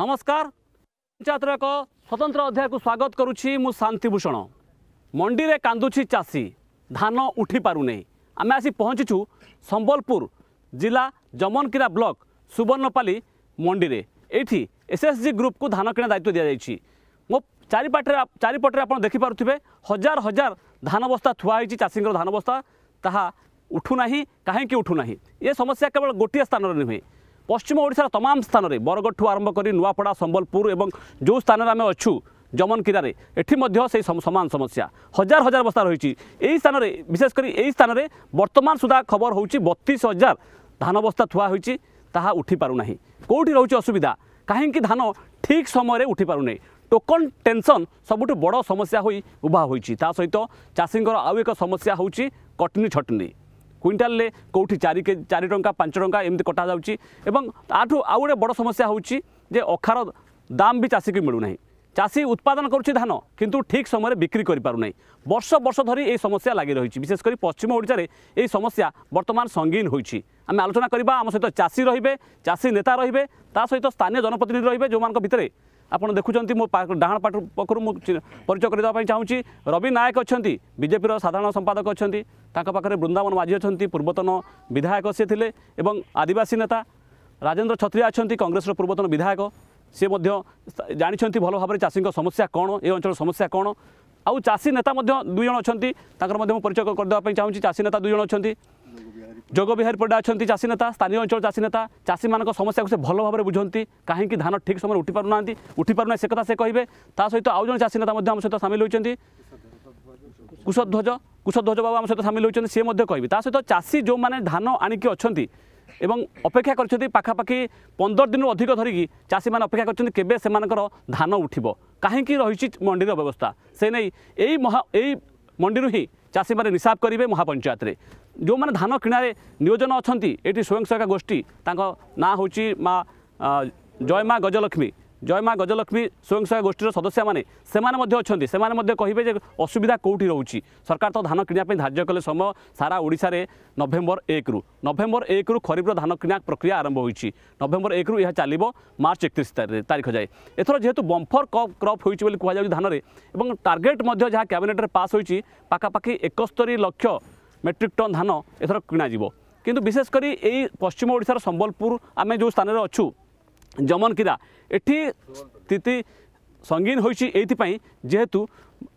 ନମସ୍କାର ପଞ୍ଚାୟତର ଏକ ସ୍ୱତନ୍ତ୍ର ଅଧ୍ୟାୟକୁ ସ୍ୱାଗତ କରୁଛି ମୁଁ ଶାନ୍ତିଭୂଷଣ ମଣ୍ଡିରେ କାନ୍ଦୁଛି ଚାଷୀ ଧାନ ଉଠିପାରୁନାହିଁ ଆମେ ଆସି ପହଞ୍ଚିଛୁ ସମ୍ବଲପୁର ଜିଲ୍ଲା ଜମନକିରା ବ୍ଲକ ସୁବର୍ଣ୍ଣପାଲି ମଣ୍ଡିରେ ଏଇଠି ଏସ୍ଏସ୍ଜି ଗ୍ରୁପ୍କୁ ଧାନ କିଣା ଦାୟିତ୍ୱ ଦିଆଯାଇଛି ମୋ ଚାରିପାଟରେ ଚାରିପଟରେ ଆପଣ ଦେଖିପାରୁଥିବେ ହଜାର ହଜାର ଧାନ ବସ୍ତା ଥୁଆ ହୋଇଛି ଚାଷୀଙ୍କର ଧାନ ବସ୍ତା ତାହା ଉଠୁନାହିଁ କାହିଁକି ଉଠୁନାହିଁ ଏ ସମସ୍ୟା କେବଳ ଗୋଟିଏ ସ୍ଥାନରେ ନୁହେଁ পশ্চিম ওড়িশার তমাম স্থানরে বরগড়ঠু আরম্ভ করে নূয়াপড়া সম্বলপুর এবং যে স্থানরে আমি অছু যমনকিরারে এটি মধ্য সেই সমান সমস্যা হাজার হাজার বস্তা রয়েছে এই স্থানরে বিশেষ করে এই স্থানরে বর্তমান সুদ্ধা খবর হচ্ছে বত্রিশ হাজার ধান বস্তা থুয়া হয়েছে তাহা উঠি পারু না কোটি রয়েছে অসুবিধা কাহিকি ধান ঠিক সময় উঠি পারু না ଟୋକନ୍ ଟେନସନ୍ ସବୁଠୁ ବଡ଼ ସମସ୍ୟା ହୋଇ ଉଭା ହୋଇଛି ତା ସହିତ ଚାଷୀଙ୍କର ଆଉ ଏକ ସମସ୍ୟା ହେଉଛି କଟନୀ ଛଟନୀ কুইন্টালে କେଉଁଠି ଚାରି ଚାରି ଟଙ୍କା ପାଞ୍ଚ ଟଙ୍କା ଏମିତି କଟାଯାଉଛି ଏବଂ ତା'ଠୁ ଆଉ ଗୋଟେ ବଡ଼ ସମସ୍ୟା ହେଉଛି ଯେ ଅଖାର ଦାମ ବି ଚାଷୀକୁ ମିଳୁନାହିଁ ଚାଷୀ ଉତ୍ପାଦନ କରୁଛି ଧାନ କିନ୍ତୁ ଠିକ୍ ସମୟରେ ବିକ୍ରି କରିପାରୁନାହିଁ ବର୍ଷ ବର୍ଷ ଧରି ଏହି ସମସ୍ୟା ଲାଗି ରହିଛି ବିଶେଷ କରି ପଶ୍ଚିମ ଓଡ଼ିଶାରେ ଏହି ସମସ୍ୟା ବର୍ତ୍ତମାନ ସଙ୍ଗୀନ ହୋଇଛି ଆମେ ଆଲୋଚନା କରିବା ଆମ ସହିତ ଚାଷୀ ରହିବେ ଚାଷୀ ନେତା ରହିବେ ତା ସହିତ ସ୍ଥାନୀୟ ଜନପ୍ରତିନିଧି ରହିବେ ଯେଉଁମାନଙ୍କ ଭିତରେ ଆପଣ ଦେଖୁଛନ୍ତି ମୋ ଡାହାଣ ପାଠ ପକ୍ଷରୁ ମୁଁ ପରିଚୟ କରିଦେବା ପାଇଁ ଚାହୁଁଛି ରବି ନାୟକ ଅଛନ୍ତି ବିଜେପିର ସାଧାରଣ ସମ୍ପାଦକ ଅଛନ୍ତି ତାଙ୍କ ପାଖରେ ବୃନ୍ଦାବନ ମାଝି ଅଛନ୍ତି ପୂର୍ବତନ ବିଧାୟକ ସେ ଥିଲେ ଏବଂ ଆଦିବାସୀ ନେତା ରାଜେନ୍ଦ୍ର ଛତ୍ରିଆ ଅଛନ୍ତି କଂଗ୍ରେସର ପୂର୍ବତନ ବିଧାୟକ ସେ ମଧ୍ୟ ଜାଣିଛନ୍ତି ଭଲ ଭାବରେ ଚାଷୀଙ୍କ ସମସ୍ୟା କ'ଣ ଏ ଅଞ୍ଚଳର ସମସ୍ୟା କ'ଣ ଆଉ ଚାଷୀ ନେତା ମଧ୍ୟ ଦୁଇ ଜଣ ଅଛନ୍ତି ତାଙ୍କର ମଧ୍ୟ ମୁଁ ପରିଚୟ କରିଦେବା ପାଇଁ ଚାହୁଁଛି ଚାଷୀ ନେତା ଦୁଇ ଜଣ ଅଛନ୍ତି যোগবিহারী পড়া অনেক চাষী নেতা স্থানীয় অঞ্চল চাষী নেতা চাষী চাষীমানক সমস্যাকে সে ভালোভাবে ভাবে বুঝতে কাহিকি ধান ঠিক সময় উঠি পু না উঠি পু না সে কথা সে কে তা সহ আউ জন চাষী নেতা আমার সহ সামিল হয়েছেন কুশধ্বজ কুশধ্বজ বাবু আমার সহ সামিল হয়েছেন সে কে তা সহ চাষী যে ধান আনিকি অনেক এবং অপেক্ষা করছেন পাখাপাখি পনের দিন অধিক ধরি চাষী মানে অপেক্ষা করছেন কেবে সে ধান উঠব কাহিকি রয়েছে মন্ডির ব্যবস্থা সে নেই এই মহা এই মন্ডি হি চাষী মানে নিষাব করবে মহাপঞ্চায়েতরে ଯେଉଁମାନେ ଧାନ କିଣାରେ ନିୟୋଜନ ଅଛନ୍ତି ଏଠି ସ୍ୱୟଂ ସହାୟକ ଗୋଷ୍ଠୀ ତାଙ୍କ ନାଁ ହେଉଛି ମା ଜୟମା ଗଜଲକ୍ଷ୍ମୀ ଜୟମା ଗଜଲକ୍ଷ୍ମୀ ସ୍ୱୟଂ ସହାୟକ ଗୋଷ୍ଠୀର ସଦସ୍ୟମାନେ ସେମାନେ ମଧ୍ୟ ଅଛନ୍ତି ସେମାନେ ମଧ୍ୟ କହିବେ ଯେ ଅସୁବିଧା କେଉଁଠି ରହୁଛି ସରକାର ତ ଧାନ କିଣିବା ପାଇଁ ଧାର୍ଯ୍ୟ କଲେ ସମୟ ସାରା ଓଡ଼ିଶାରେ ନଭେମ୍ବର ଏକରୁ ନଭେମ୍ବର ଏକରୁ ଖରିଫର ଧାନ କିଣା ପ୍ରକ୍ରିୟା ଆରମ୍ଭ ହୋଇଛି ନଭେମ୍ବର ଏକରୁ ଏହା ଚାଲିବ ମାର୍ଚ୍ଚ ଏକତିରିଶ ତାରିଖ ଯାଏ ଏଥର ଯେହେତୁ ବମ୍ଫର କ୍ରପ୍ ହୋଇଛି ବୋଲି କୁହାଯାଉଛି ଧାନରେ ଏବଂ ଟାର୍ଗେଟ୍ ମଧ୍ୟ ଯାହା କ୍ୟାବିନେଟ୍ରେ ପାସ୍ ହୋଇଛି ପାଖାପାଖି ଏକସ୍ତରୀ ଲକ୍ଷ মেট্রিক টন ধান এথর কিণাযিব কিন্তু বিশেষ করে এই পশ্চিম ওড়িশার সম্বলপুর আমি যে স্থানের অছু যমন কিরা এটি স্থিতি সঙ্গীন হয়েছি এইপাই যেহেতু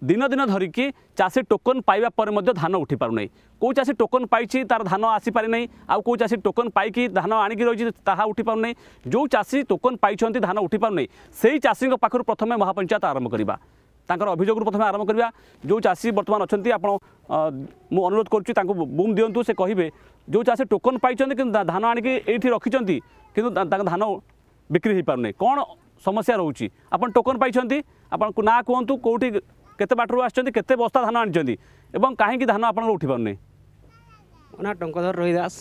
দিন দিন ধরিকি চাষী টোকন পাইবা পরে মধ্য ধান উঠি পারু নাই কেউ চাষী টোকন পাইছি তার ধান আসিপারি নাই আউ কেউ চাষী টোকন পাইকি ধান আনিকি রয়েছে তাহা উঠি পারু নাই যে চাষী টোকন পাইছেন ধান উঠি পারু নাই সেই চাষীঙ্ পাখু প্রথমে মহাপঞ্চায়েত আরম্ভ করা ତାଙ୍କର ଅଭିଯୋଗରୁ ପ୍ରଥମେ ଆରମ୍ଭ କରିବା ଯେଉଁ ଚାଷୀ ବର୍ତ୍ତମାନ ଅଛନ୍ତି ଆପଣ ମୁଁ ଅନୁରୋଧ କରୁଛି ତାଙ୍କୁ ବୁମ୍ ଦିଅନ୍ତୁ ସେ କହିବେ ଯେଉଁ ଚାଷୀ ଟୋକନ୍ ପାଇଛନ୍ତି କିନ୍ତୁ ଧାନ ଆଣିକି ଏଇଠି ରଖିଛନ୍ତି କିନ୍ତୁ ତାଙ୍କ ଧାନ ବିକ୍ରି ହୋଇପାରୁନି କ'ଣ ସମସ୍ୟା ରହୁଛି ଆପଣ ଟୋକନ୍ ପାଇଛନ୍ତି ଆପଣଙ୍କୁ ନାଁ କୁହନ୍ତୁ କେଉଁଠି କେତେ ବାଟରୁ ଆସିଛନ୍ତି କେତେ ବସ୍ତା ଧାନ ଆଣିଛନ୍ତି ଏବଂ କାହିଁକି ଧାନ ଆପଣଙ୍କର ଉଠିପାରୁନି ମୋ ନାଁ ଟଙ୍କଧର ରୋହି ଦାସ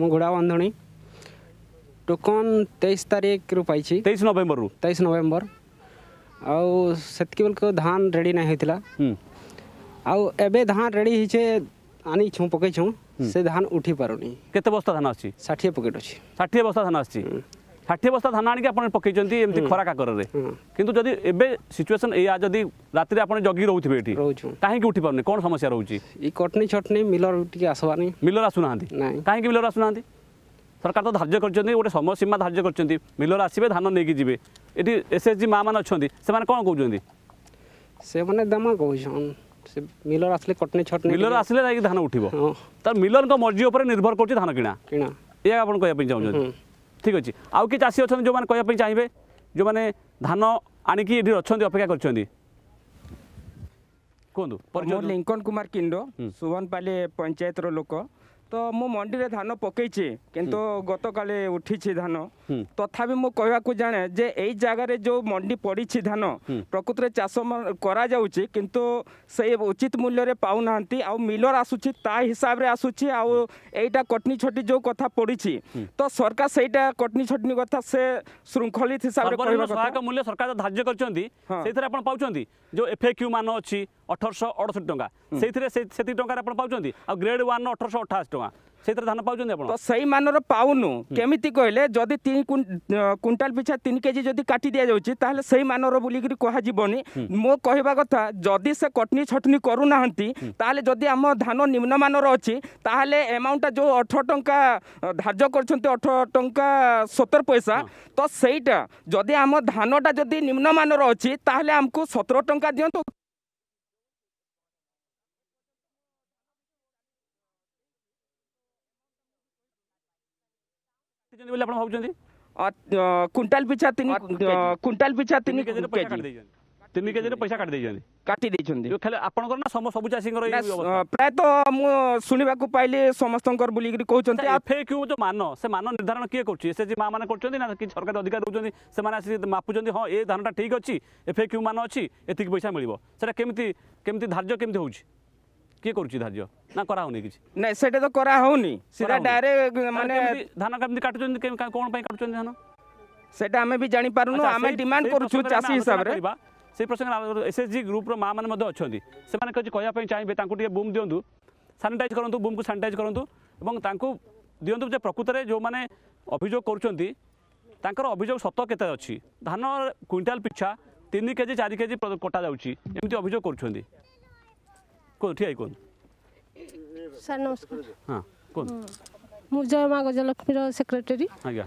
ମୁଁ ଘୋଡ଼ା ବାନ୍ଧଣୀ ଟୋକନ୍ ତେଇଶ ତାରିଖରୁ ପାଇଛି ତେଇଶ ନଭେମ୍ବରରୁ ତେଇଶ ନଭେମ୍ବର आतके बल्क धान रेडी ना होता आउ एबे धान रेडी आनी छु पके छु से धान उठी पार नहीं के बस्ता धान अच्छी 60 पकेट अछि 60 बस्ता धान अच्छी 60 बस्ता धान आनी के अपन पके जंती एमति खरा का कर रे किंतु जदी एबे जगी रहउथिबे एठी रहउछु काहे के उठी पारोनी कोन समस्या रोचे ये कटनी छटनी मिलर उठी आसवानी मिलर आसु नाहंती मिलर आसूना সরকার তো ধার্য করছেন গোটে সময়সীমা ধার্য করছেন মিলর আসবে ধান নিয়ে যাবে এটি এসএসজি মা মানে অনেক সে কম কৌন সে দামা কৌছন সে মিলর আসলে কটনে ছটনে মিলর আসলে যাই ধান উঠিব তার মিলরଙ୍କ মর্জি উপরে নির্ভর করছে ধান কিনা কিনা এ আপন কয়া পই চাহুছেন ঠিক আছে আউ কি চাষী অছেন যে মানে কয়া পই চাইবে যে মানে ধান আনিকি এটি অছেন অপেক্ষা করছেন কুহন্তু লিঙ্কন কুমার কিন্ডো সুবনপালি পঞ্চায়েতর লোক ତ ମୁଁ ମଣ୍ଡିରେ ଧାନ ପକେଇଛି କିନ୍ତୁ ଗତକାଲି ଉଠିଛି ଧାନ ତଥାପି ମୁଁ କହିବାକୁ ଜାଣେ ଯେ ଏଇ ଜାଗାରେ ଯେଉଁ ମଣ୍ଡି ପଡ଼ିଛି ଧାନ ପ୍ରକୃତରେ ଚାଷ କରାଯାଉଛି କିନ୍ତୁ ସେଇ ଉଚିତ ମୂଲ୍ୟରେ ପାଉନାହାନ୍ତି ଆଉ ମିଲର ଆସୁଛି ତା ହିସାବରେ ଆସୁଛି ଆଉ ଏଇଟା କଟନି ଛଟି ଯେଉଁ କଥା ପଡ଼ିଛି ତ ସରକାର ସେଇଟା କଟନି ଛଟନି କଥା ସେ ଶୃଙ୍ଖଳିତ ହିସାବରେ ସହାୟକ ମୂଲ୍ୟ ସରକାର ଧାର୍ଯ୍ୟ କରିଛନ୍ତି ସେଇଥିରେ ଆପଣ ପାଉଛନ୍ତି ଯେଉଁ ଏଫଏକ୍ୟୁ ମାନ ଅଛି ଅଠରଶହ ଅଡ଼ଷଠି ଟଙ୍କା ସେଇଥିରେ ସେତିକି ଟଙ୍କାରେ ଆପଣ ପାଉଛନ୍ତି ଆଉ ଗ୍ରେଡ୍ ୱାନ୍ ଅଠରଶହ ଅଠାଅଶୀ ଟଙ୍କା ସେଇଥିରେ ଧାନ ପାଉଛନ୍ତି ଆପଣ ତ ସେଇମାନର ପାଉନୁ କେମିତି କହିଲେ ଯଦି ତିନି କୁଇଣ୍ଟାଲ ପିଛା ତିନି କେଜି ଯଦି କାଟି ଦିଆଯାଉଛି ତାହେଲେ ସେଇ ମାନର ବୋଲିକିରି କୁହାଯିବନି ମୋ କହିବା କଥା ଯଦି ସେ କଟନି ଛଟନି କରୁନାହାନ୍ତି ତାହେଲେ ଯଦି ଆମ ଧାନ ନିମ୍ନମାନର ଅଛି ତାହେଲେ ଏମାଉଣ୍ଟଟା ଯେଉଁ ଅଠର ଟଙ୍କା ଧାର୍ଯ୍ୟ କରିଛନ୍ତି ଅଠର ଟଙ୍କା ସତର ପଇସା ତ ସେଇଟା ଯଦି ଆମ ଧାନଟା ଯଦି ନିମ୍ନମାନର ଅଛି ତାହେଲେ ଆମକୁ ସତର ଟଙ୍କା ଦିଅନ୍ତୁ ବୋଲି ଆପଣ ଭାବୁଛନ୍ତି କୁଇଣ୍ଟାଲ ପିଛା ତିନି କୁଇଣ୍ଟାଲ ପିଛା ତିନି କେଜିରେ ପଇସା କାଟି ଦେଇଛନ୍ତି ତିନି କେଜିରେ ପଇସା କାଟି ଦେଇଛନ୍ତି କାଟି ଦେଇଛନ୍ତି ଖାଲି ଆପଣଙ୍କର ନା ସବୁ ଚାଷୀଙ୍କର ପ୍ରାୟତଃ ମୁଁ ଶୁଣିବାକୁ ପାଇଲି ସମସ୍ତଙ୍କର ବୁଲିକିରି କହୁଛନ୍ତି ଫେକ୍ ଯୋଉ ମାନ ସେ ମାନ ନିର୍ଦ୍ଧାରଣ କିଏ କରୁଛି ସେ ଯେ ମାଆ ମାନେ କରୁଛନ୍ତି ନା କି ସରକାର ଅଧିକାର ଦେଉଛନ୍ତି ସେମାନେ ଆସି ମାପୁଛନ୍ତି ହଁ ଏ ଧାନଟା ଠିକ୍ ଅଛି ଏଫ୍ ଏ କ୍ୟୁ ମାନ ଅଛି ଏତିକି ପଇସା ମିଳିବ ସେଟା କେମିତି କେମିତି ଧାର୍ଯ୍ୟ କେମିତି ହେଉଛି କିଏ କରୁଛି ଧାର୍ଯ୍ୟ না କରା ହଉନି କିଛି ନାଇଁ সেটা ତ କରା ହଉନି ସେଟା ଡାଇରେକ୍ଟ ମାନେ ଧାନ କେମିତି କାଟୁଛନ୍ତି କ'ଣ ପାଇଁ କାଟୁଛନ୍ତି ଧାନ ସେଟା ଆମେ ବି ଜାଣିପାରୁନୁ ଆମେ ଡିମାଣ୍ଡ କରୁଛୁ ଚାଷୀ ହିସାବରେ সেই প্রসঙ্গে এসএসজি গ্রুপর মা মানে অনেক সে কিছু কয়া চাইবে তাঁকু টিকি বুম দিও স্যানিটাইজ করতু বুমকু স্যানিটাইজ করতু এবং তাঁকু দিও যে প্রকৃতরে যে অভিযোগ করছেন তাঁকর অভিযোগ সত কেতে অছি ধান কুইন্টাল পিছা তিন কেজি চারি কেজি কটা যাচ্ছি এমনি অভিযোগ করছেন कोण ठीक आहे कोण ସାର୍ ନମସ୍କାର हां कोण ମୁଁ ଜୟ ମା ଗଜଲକ୍ଷ୍ମୀର ସେକ୍ରେଟେରୀ ଆଜ୍ଞା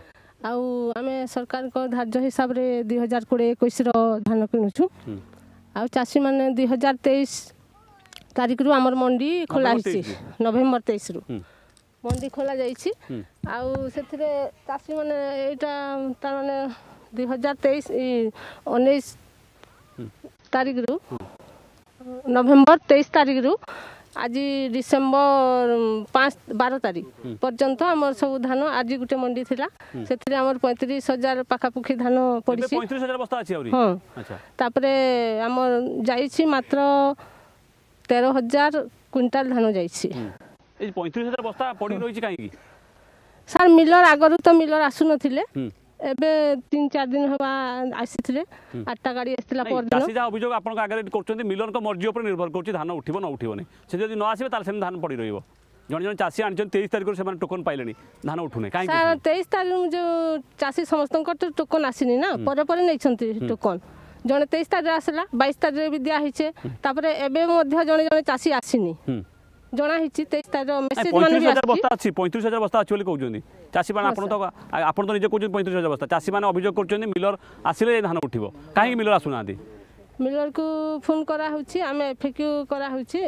ଆଉ ଆମେ ସରକାରଙ୍କ ଧାର୍ଯ୍ୟ ହିସାବରେ ଦୁଇ ହଜାର କୋଡ଼ିଏ ଏକୋଇଶର ଧାନ କିଣୁଛୁ ହୁଁ। ଆଉ ଚାଷୀମାନେ ଦୁଇ ହଜାର ତେଇଶ ତାରିଖରୁ ଆମର ମଣ୍ଡି ଖୋଲା ନଭେମ୍ବର ହେଇଛି 23 ନଭେମ୍ବର ତେଇଶରୁ ହୁଁ। ମଣ୍ଡି ଖୋଲା ଯାଇଛି ହୁଁ। ଆଉ ସେଥିରେ ଚାଷୀମାନେ ଏଇଟା ତାମାନେ ଦୁଇ ହଜାର ତେଇଶ ଇ, ଉଣେଇଶ ତାରିଖରୁ নভেম্বর তেইশ তারিখরু আজি ডিসেম্বর পাঁচ বার তারিখ পর্যন্ত আমার সব ধান আজি গোটে মন্ডি লা সেতিরে আমার পঁয়ত্রিশ হাজার পাখাপাখি ধান পড়ছে হ্যাঁ তাপরে আমার যাইছি মাত্র তেরো হাজার কুইন্টাল ধান যাইছি পঁয়ত্রিশ হাজার বস্তা পড়ি রয়েছে কাইকি স্যার মিলর আগরু তো মিলর আসুনথিলে ଏବେ ତିନି ଚାରି ଦିନ ହେବା ଆସିଥିଲେ ଆଠଟା ଗାଡ଼ି ଆସିଥିଲା ପରଦିନ ଚାଷୀ ଯାହା ଅଭିଯୋଗ ଆପଣଙ୍କ ଆଗରେ କରୁଛନ୍ତି ମିଲନଙ୍କ ମର୍ଜି ଉପରେ ନିର୍ଭର କରୁଛି ଧାନ ଉଠିବ ନ ଉଠିବନି ସେ ଯଦି ନ ଆସିବେ ତାହେଲେ ସେମିତି ଧାନ ପଡ଼ି ରହିବ ଜଣେ ଜଣେ ଚାଷୀ ଆଣିଛନ୍ତି ତେଇଶ ତାରିଖରୁ ସେମାନେ ଟୋକନ ପାଇଲେଣି ଧାନ ଉଠୁନି କାହିଁକି ତେଇଶ ତାରିଖ ଯେଉଁ ଚାଷୀ ସମସ୍ତଙ୍କର ଟୋକନ ଆସିନି ନା ପରେ ପରେ ନେଇଛନ୍ତି ଟୋକନ ଜଣେ ତେଇଶ ତାରିଖରେ ଆସିଲା ବାଇଶ ତାରିଖରେ ବି ଦିଆହେଇଛେ ତାପରେ ଏବେ ମଧ୍ୟ ଜଣେ ଜଣେ ଚାଷୀ ଆସିନି ଜଣା ହେଇଛି ତେଇଶ ତାର ମେସେଜ ମାନେ ବି ଆସିଛି ବସ୍ତା ଅଛି ପଇଁତିରିଶ ହଜାର ବସ୍ତା ଅଛି ବୋଲି କହୁଛନ୍ତି ଚାଷୀମାନେ ଆପଣ ତ ଆପଣ ତ ନିଜେ କହୁଛନ୍ତି ପଇଁତିରିଶ ହଜାର ବସ୍ତା ଚାଷୀମାନେ ଅଭିଯୋଗ କରୁଛନ୍ତି ମିଲର ଆସିଲେ ଧାନ ଉଠିବ କାହିଁକି ମିଲର ଆସୁନାହାନ୍ତି ମିଲରକୁ ଫୋନ କରାହେଉଛି ଆମେ ଏଫେକ୍ୟୁ କରାହେଉଛି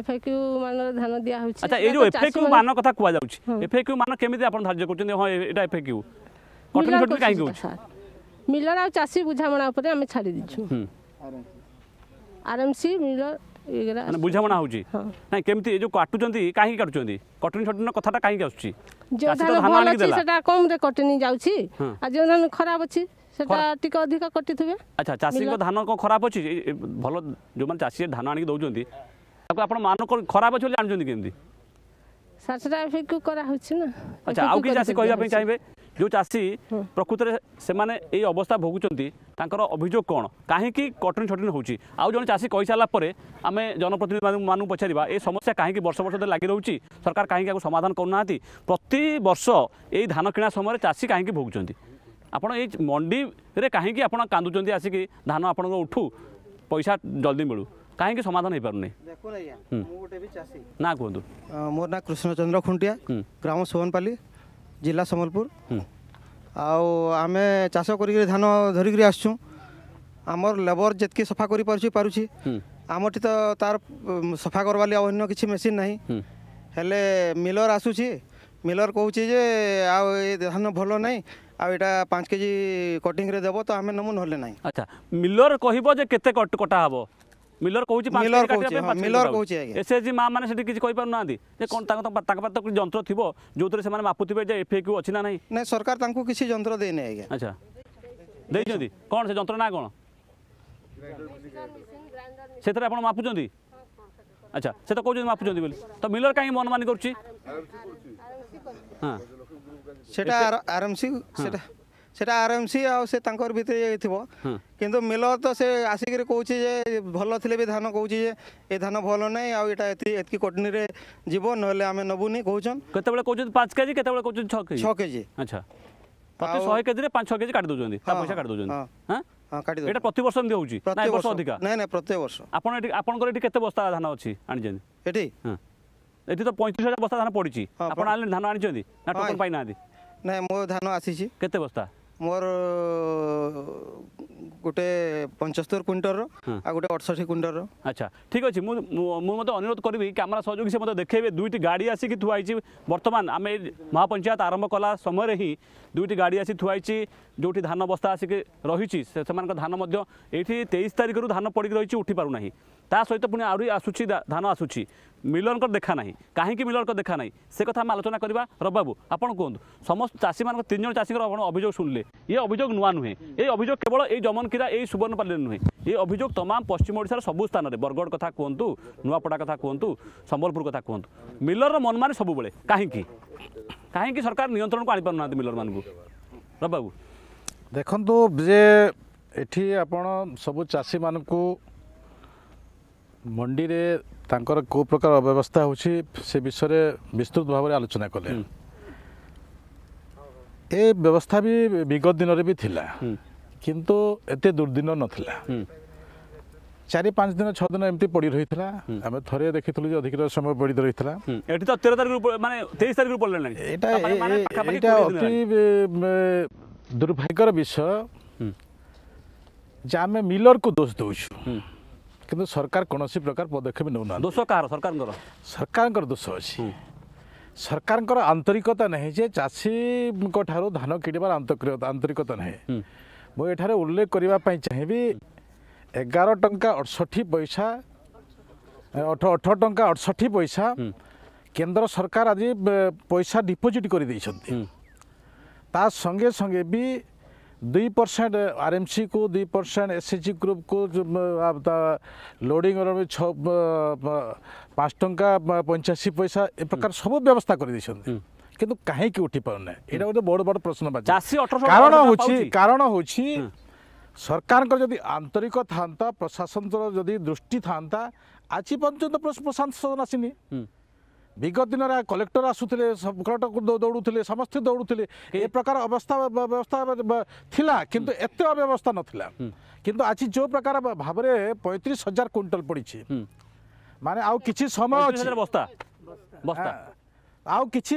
ଏଫେକ୍ୟୁ ମାନର ଧାନ ଦିଆହେଉଛି ଆଚ୍ଛା ଏଇ ଯେଉଁ ଏଫେକ୍ୟୁ ମାନ କଥା କୁହାଯାଉଛି ଏଫେକ୍ୟୁ ମାନ କେମିତି ଆପଣ ଧାର୍ଯ୍ୟ କରୁଛନ୍ତି ହଁ ଏଇଟା ଏଫେକ୍ୟୁ କଟନ ଫ୍ୟାକ୍ଟ୍ରି କାହିଁକି ହେଉଛି ମିଲର ଆଉ ଚାଷୀ ବୁଝାମଣା ଉପରେ ଆମେ ଛାଡ଼ି ଦେଇଛୁ ଆରଏମସି ମିଲର ମାନେ ବୁଝାମଣା ହେଉଛି ନାଇଁ କେମିତି ଏ ଯେଉଁ କାଟୁଛନ୍ତି କାହିଁକି କାଟୁଛନ୍ତି କଟନୀ ଛଟନୀ କଥାଟା କାହିଁକି ଆସୁଛି ସେଟା କମ୍ରେ କଟନୀ ଯାଉଛି ଆଉ ଯେଉଁ ଧାନ ଖରାପ ଅଛି ସେଟା ଟିକେ ଅଧିକ କଟିଥିବେ ଆଚ୍ଛା ଚାଷୀଙ୍କ ଧାନ କ'ଣ ଖରାପ ଅଛି ଭଲ ଯେଉଁମାନେ ଚାଷୀ ଧାନ ଆଣିକି ଦେଉଛନ୍ତି ତାକୁ ଆପଣ ମାନ ଖରାପ ଅଛି ବୋଲି ଜାଣୁଛନ୍ତି କେମିତି ସାର୍ ସେଟା ଏଫେକ୍ଟ କରାହେଉଛି ନା ଆଚ୍ଛା ଆଉ କିଛି ଚାଷୀ କହିବା ପାଇଁ ଚାହିଁବେ ଯେଉଁ ଚାଷୀ ପ୍ରକୃତରେ ସେମାନେ ଏଇ ଅବସ୍ଥା ଭୋଗୁଛନ୍ତି ତାଙ୍କର ଅଭିଯୋଗ କ'ଣ କାହିଁକି କଟଣି ଛଟଣି ହେଉଛି ଆଉ ଜଣେ ଚାଷୀ କହିସାରିଲା ପରେ ଆମେ ଜନପ୍ରତିନିଧିମାନଙ୍କୁ ପଚାରିବା ଏ ସମସ୍ୟା କାହିଁକି ବର୍ଷ ବର୍ଷ ଧରି ଲାଗି ରହୁଛି ସରକାର କାହିଁକି ଏହାକୁ ସମାଧାନ କରୁନାହାନ୍ତି ପ୍ରତିବର୍ଷ ଏଇ ଧାନ କିଣା ସମୟରେ ଚାଷୀ କାହିଁକି ଭୋଗୁଛନ୍ତି ଆପଣ ଏଇ ମଣ୍ଡିରେ କାହିଁକି ଆପଣ କାନ୍ଦୁଛନ୍ତି ଆସିକି ଧାନ ଆପଣଙ୍କ ଉଠୁ ପଇସା ଜଲ୍ଦି ମିଳୁ କାହିଁକି ସମାଧାନ ହେଇପାରୁନି ନା କୁହନ୍ତୁ ମୋର ନାଁ କୃଷ୍ଣଚନ୍ଦ୍ର ଖୁଣ୍ଟିଆ ଗ୍ରାମ ସୋନପାଲି ଜିଲ୍ଲା ସମ୍ବଲପୁର ଆଉ ଆମେ ଚାଷ କରିକିରି ଧାନ ଧରିକିରି ଆସୁଛୁ ଆମର ଲେବର ଯେତିକି ସଫା କରିପାରୁଛି ପାରୁଛି ଆମଠି ତ ତାର ସଫା କରବା ଲାଗି ଆଉ ଅନ୍ୟ କିଛି ମେସିନ୍ ନାହିଁ ହେଲେ ମିଲର ଆସୁଛି ମିଲର କହୁଛି ଯେ ଆଉ ଏ ଧାନ ଭଲ ନାହିଁ ଆଉ ଏଇଟା ପାଞ୍ଚ କେଜି କଟିଂରେ ଦେବ ତ ଆମେ ନେବୁ ନହେଲେ ନାହିଁ ଆଚ୍ଛା ମିଲର କହିବ ଯେ କେତେ କଟା ହେବ ମିଲର କହୁଛି ମିଲର କହୁଛି ମିଲର କହୁଛି ଏସ୍ଏଚ୍ଜି ମା ମାନେ ସେଠି କିଛି କହିପାରୁନାହାନ୍ତି ଯେ କ'ଣ ତାଙ୍କ ତାଙ୍କ ପାଖରେ ଯନ୍ତ୍ର ଥିବ ଯେଉଁଥିରେ ସେମାନେ ମାପୁଥିବେ ଯେ ଏଫ୍ଏକ୍ୟୁ ଅଛି ନା ନାହିଁ ନାଇଁ ସରକାର ତାଙ୍କୁ କିଛି ଯନ୍ତ୍ର ଦେଇନି ଆଜ୍ଞା ଆଚ୍ଛା ଦେଇଛନ୍ତି କ'ଣ ସେ ଯନ୍ତ୍ର ନା କ'ଣ ସେଥିରେ ଆପଣ ମାପୁଛନ୍ତି আচ্ছা সে তো কৌছেন মাপুছেন বলে তো মিলর কাহি মনমানি করছি হ্যাঁ সেটা আরামসি সেটা সেটা আরএমসি ଆଉ ସେ ତାଙ୍କର ଭିତରେ ଯାଇଥିବ କିନ୍ତୁ ମିଲର ତ ସେ ଆସିକିରି କହୁଛି ଯେ ଭଲ ଥିଲେ ବି ଧାନ କହୁଛି ଯେ ଏ ଧାନ ଭଲ ନାହିଁ ଆଉ ଏଇଟା ଏତିକି ଏତିକି କଟନୀରେ ଯିବ ନହେଲେ ଆମେ ନେବୁନି କହୁଛନ୍ କେତେବେଳେ କହୁଛନ୍ତି ପାଞ୍ଚ କେଜି କେତେବେଳେ କହୁଛନ୍ତି ଛଅ କେଜି ଛଅ କେଜି ଆଚ୍ଛା ପ୍ରତି ଶହେ କେଜିରେ ପାଞ୍ଚ ଛଅ କେଜି କାଟି ଦେଉଛନ୍ତି ତା ପଇସା କାଟି ଦେଉଛନ୍ତି ଏଇଟା ପ୍ରତିବର୍ଷ ଏମିତି ହେଉଛି ପ୍ରତିବର୍ଷ ଅଧିକା ନାଇଁ ନାଇଁ ପ୍ରତିବର୍ଷ ଆପଣ ଏଠି ଆପଣଙ୍କର ଏଠି କେତେ ବସ୍ତା ଧାନ ଅଛି ଆଣିଛନ୍ତି ଏଠି ଏଠି ତ ପଇଁତିରିଶ ହଜାର ବସ୍ତା ଧାନ ପଡ଼ିଛି ଆପଣ ଧାନ ଆଣିଛନ୍ତି ନା ଟୋକନ୍ ପାଇନାହାନ୍ତି ନାଇଁ ମୋ ଧାନ ଆସିଛି କେତେ ବସ୍ତା मोर ଗୋଟେ ପଞ୍ଚସ୍ତରୀ କୁଇଣ୍ଟର ଆଉ ଗୋଟେ ଅଠଷଠି କୁଇଣ୍ଟର ଆଚ୍ଛା ଠିକ୍ ଅଛି ମୁଁ ମୁଁ ମୋତେ ଅନୁରୋଧ କରିବି କ୍ୟାମେରା ସହଯୋଗୀ ସେ ମୋତେ ଦେଖେଇବେ ଦୁଇଟି ଗାଡ଼ି ଆସିକି ଥୁଆ ହେଇଛି ବର୍ତ୍ତମାନ ଆମେ ମହାପଞ୍ଚାୟତ ଆରମ୍ଭ କଲା ସମୟରେ ହିଁ ଦୁଇଟି ଗାଡ଼ି ଆସି ଥୁଆ ହେଇଛି ଯେଉଁଠି ଧାନ ବସ୍ତା ଆସିକି ରହିଛି ସେମାନଙ୍କ ଧାନ ମଧ୍ୟ ଏଇଠି ତେଇଶ ତାରିଖରୁ ଧାନ ପଡ଼ିକି ରହିଛି ଉଠି ପାରୁନାହିଁ ତା ସହିତ ପୁଣି ଆହୁରି ଆସୁଛି ଧାନ ଆସୁଛି ମିଲନଙ୍କର ଦେଖା ନାହିଁ କାହିଁକି ମିଲନଙ୍କର ଦେଖା ନାହିଁ ସେ କଥା ଆମେ ଆଲୋଚନା କରିବା ରବାବୁ ଆପଣ କୁହନ୍ତୁ ସମସ୍ତ ଚାଷୀମାନଙ୍କ ତିନି ଜଣ ଚାଷୀଙ୍କର ଆପଣ ଅଭିଯୋଗ ଶୁଣିଲେ ଏ ଅଭିଯୋଗ ନୂଆ ନୁହେଁ ଏ ଅଭିଯୋଗ କେବଳ ଏଇ ଦମନ କ୍ରୀଡ଼ା ଏଇ ସୁବର୍ଣ୍ଣପାଲ୍ଲୀରେ ନୁହେଁ ଏ ଅଭିଯୋଗ ତମାମ ପଶ୍ଚିମ ଓଡ଼ିଶାର ସବୁ ସ୍ଥାନରେ ବରଗଡ଼ କଥା କୁହନ୍ତୁ ନୂଆପଡ଼ା କଥା କୁହନ୍ତୁ ସମ୍ବଲପୁର କଥା କୁହନ୍ତୁ ମିଲର୍ର ମନମାନେ ସବୁବେଳେ କାହିଁକି କାହିଁକି ସରକାର ନିୟନ୍ତ୍ରଣକୁ ଆଣିପାରୁନାହାନ୍ତି ମିଲର୍ମାନଙ୍କୁ ରବାବୁ ଦେଖନ୍ତୁ ଯେ ଏଠି ଆପଣ ସବୁ ଚାଷୀମାନଙ୍କୁ ମଣ୍ଡିରେ ତାଙ୍କର କେଉଁ ପ୍ରକାର ଅବ୍ୟବସ୍ଥା ହେଉଛି ସେ ବିଷୟରେ ବିସ୍ତୃତ ଭାବରେ ଆଲୋଚନା କଲେ ଏ ବ୍ୟବସ୍ଥା ବି ବିଗତ ଦିନରେ ବି ଥିଲା କିନ୍ତୁ ଏତେ ଦୁର୍ଦିନ ନଥିଲା ଚାରି ପାଞ୍ଚ ଦିନ ଛଅ ଦିନ ଏମିତି ପଡି ରହିଥିଲା ଆମେ ଥରେ ଦେଖିଥିଲୁ ଯେ ଅଧିକ ସମୟ ପଡି ରହିଥିଲା ଏଠି ତ ତେର ତାରିଖ ମାନେ ତେଇଶ ତାରିଖ ପଡିଲାଣି ଏଇଟା ଏଇଟା ଅତି ଦୁର୍ଭାଗ୍ୟର ବିଷୟ ଯେ ଆମେ ମିଲରକୁ ଦୋଷ ଦେଉଛୁ କିନ୍ତୁ ସରକାର କୌଣସି ପ୍ରକାର ପଦକ୍ଷେପ ନେଉନାହାନ୍ତି ଦୋଷ କାହାର ସରକାରଙ୍କର ସରକାରଙ୍କର ଦୋଷ ଅଛି ସରକାରଙ୍କର ଆନ୍ତରିକତା ନାହିଁ ଯେ ଚାଷୀଙ୍କ ଠାରୁ ଧାନ କିଣିବାର ଆନ୍ତରିକତା ନାହିଁ म एठार उहाँ अठसठी पैसा अठर टा अठसट्ठी पैसा केन्द्र सरकार आज पैसा डिपोजिट संगे संगे सँगे सँगै बि दुई पर्सेन्ट आरएमसि कु दुई पर्सेन्ट एसएचजी ग्रुप को लोडिंग पाँच टा पैँचासी पैसा ए प्रकार सब व्यवस्था गरिदिन्छ କିନ୍ତୁ କାହିଁକି ଉଠି ପାରୁନାହିଁ ଏଇଟା ଗୋଟେ ବଡ଼ ବଡ଼ ପ୍ରଶ୍ନ ଚାଷୀ କାରଣ ହେଉଛି କାରଣ ହେଉଛି ସରକାରଙ୍କର ଯଦି ଆନ୍ତରିକ ଥାନ୍ତା ପ୍ରଶାସନର ଯଦି ଦୃଷ୍ଟି ଥାନ୍ତା ଆଜି ପର୍ଯ୍ୟନ୍ତ ପ୍ରଶାସନ ଆସିନି ବିଗତ ଦିନରେ କଲେକ୍ଟର ଆସୁଥିଲେ କଲେକ୍ଟର ଦୌଡ଼ୁଥିଲେ ସମସ୍ତେ ଦୌଡ଼ୁଥିଲେ ଏ ପ୍ରକାର ଅବସ୍ଥା ବ୍ୟବସ୍ଥା ଥିଲା କିନ୍ତୁ ଏତେ ଅବ୍ୟବସ୍ଥା ନଥିଲା କିନ୍ତୁ ଆଜି ଯେଉଁ ପ୍ରକାର ଭାବରେ ପଇଁତିରିଶ ହଜାର କୁଇଣ୍ଟାଲ ପଡ଼ିଛି ମାନେ ଆଉ କିଛି ସମୟ ଅଛି ବସ୍ତା ବସ୍ତା ଆଉ କିଛି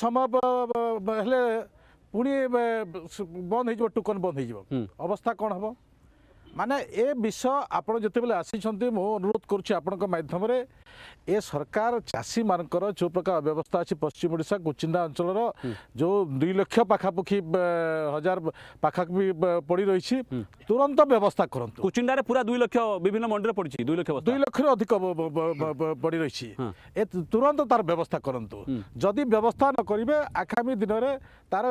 ସମୟ ହେଲେ ପୁଣି ବନ୍ଦ ହୋଇଯିବ ଟୋକନ୍ ବନ୍ଦ ହୋଇଯିବ ଅବସ୍ଥା କ'ଣ ହେବ মানে ଏ ବିଷୟ ଆପଣ ଯେତେବେଳେ ଆସିଛନ୍ତି ମୁଁ ଅନୁରୋଧ କରୁଛି ଆପଣଙ୍କ ମାଧ୍ୟମରେ ଏ ସରକାର ଚାଷୀମାନଙ୍କର ଯେଉଁ ପ୍ରକାର ବ୍ୟବସ୍ଥା ଅଛି ପଶ୍ଚିମ ଓଡ଼ିଶା କୁଚିନ୍ଦା ଅଞ୍ଚଳର ଯେଉଁ ଦୁଇ ଲକ୍ଷ ପାଖାପାଖି ହଜାର ପାଖାପାଖି ପଡ଼ି ରହିଛି ତୁରନ୍ତ ବ୍ୟବସ୍ଥା କରନ୍ତୁ କୁଚିନ୍ଦାରେ ପୁରା ଦୁଇ ଲକ୍ଷ ବିଭିନ୍ନ ମଣ୍ଡିରେ ପଡ଼ିଛି ଦୁଇ ଲକ୍ଷ ଦୁଇ ଲକ୍ଷରୁ ଅଧିକ ପଡ଼ି ରହିଛି ଏ ତୁରନ୍ତ ତାର ବ୍ୟବସ୍ଥା କରନ୍ତୁ ଯଦି ବ୍ୟବସ୍ଥା ନ କରିବେ ଆଗାମୀ ଦିନରେ ତାର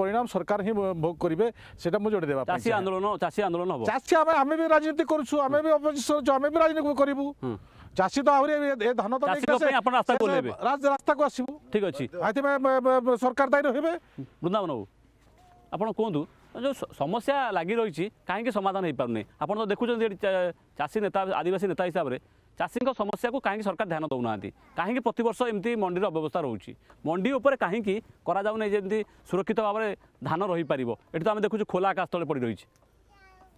ପରିଣାମ ସରକାର ହିଁ ଭୋଗ କରିବେ ସେଇଟା ମୁଁ ଯୋଡ଼ି ଦେବା ଚାଷୀ ଆନ୍ଦୋଳନ ଚାଷୀ ଆନ୍ଦୋଳନ କଣ ହବ ଚାଷୀ ଆମେ ଆମେ ବି ରାଜନୀତି କରୁଛୁ ଆମେ ବି ଅପୋଜିସନ ଅଛୁ ଆମେ ବି ରାଜନୀତି କରିବୁ ଚାଷୀ ତ ଆହୁରି ଏ ଧାନ ତ ଆପଣ ରାସ୍ତା ଖୋଲିବେ ରାସ୍ତାକୁ ଆସିବୁ ଠିକ ଅଛି ସେଥିପାଇଁ ସରକାର ଦାୟୀ ରହିବେ ବୃନ୍ଦାବନ ବାବୁ ଆପଣ କୁହନ୍ତୁ ଯେଉଁ ସମସ୍ୟା ଲାଗି ରହିଛି କାହିଁକି ସମାଧାନ ହେଇପାରୁନି ଆପଣ ତ ଦେଖୁଛନ୍ତି ଚାଷୀ ନେତା ଆଦିବାସୀ ନେତା ହିସାବରେ ଚାଷୀଙ୍କ ସମସ୍ୟାକୁ କାହିଁକି ସରକାର ଧ୍ୟାନ ଦେଉନାହାନ୍ତି କାହିଁକି ପ୍ରତିବର୍ଷ ଏମିତି ମଣ୍ଡିର ଅବ୍ୟବସ୍ଥା ରହୁଛି ମଣ୍ଡି ଉପରେ କାହିଁକି କରାଯାଉନି ଯେମିତି ସୁରକ୍ଷିତ ଭାବରେ ଧାନ ରହିପାରିବ ଏଠି ତ ଆମେ ଦେଖୁଛୁ ଖୋଲା ଆକାଶ ତଳେ ପଡ଼ି ରହିଛି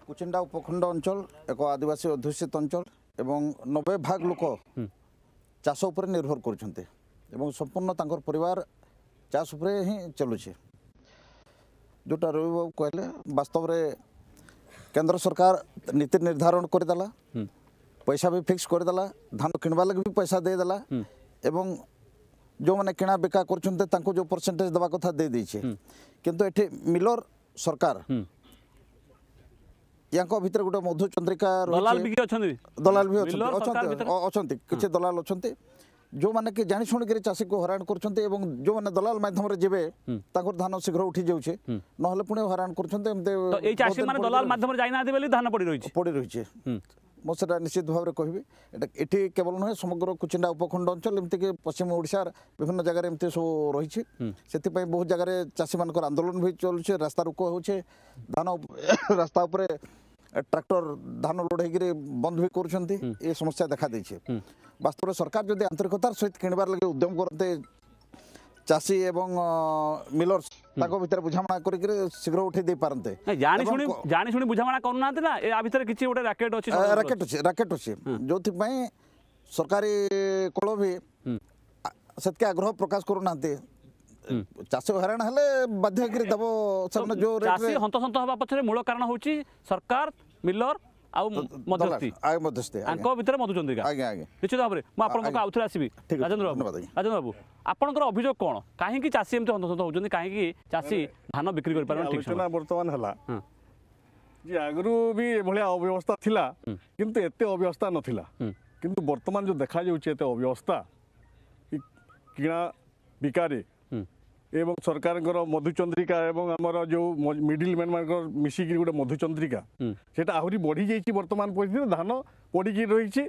কুচিন্ডা উপখণ্ড অঞ্চল এক আদিবাসী অধ্যুষিত অঞ্চল এবং নবে ভাগ লোক চাষ উপরে নির্ভর করছেন এবং সম্পূর্ণ তাঁর পরিবার চাষ উপরে হি চলুছে যেটা রবিবাবু কহিলেন বাস্তবরে কেন্দ্র সরকার নীতি নির্ধারণ করে দেলা পয়সা বি ফিক্স করে দেলা ধান কিনবা লাগে পয়সা দিয়ে দেলা এবং যে কিনা বিকা করছেন তাঁকু যে পরসেন্টেজ দেওয়া কথা দিয়ে দিয়েছে কিন্তু এটি মিলর সরকার ୟାଙ୍କ ଭିତରେ ଗୋଟେ ମଧୁ ଚନ୍ଦ୍ରିକା ଦଲାଲ ବି ଅଛନ୍ତି ଦଲାଲ ବି ଅଛନ୍ତି ଅଛନ୍ତି ଅଛନ୍ତି କିଛି ଦଲାଲ ଅଛନ୍ତି ଯେଉଁମାନେ କି ଜାଣି ଶୁଣିକରି ଚାଷୀକୁ ହଇରାଣ କରୁଛନ୍ତି ଏବଂ ଯେଉଁମାନେ ଦଲାଲ ମାଧ୍ୟମରେ ଯିବେ ତାଙ୍କର ଧାନ ଶୀଘ୍ର ଉଠି ଯାଉଛି ନହେଲେ ପୁଣି ହଇରାଣ କରୁଛନ୍ତି ଏମିତି ଏଇ ଚାଷୀମାନେ ଦଲାଲ ମାଧ୍ୟମରେ ଯାଇନାହାନ୍ତି ବୋଲି ଧାନ ପଡ଼ି ରହିଛି ପଡ଼ି ରହିଛି ମୁଁ ସେଟା ନିଶ୍ଚିତ ଭାବରେ କହିବି ଏଟା ଏଠି କେବଳ ନୁହେଁ ସମଗ୍ର କୁଚିଣ୍ଡା ଉପଖଣ୍ଡ ଅଞ୍ଚଳ ଏମିତିକି ପଶ୍ଚିମ ଓଡ଼ିଶାର ବିଭିନ୍ନ ଜାଗାରେ ଏମିତି ସବୁ ରହିଛି ସେଥିପାଇଁ ବହୁତ ଜାଗାରେ ଚାଷୀମାନଙ୍କର ଆନ୍ଦୋଳନ ବି ଚାଲୁଛି ରାସ୍ତା ରୋକ ହେଉଛି ଧାନ ରାସ୍ତା ଉପରେ ট্রাক্টর ধান লড়াইকি বন্ধ হয়ে করছেন এ সমস্যা দেখা দিয়েছে বাস্তবে সরকার যদি আন্তরিকতার সহ কিণবার লাগে উদ্যম করতে চাষী এবং মিলর্স তাকে ভিতরে বুঝামা করি শীঘ্র উঠে দিয়ে পারতে জানি শুনি জানি শুনি না এ ভিতরে কিছু গোটে রাকেট অছি রাকেট অছি রাকেট অছি যোথিপাই সরকারি কোল ভি সেতকে আগ্রহ প্রকাশ করু না ଚାଷୀ ହଇରାଣ ହେଲେ ବାଧ୍ୟ କରି ଦେବ ସେମାନେ ଯୋଉ ଚାଷୀ ହନ୍ତସନ୍ତ ହେବା ପଛରେ ମୂଳ କାରଣ ହେଉଛି ସରକାର ମିଲର ଆଉ ମଧ୍ୟସ୍ଥି ମଧ୍ୟସ୍ଥି ଆଙ୍କ ଭିତରେ ମଧୁଚନ୍ଦ୍ରିକା ଆଜ୍ଞା ଆଜ୍ଞା ନିଶ୍ଚିତ ଭାବରେ ମୁଁ ଆପଣଙ୍କ ଆଉଥରେ ଆସିବି ରାଜେନ୍ଦ୍ର ବାବୁ ରାଜେନ୍ଦ୍ର ବାବୁ ଆପଣଙ୍କର ଅଭିଯୋଗ କ'ଣ କାହିଁକି ଚାଷୀ ଏମିତି ହନ୍ତସନ୍ତ ହେଉଛନ୍ତି କାହିଁକି ଚାଷୀ ଧାନ ବିକ୍ରି କରିପାରୁନାହାନ୍ତି ବର୍ତ୍ତମାନ ହେଲା ଯେ ଆଗରୁ ବି ଏଭଳିଆ ଅବ୍ୟବସ୍ଥା ଥିଲା କିନ୍ତୁ ଏତେ ଅବ୍ୟବସ୍ଥା ନଥିଲା କିନ୍ତୁ ବର୍ତ୍ତମାନ ଯେଉଁ ଦେଖାଯାଉଛି ଏତେ ଅବ୍ୟବସ୍ଥା କିଣା ବିକାରେ এবং ସରକାରଙ୍କର ମଧୁଚନ୍ଦ୍ରିକା ଏବଂ ଆମର ଯେଉଁ ମିଡିଲ ମ୍ୟାନମାନଙ୍କର ମିଶିକି ଗୋଟେ ମଧୁଚନ୍ଦ୍ରିକା ସେଟା ଆହୁରି ବଢ଼ିଯାଇଛି ବର୍ତ୍ତମାନ ପରିସ୍ଥିତିରେ ଧାନ ପଡ଼ିକି ରହିଛି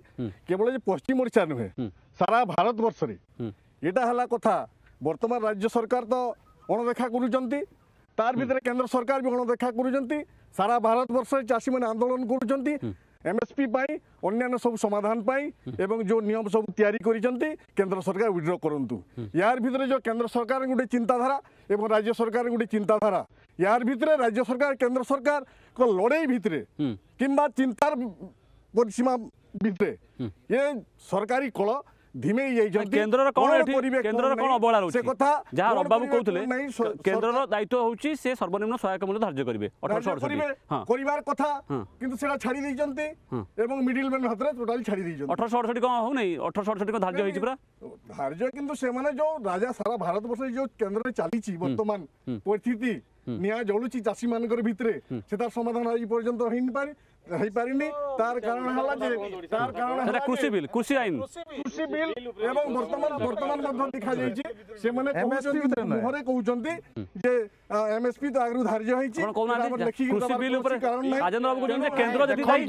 କେବଳ ଯେ ପଶ୍ଚିମ ଓଡ଼ିଶା ନୁହେଁ ସାରା ଭାରତବର୍ଷରେ ଏଇଟା ହେଲା କଥା ବର୍ତ୍ତମାନ ରାଜ୍ୟ ସରକାର ତ ଅଣଦେଖା କରୁଛନ୍ତି ତାର ଭିତରେ କେନ୍ଦ୍ର ସରକାର ବି ଅଣଦେଖା କରୁଛନ୍ତି ସାରା ଭାରତବର୍ଷରେ ଚାଷୀମାନେ ଆନ୍ଦୋଳନ କରୁଛନ୍ତି এমএসপি পাই অন্যান্য সব সমাধান পাই এবং যে নিয়ম সব তৈরি করেছেন কেন্দ্র সরকার উইড্র করতু ইয়ার ভিতরে যে কেন্দ্র সরকার গোটে চিন্তাধারা এবং রাজ্য সরকার গোটে চিন্তাধারা ইয়ার ভিতরে রাজ্য সরকার কেন্দ্র সরকার লড়াই ভিতরে কিংবা চিন্তার পরিসীমা ভিতরে এ সরকারি কল ধিমেই ଯାଇଛନ୍ତି କେନ୍ଦ୍ରର କ'ଣ ଏଠି କେନ୍ଦ୍ରର କ'ଣ ଅବହେଳା ରହୁଛି ସେ କଥା ଯାହା ରବାବୁ କହୁଥିଲେ କେନ୍ଦ୍ରର ଦାୟିତ୍ୱ ହେଉଛି ସେ ସର୍ବନିମ୍ନ ସହାୟକ ମୂଲ୍ୟ ଧାର୍ଯ୍ୟ କରିବେ କରିବାର କଥା କିନ୍ତୁ ସେଟା ଛାଡ଼ି ଦେଇଛନ୍ତି ଏବଂ ମିଡିଲ ମ୍ୟାନ ହାତରେ ଟୋଟାଲି ଛାଡ଼ି ଦେଇଛନ୍ତି ଅଠରଶହ ଅଠଷଠି କ'ଣ ହଉନି ଅଠରଶହ ଅଠଷଠି କ'ଣ ଧାର୍ଯ୍ୟ ହେଇଛି ପୁରା ଧାର୍ଯ୍ୟ କିନ୍ତୁ ସେମାନେ ଯୋଉ ରାଜା ସାରା ଭାରତବର୍ଷରେ ଯୋଉ କେନ୍ଦ୍ରରେ ଚାଲିଛି ବର୍ତ୍ତମାନ ପରିସ୍ଥିତି ନିଆଁ ଜଳୁଛି ଚାଷୀମାନଙ୍କର ଭିତରେ ସେ ତାର ସମାଧାନ ଆଜି ପର୍ଯ୍ୟନ୍ତ ହେଇନି ପାରେ নাই পারিনি তার কারণ হলো যে তার কারণ এটা কৃষি বিল কৃষি আইন কৃষি বিল এবং বর্তমান বর্তমান মধ্যে দেখা যাইছে সেমানে এমএসপি মোহরে কহুচন্তি যে এমএসপি তো আগরু ধার্য হইছে কৃষি বিল উপরে রাজেন্দ্র বাবু কহুচন্তি কেন্দ্র যদি দায়ী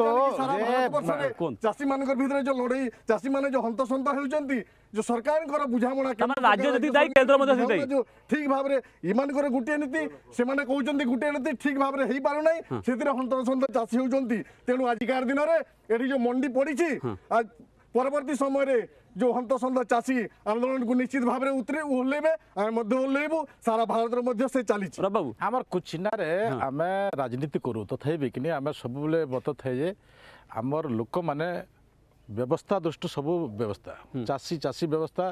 চাষী মানকর ভিতরে যে লড়াই চাষী মানে যে হন্তসন্ত হেউচন্তি যে সরকারঙ্কর বুঝামণা কেমন রাজ্য যদি দায়ী কেন্দ্র মধ্যে যদি দায়ী ঠিক ভাবে ইমানকর গোটিয়ে নীতি সেমানে কৌচন্তি গোটিয়ে নীতি ঠিক ভাবে হেই পারু নাই সেতিরে হন্তসন্ত চাষী হউচন্তি তেণু আজিকার দিনরে এটি যে মন্ডি পড়িছি আজ পরবর্তী সময়ে যে হন্তসন্ত চাষী আন্দোলনকু নিশ্চিত ভাবে উতরে ওহ্লাইবে আমি মধ্যে ওহ্লাইবু সারা ভারতের মধ্যে সে চালিছে বাবু আমার কুচিনারে আমি রাজনীতি করু তথাপি কিনি আমি সবুলে মত থাকে যে আমার লোক মানে ବ୍ୟବସ୍ଥା ଦୃଷ୍ଟି ସବୁ ବ୍ୟବସ୍ଥା ଚାଷୀ ଚାଷୀ ବ୍ୟବସ୍ଥା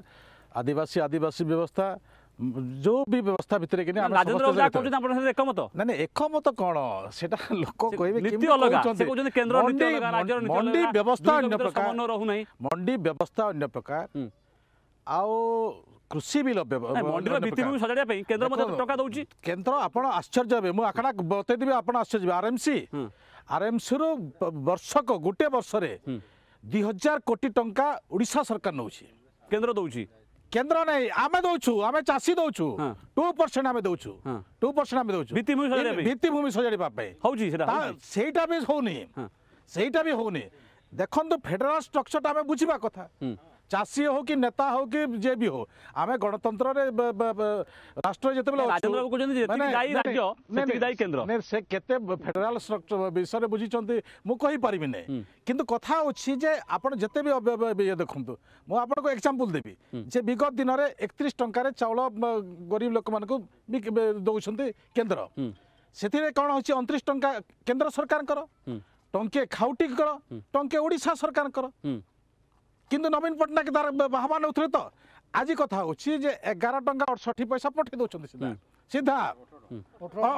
ଆଦିବାସୀ ଆଦିବାସୀ ବ୍ୟବସ୍ଥା ଯେଉଁ ବି ବ୍ୟବସ୍ଥା ଭିତରେ କିନା ଏକମତ ନାଇଁ ନାଇଁ ଏକମତ କ'ଣ ସେଟା ଲୋକ କହିବେ ମଣ୍ଡି ବ୍ୟବସ୍ଥା ଅନ୍ୟ ପ୍ରକାର ମଣ୍ଡି ବ୍ୟବସ୍ଥା ଅନ୍ୟ ପ୍ରକାର ଆଉ କୃଷି ବିଲ କେନ୍ଦ୍ର ଆପଣ ଆଶ୍ଚର୍ଯ୍ୟ ହେବେ ମୁଁ ଆଖଡ଼ା ବତେଇଦେବି ଆପଣ ଆଶ୍ଚର୍ଯ୍ୟ ହେବେ ଆର୍ଏମ୍ସି ଆର୍ଏମ୍ସିରୁ ବର୍ଷକ ଗୋଟେ ବର୍ଷରେ দুই হাজার কোটি টঙ্কা ওড়িশা সরকার নেଉଛି কেন্দ্র দৌছি কেন্দ্র নাই আমি দৌছু আমি চাষী দৌছু হ্যাঁ। টু পরসেন্ট আমি দৌছু হ্যাঁ। টু পরসেন্ট আমি দৌছু ভিত্তিভূমি ভিত্তিভূমি সজাড়া হচ্ছে সেইটা বি হোনি হ্যাঁ। সেইটা বি হোনি দেখুন ফেডেরাল স্ট্রকচরটা আমি বুঝবা কথা চাষী হোক কি নেতা হোক কি যে বি হোক আমি গণতন্ত্রের রাষ্ট্র যেতবে সে কেতে ফেডেরাল স্ট্রকচর বিষয়ে বুঝিছেন মু কইপারি না কিন্তু কথা অছি যে আপনার যেতে বি ইয়ে দেখুন মু আপনার এক্সাম্পল দেবি যে বিগত দিনের একত্রিশ টাকার চাউল গরিব লোক মানুষ দৌঁচ কেন্দ্র ସେଥିରେ କ'ଣ ହେଉଛି ଅଣତିରିଶ ଟଙ୍କା କେନ୍ଦ୍ର ସରକାରଙ୍କର ଟଙ୍କେ ଖାଉଟିଙ୍କର ଟଙ୍କେ ଓଡ଼ିଶା ସରକାରଙ୍କର কিন্তু ନବୀନ ପଟ୍ଟନାୟକ ତାର ବାହାବା ନେଉଥିଲେ ତ ଆଜି କଥା ହେଉଛି ଯେ ଏଗାର ଟଙ୍କା ଅଠଷଠି ପଇସା ପଠେଇ ଦେଉଛନ୍ତି ସିଧା ସିଧା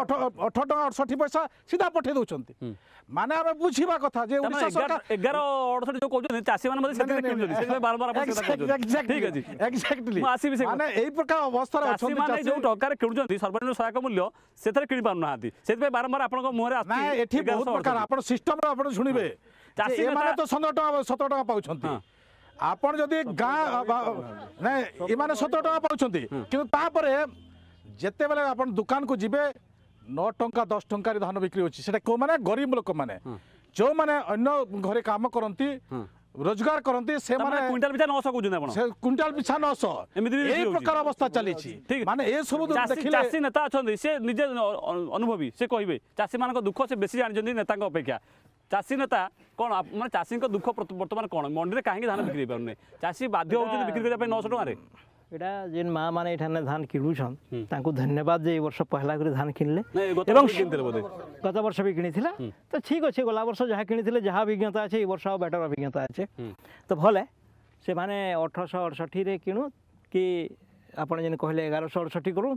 ଅଠର ଟଙ୍କା ଅଠଷଠି ପଇସା ସିଧା ପଠେଇ ଦେଉଛନ୍ତି ମାନେ ଆମେ ବୁଝିବା କଥା ଯେ ଓଡ଼ିଶା ସରକାର ଏଗାର ଅଠଷଠି ଯୋଉ କହୁଛନ୍ତି ଚାଷୀମାନେ ମାନେ ଏଇ ପ୍ରକାର ଅବସ୍ଥାରେ ଅଛନ୍ତି ଯୋଉ ଟଙ୍କାରେ କିଣୁଛନ୍ତି ସର୍ବନିମ୍ନ ସହାୟକ ମୂଲ୍ୟ ସେଥିରେ କିଣି ପାରୁନାହାନ୍ତି ସେଥିପାଇଁ ବାରମ୍ବାର ଆପଣଙ୍କ ମୁହଁରେ ଏଠି ବହୁତ ପ୍ରକାର ଆପଣ ସିଷ୍ଟମରେ ଆପଣ ଶୁଣିବେ ଚାଷୀମାନେ ତ ଷୋହଳ ଟଙ୍କା ସତର ଟଙ୍କା ପାଉଛନ୍ତି ଆପଣ ଯଦି ଗାଁ ନାଇଁ ଏମାନେ ସତର ଟଙ୍କା ପାଉଛନ୍ତି କିନ୍ତୁ ତାପରେ ଯେତେବେଳେ ଆପଣ ଦୋକାନକୁ ଯିବେ ନଅ ଟଙ୍କା ଦଶ ଟଙ୍କାରେ ଧାନ ବିକ୍ରି ହେଉଛି ସେଟା କେଉଁମାନେ ଗରିବ ଲୋକମାନେ ଯେଉଁମାନେ ଅନ୍ୟ ଘରେ କାମ କରନ୍ତି ରୋଜଗାର କରନ୍ତି ସେମାନେ କୁଇଣ୍ଟାଲ ପିଛା ନଅଶହ କହୁଛନ୍ତି ଆପଣ ସେ କୁଇଣ୍ଟାଲ ପିଛା ନଅଶହ ଏମିତି ଏଇ ପ୍ରକାର ଅବସ୍ଥା ଚାଲିଛି ମାନେ ଏସବୁ ଚାଷୀ ନେତା ଅଛନ୍ତି ସେ ନିଜେ ଅନୁଭବୀ ସେ କହିବେ ଚାଷୀମାନଙ୍କ ଦୁଃଖ ସେ ବେଶୀ ଜାଣିଛନ୍ତି ନେତାଙ୍କ ଅପେକ୍ଷା চাষী নেতা କ'ଣ মানে ଚାଷୀଙ୍କ দুঃখ বর্তমানে କ'ଣ ମଣ୍ଡିରେ କାହିଁକି ধান বিক্রি পাবেন চাষী বাধ্য ହେଉଛନ୍ତି বিক্রি କରିବା ପାଇଁ ନଅଶହ ଟଙ୍କାରେ এটা যে মা মানে এখানে ধান কিনুছেন তাকে ধন্যবাদ যে এই বর্ষ পহলা করে ধান কিনলে এবং গত বর্ষ বি কিনিলে তো ঠিক আছে গলা বর্ষ যা কিনিলে যা অভিজ্ঞতা আছে এই বর্ষ বেটার অভিজ্ঞতা আছে তো ভলে সে মানে অঠরশহ অড়ষঠিরে কিণু কি আপনার যে কহিলেন এগারশহ অড়ষঠি করুন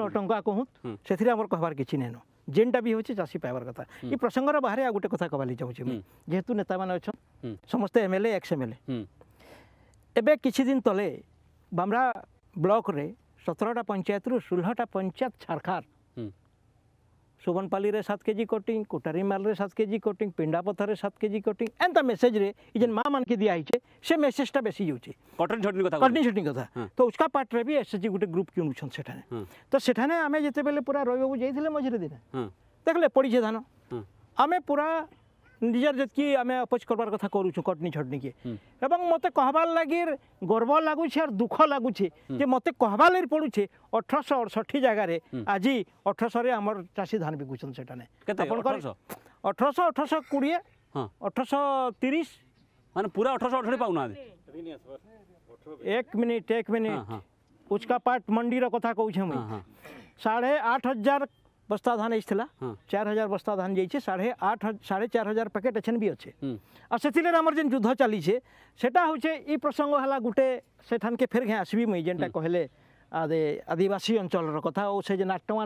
ন টঙ্কা কহুত সেথিরে আমার কহবার কিছু নেন जेन्ट भी हुन्छ चासी पाइवर कथा ए प्रसंग बाहेरे आ गुटे कथा कवा लि जाऊ छु म जेतु नेता मानेछ समस्त एमएलए एक्स एमएलए एबे केछि दिन तले बमरा ब्लक रे 17 टा पंचायत रु 16 पंचायत सरकार ସୁବନପାଲିରେ ସାତ କେଜି କଟିଂ କୋଟାରିମାଲରେ ସାତ କେଜି କଟିଂ ପିଣ୍ଡାପଥରେ ସାତ କେଜି କଟିଂ ଏନ୍ତା ମେସେଜ୍ରେ ଇ ଯେନ୍ ମାଆ ମାନକେ ଦିଆହେଇଛେ ସେ ମେସେଜ୍ଟା ବେଶୀ ଯାଉଛେ କଟନ୍ ଛଟନି କଥା କଟନ୍ ଛଟନି କଥା ତ ଉସ୍କା ପାର୍ଟରେ ବି ଏସ୍ ଏଚ୍ ଜି ଗୋଟେ ଗ୍ରୁପ୍ କିଣୁଛନ୍ ସେଠାରେ ତ ସେଠାରେ ଆମେ ଯେତେବେଳେ ପୁରା ରହିବାକୁ ଯାଇଥିଲେ ମଝିରେ ଦିନେ ଦେଖିଲେ ପଡ଼ିଛେ ଧାନ ଆମେ ପୁରା ନିଜର ଯେତ୍କି ଆମେ ଅପୋଜ କରବାର କଥା କରୁଛୁ କଟନି ଛଟନିକେ ଏବଂ ମୋତେ କହବାର୍ ଲାଗି ଗର୍ବ ଲାଗୁଛି ଆର୍ ଦୁଃଖ ଲାଗୁଛି ଯେ ମୋତେ କହବାର୍ ଲାଗି ପଡ଼ୁଛି ଅଠରଶହ ଅଠଷଠି ଜାଗାରେ ଆଜି ଅଠରଶହରେ ଆମର ଚାଷୀ ଧାନ ବିକୁଛନ୍ତି ସେଟା ନେ ଅଠରଶହ ଅଠରଶହ କୋଡ଼ିଏ ଅଠରଶହ ତିରିଶ ମାନେ ପୁରା ଅଠରଶହ ଅଠଷଠି ପାଉନାହାନ୍ତି ଏକ ମିନିଟ୍ ଏକ ମିନିଟ୍ ଉଚ୍କା ପାଟ ମଣ୍ଡିର କଥା କହୁଛେ ମୁଇଁ ସାଢ଼େ ଆଠ ହଜାର বস্তা ধান એ হ্যাঁ। চার হাজার বস্তা ধান બસ્તા সাড়ে আট সাড়ে চার হাজার প্যাকেট এছেন বি પેકેટ એછેન બી અછે આ ସେଥିରେ ଆମର ଯେନ୍ ଯୁଦ୍ଧ ଚାଲିଛେ ସେଟା ହଉଛେ ଇ ପ୍ରସଙ୍ଗ ହେଲା ଗୁଟେ ସେଠାନକେ ଫେର୍ ଘେ ଆସିବି ମୁଇଁ আদিবাসী অঞ্চলর কথা ও সে যে আট টঙ্কা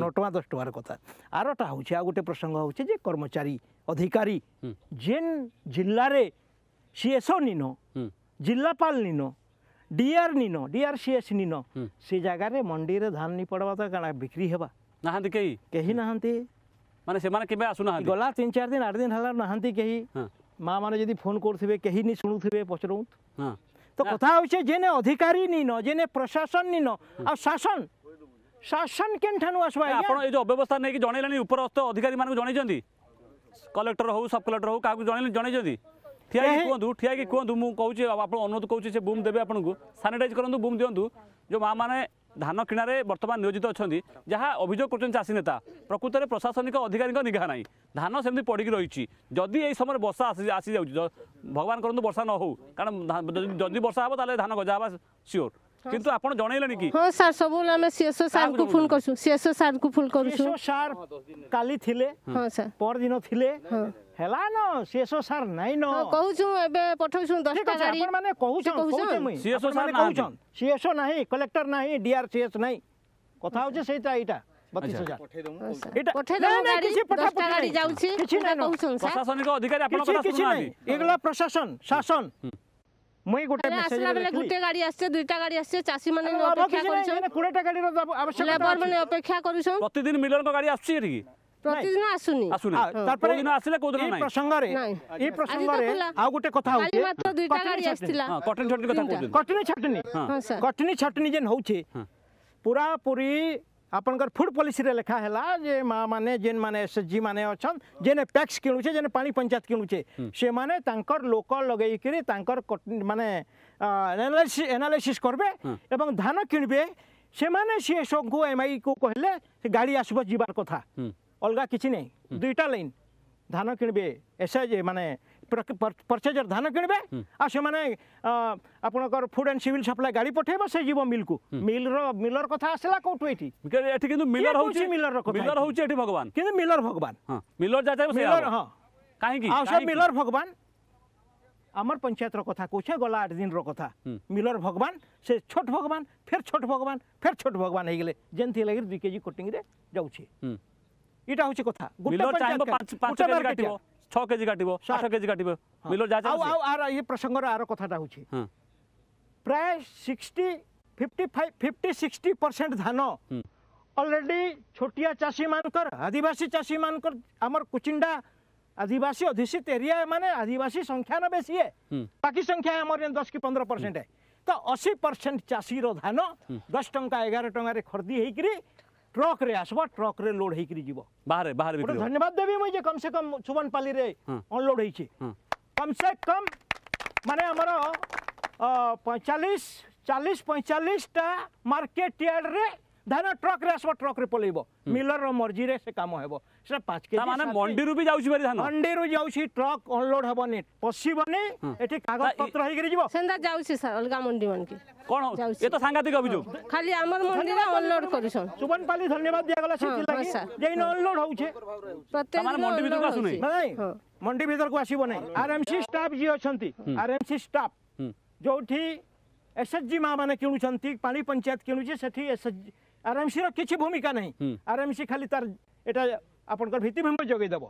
ন টঙ্কা দশ টঙ্কার কথা আরটা হচ্ছে আর গোটে প্রসঙ্গ হচ্ছে যে কর্মচারী অধিকারী যেন জেলারে সিএসও নিন জিল্লাপাল নিন ডিআর নিন ডিআর সিএস নিন সে জায়গায় মন্ডিরে ধান নি পড়বা তো কেন বিক্রি হবা ନାହାନ୍ତି କେହି କେହି ନାହାନ୍ତି ମାନେ ସେମାନେ କେବେ ଆସୁନାହାନ୍ତି ଗଲା ତିନି ଚାରି ଦିନ ଆଠ ଦିନ ହେଲା ନାହାନ୍ତି କେହି ମା ମାନେ ଯଦି ଫୋନ କରୁଥିବେ କେହି ନି ଶୁଣୁଥିବେ ପଚରଉ ତ କଥା ହଉଛେ ଯେନେ ଅଧିକାରୀ ନିନ ଯେନେ ପ୍ରଶାସନ ନିନ ଆଉ ଶାସନ ଶାସନ କେନ୍ଠାନୁ ଆସିବା ଆପଣ ଏଇ ଯେଉଁ ଅବ୍ୟବସ୍ଥା ନେଇକି ଜଣେଇଲେଣି ଉପରସ୍ଥ ଅଧିକାରୀ ମାନଙ୍କୁ ଜଣେଇଛନ୍ତି କଲେକ୍ଟର ହଉ ସବ୍ କଲେକ୍ଟର ହଉ କାହାକୁ ଜଣେଇଛନ୍ତି ଠିଆ ହେଇକି କୁହନ୍ତୁ ଠିଆ ହେଇକି କୁହନ୍ତୁ ମୁଁ କହୁଛି ଆପଣ ଅନୁରୋଧ କହୁଛି ସେ ବୁମ୍ ଦେବେ ଆପଣଙ୍କୁ ସାନିଟାଇଜ୍ କରନ୍ତୁ ବୁମ୍ ଦିଅନ୍ତୁ ଯେଉଁ ମାଆମାନେ ଧାନ କିଣାରେ ବର୍ତ୍ତମାନ ନିୟୋଜିତ ଅଛନ୍ତି ଯାହା ଅଭିଯୋଗ କରୁଛନ୍ତି ଚାଷୀ ନେତା ପ୍ରକୃତରେ ପ୍ରଶାସନିକ ଅଧିକାରୀଙ୍କ ନିଘା ନାହିଁ ଧାନ ସେମିତି ପଡ଼ିକି ରହିଛି ଯଦି ଏହି ସମୟରେ ବର୍ଷା ଆସି ଆସିଯାଉଛି ଭଗବାନ କରନ୍ତୁ ବର୍ଷା ନ ହଉ କାରଣ ଯଦି ବର୍ଷା ହେବ ତାହେଲେ ଧାନ ଗଜା ହେବା ସିଓର কিন্তু আপন জনাইলেনি কি হ্যাঁ স্যার সব আমি সিএসও স্যার কো ফোন করছু সিএসও স্যার কো ফোন করছু সিএসও স্যার কালি থিলে হ্যাঁ স্যার পর দিন থিলে হ্যাঁ হেলা না সিএসও স্যার নাই ন কহুছু এবে পঠাউছু 10 টা গাড়ি আপন মানে কহুছু কহুছু সিএসও স্যার মানে কহুছন সিএসও নাই কালেক্টর নাই ডিআর সিএস নাই কথা হচ্ছে সেইটা এইটা প্রশাসনিক অধিকারী আপনার কথা শুনুন এগুলা প্রশাসন শাসন ମୁଇଁ ଗୋଟେ ମେସେଜ ଲେଖିଲି ଗୋଟେ ଗାଡି ଆସছে ଦୁଇଟା ଗାଡି ଆସছে ଚାଷୀ ମାନେ ଅପେକ୍ଷା କରୁଛନ୍ 20ଟା ଗାଡିର ଆବଶ୍ୟକତା ଲେବର ମାନେ ଅପେକ୍ଷା କରୁଛନ୍ ପ୍ରତିଦିନ ମିଲନଙ୍କ ଗାଡି ଆସୁଛି ଏଠିକି ପ୍ରତିଦିନ ଆସୁନି ଆସୁନି ତାପରେ ଦିନ ଆସିଲେ କୋଉ ଦିନ ନାହିଁ ପ୍ରସଙ୍ଗରେ ଏ ପ୍ରସଙ୍ଗରେ ଆଉ ଗୋଟେ କଥା ହଉଛି ମାତ୍ର ଦୁଇଟା ଗାଡି ଆସିଥିଲା କଟନୀ ଛଟନୀ କଥା କହୁଛନ୍ତି କଟନୀ ଛଟନୀ କଟନୀ ଛଟନୀ ଯେନ୍ ହଉଛି ପୁରାପୁରି ଆପଣଙ୍କର ଫୁଡ୍ ପଲିସିରେ ଲେଖା ହେଲା ଯେ ମାଆମାନେ ଯେନ୍ମାନେ ଏସ୍ ଏଚ୍ ଜି ମାନେ ଅଛନ୍ ଯେନେ ପ୍ୟାକ୍ସ କିଣୁଛେ ଯେନେ ପାଣି ପଞ୍ଚାୟତ କିଣୁଛେ ସେମାନେ ତାଙ୍କର ଲୋକ ଲଗେଇକିରି ତାଙ୍କର ମାନେ ଏନାଲିସିସ୍ କରିବେ ଏବଂ ଧାନ କିଣିବେ ସେମାନେ ସିଏ ସବୁକୁ ଏମ୍ଆଇକୁ କହିଲେ ସେ ଗାଡ଼ି ଆସିବ ଯିବାର କଥା ଅଲଗା କିଛି ନାହିଁ ଦୁଇଟା ଲାଇନ୍ ଧାନ କିଣିବେ ଏସ୍ ଏଚ୍ ମାନେ ପରଚେଜର ଧାନ କିଣିବେ ଆଉ ସେମାନେ ଆପଣଙ୍କର ଫୁଡ୍ ଆଣ୍ଡ ସିଭିଲ୍ ସପ୍ଲାଏ ଗାଡ଼ି ପଠେଇବ ସେ ଯିବ ମିଲ୍କୁ ମିଲ୍ର ମିଲର କଥା ଆସିଲା କୋଉଠୁ ଏଠି ଏଠି କିନ୍ତୁ ମିଲର ହଉଛି ମିଲର ମିଲର ହଉଛି ଏଠି ଭଗବାନ କିନ୍ତୁ ମିଲର ଭଗବାନ ମିଲର ଯାହା ମିଲର ହଁ କାହିଁକି ଆଉ ସେ ମିଲର ଭଗବାନ আমার পঞ্চায়েতর কথা কইছে গলা আট দিনর কথা মিলর ভগবান সে ছোট ভগবান ফের ছোট ভগবান ফের ছোট ভগবান হয়ে গেলে যেমতি লাগি দুই কেজি কোটিংরে যাচ্ছে এটা হচ্ছে কথা গোটা পঞ্চায়েত छ आ आ ये प्रसंग कथाटा प्राय 60 60% 55 50 केजी अलरेडी छोटिया चासी मानकर आदिवासी चासी मानकर कुचिंडा आदिवासी अधि एरिया माने आदिवासी संख्या न बेसी है बाकी संख्या हमर 10 कि 15% है त असी पर्सेन्ट चासि धान टका टा एघार टा खरिदी हैक ट्रक रे आसबा ट्रक रे लोड हेकरि जीवो बाहर बाहर बिक्री हो धन्यवाद देबी मई जे कम से कम चुवनपाली रे हाँ। अनलोड हेछि हाँ। कम से कम माने हमरो 45 40 45 टा मार्केट यार्ड रे ଧାନ ଟ୍ରକ୍ରେ ଆସିବ ଟ୍ରକ୍ରେ ପଲେଇବ ମିଲରର ମର୍ଜିରେ ସେ କାମ ହେବ ସେଟା ପାଞ୍ଚ କେଜି ମାନେ ମଣ୍ଡିରୁ ବି ଯାଉଛି ଭାରି ଧାନ ମଣ୍ଡିରୁ ଯାଉଛି ଟ୍ରକ୍ ଅନଲୋଡ୍ ହେବନି ପଶିବନି ଏଠି କାଗଜ ପତ୍ର ହେଇକିରି ଯିବ ସେନ୍ତା ଯାଉଛି ସାର୍ ଅଲଗା ମଣ୍ଡି ମାନକେ କ'ଣ ଏ ତ ସାଂଘାତିକ ଅଭିଯୋଗ ଖାଲି ଆମର ମଣ୍ଡିରେ ଅନଲୋଡ୍ କରୁଛନ୍ ସୁବନପାଲି ଧନ୍ୟବାଦ ଦିଆଗଲା ସେଥିଲାଗି ଯେଇନ ଅନଲୋଡ୍ ହଉଛେ ପ୍ରତ୍ୟେକ ମଣ୍ଡି ଭିତରକୁ ଆସୁନି ନାଇଁ ମଣ୍ଡି ଭିତରକୁ ଆସିବ ନାହିଁ ଆର୍ଏମ୍ସି ଷ୍ଟାଫ୍ ଯିଏ ଅଛନ୍ତି ଆର୍ଏମ୍ସି ଷ୍ଟାଫ୍ ଯୋଉଠି ଏସ୍ଏଚ୍ଜି ମାଆମାନେ କିଣୁଛନ୍ତି ପାଣି ପଞ୍ଚାୟତ କିଣୁଛି ସେଠି ଏସ୍ଏଚ୍ଜି ଆରାମସିର କିଛି ଭୂମିକା ନାହିଁ ଆରାମସି খালি তার এটা আপনার ভিত্তিভূমি যোগাই দেব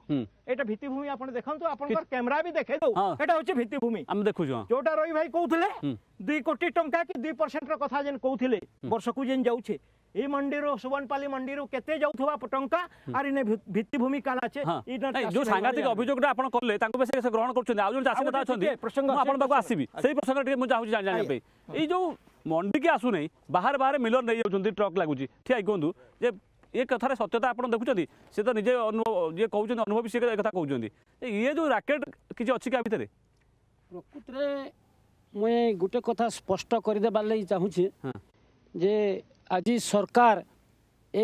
এটা ভিত্তিভূমি আপনার দেখুন আপনার ক্যামেরা বি দেখে দেব হ্যাঁ। এটা হচ্ছে ভিত্তিভূমি আমি দেখু হ্যাঁ। যেটা রবি ভাই কৌলে দুই কোটি টঙ্কা কি দুই পরসেন্ট কথা যেন কৌলে বর্ষকু যেন যাচ্ছে এই মন্ডি সুবর্ণপালি মন্ডি কেতে যাওয়া টঙ্কা আর ইনে ভিত্তিভূমি কাল আছে যে সাংঘাতিক অভিযোগটা আপনার কলে তাকে বেশ গ্রহণ করছেন আজ যে চাষী কথা অনেক প্রসঙ্গ আপনার পাখু আসবি সেই প্রসঙ্গটা টিকে মু চাহুছি জানিবা এই যে ମଣ୍ଡିକି ଆସୁନାହିଁ ବାହାରେ ବାହାରେ ମିଲର ନେଇଯାଉଛନ୍ତି ଟ୍ରକ୍ ଲାଗୁଛି ଠିଆ କୁହନ୍ତୁ ଯେ ଏ କଥାରେ ସତ୍ୟତା ଆପଣ ଦେଖୁଛନ୍ତି ସେ ତ ନିଜେ ଅନୁଭବ ଯିଏ କହୁଛନ୍ତି ଅନୁଭବୀ ସେ କଥା କହୁଛନ୍ତି ଇଏ ଯେଉଁ ରାକେଟ୍ କିଛି ଅଛି କା ଭିତରେ ପ୍ରକୃତିରେ ମୁଇଁ ଗୋଟେ କଥା ସ୍ପଷ୍ଟ କରିଦେବାର ଲାଗି ଚାହୁଁଛି ଯେ ଆଜି ସରକାର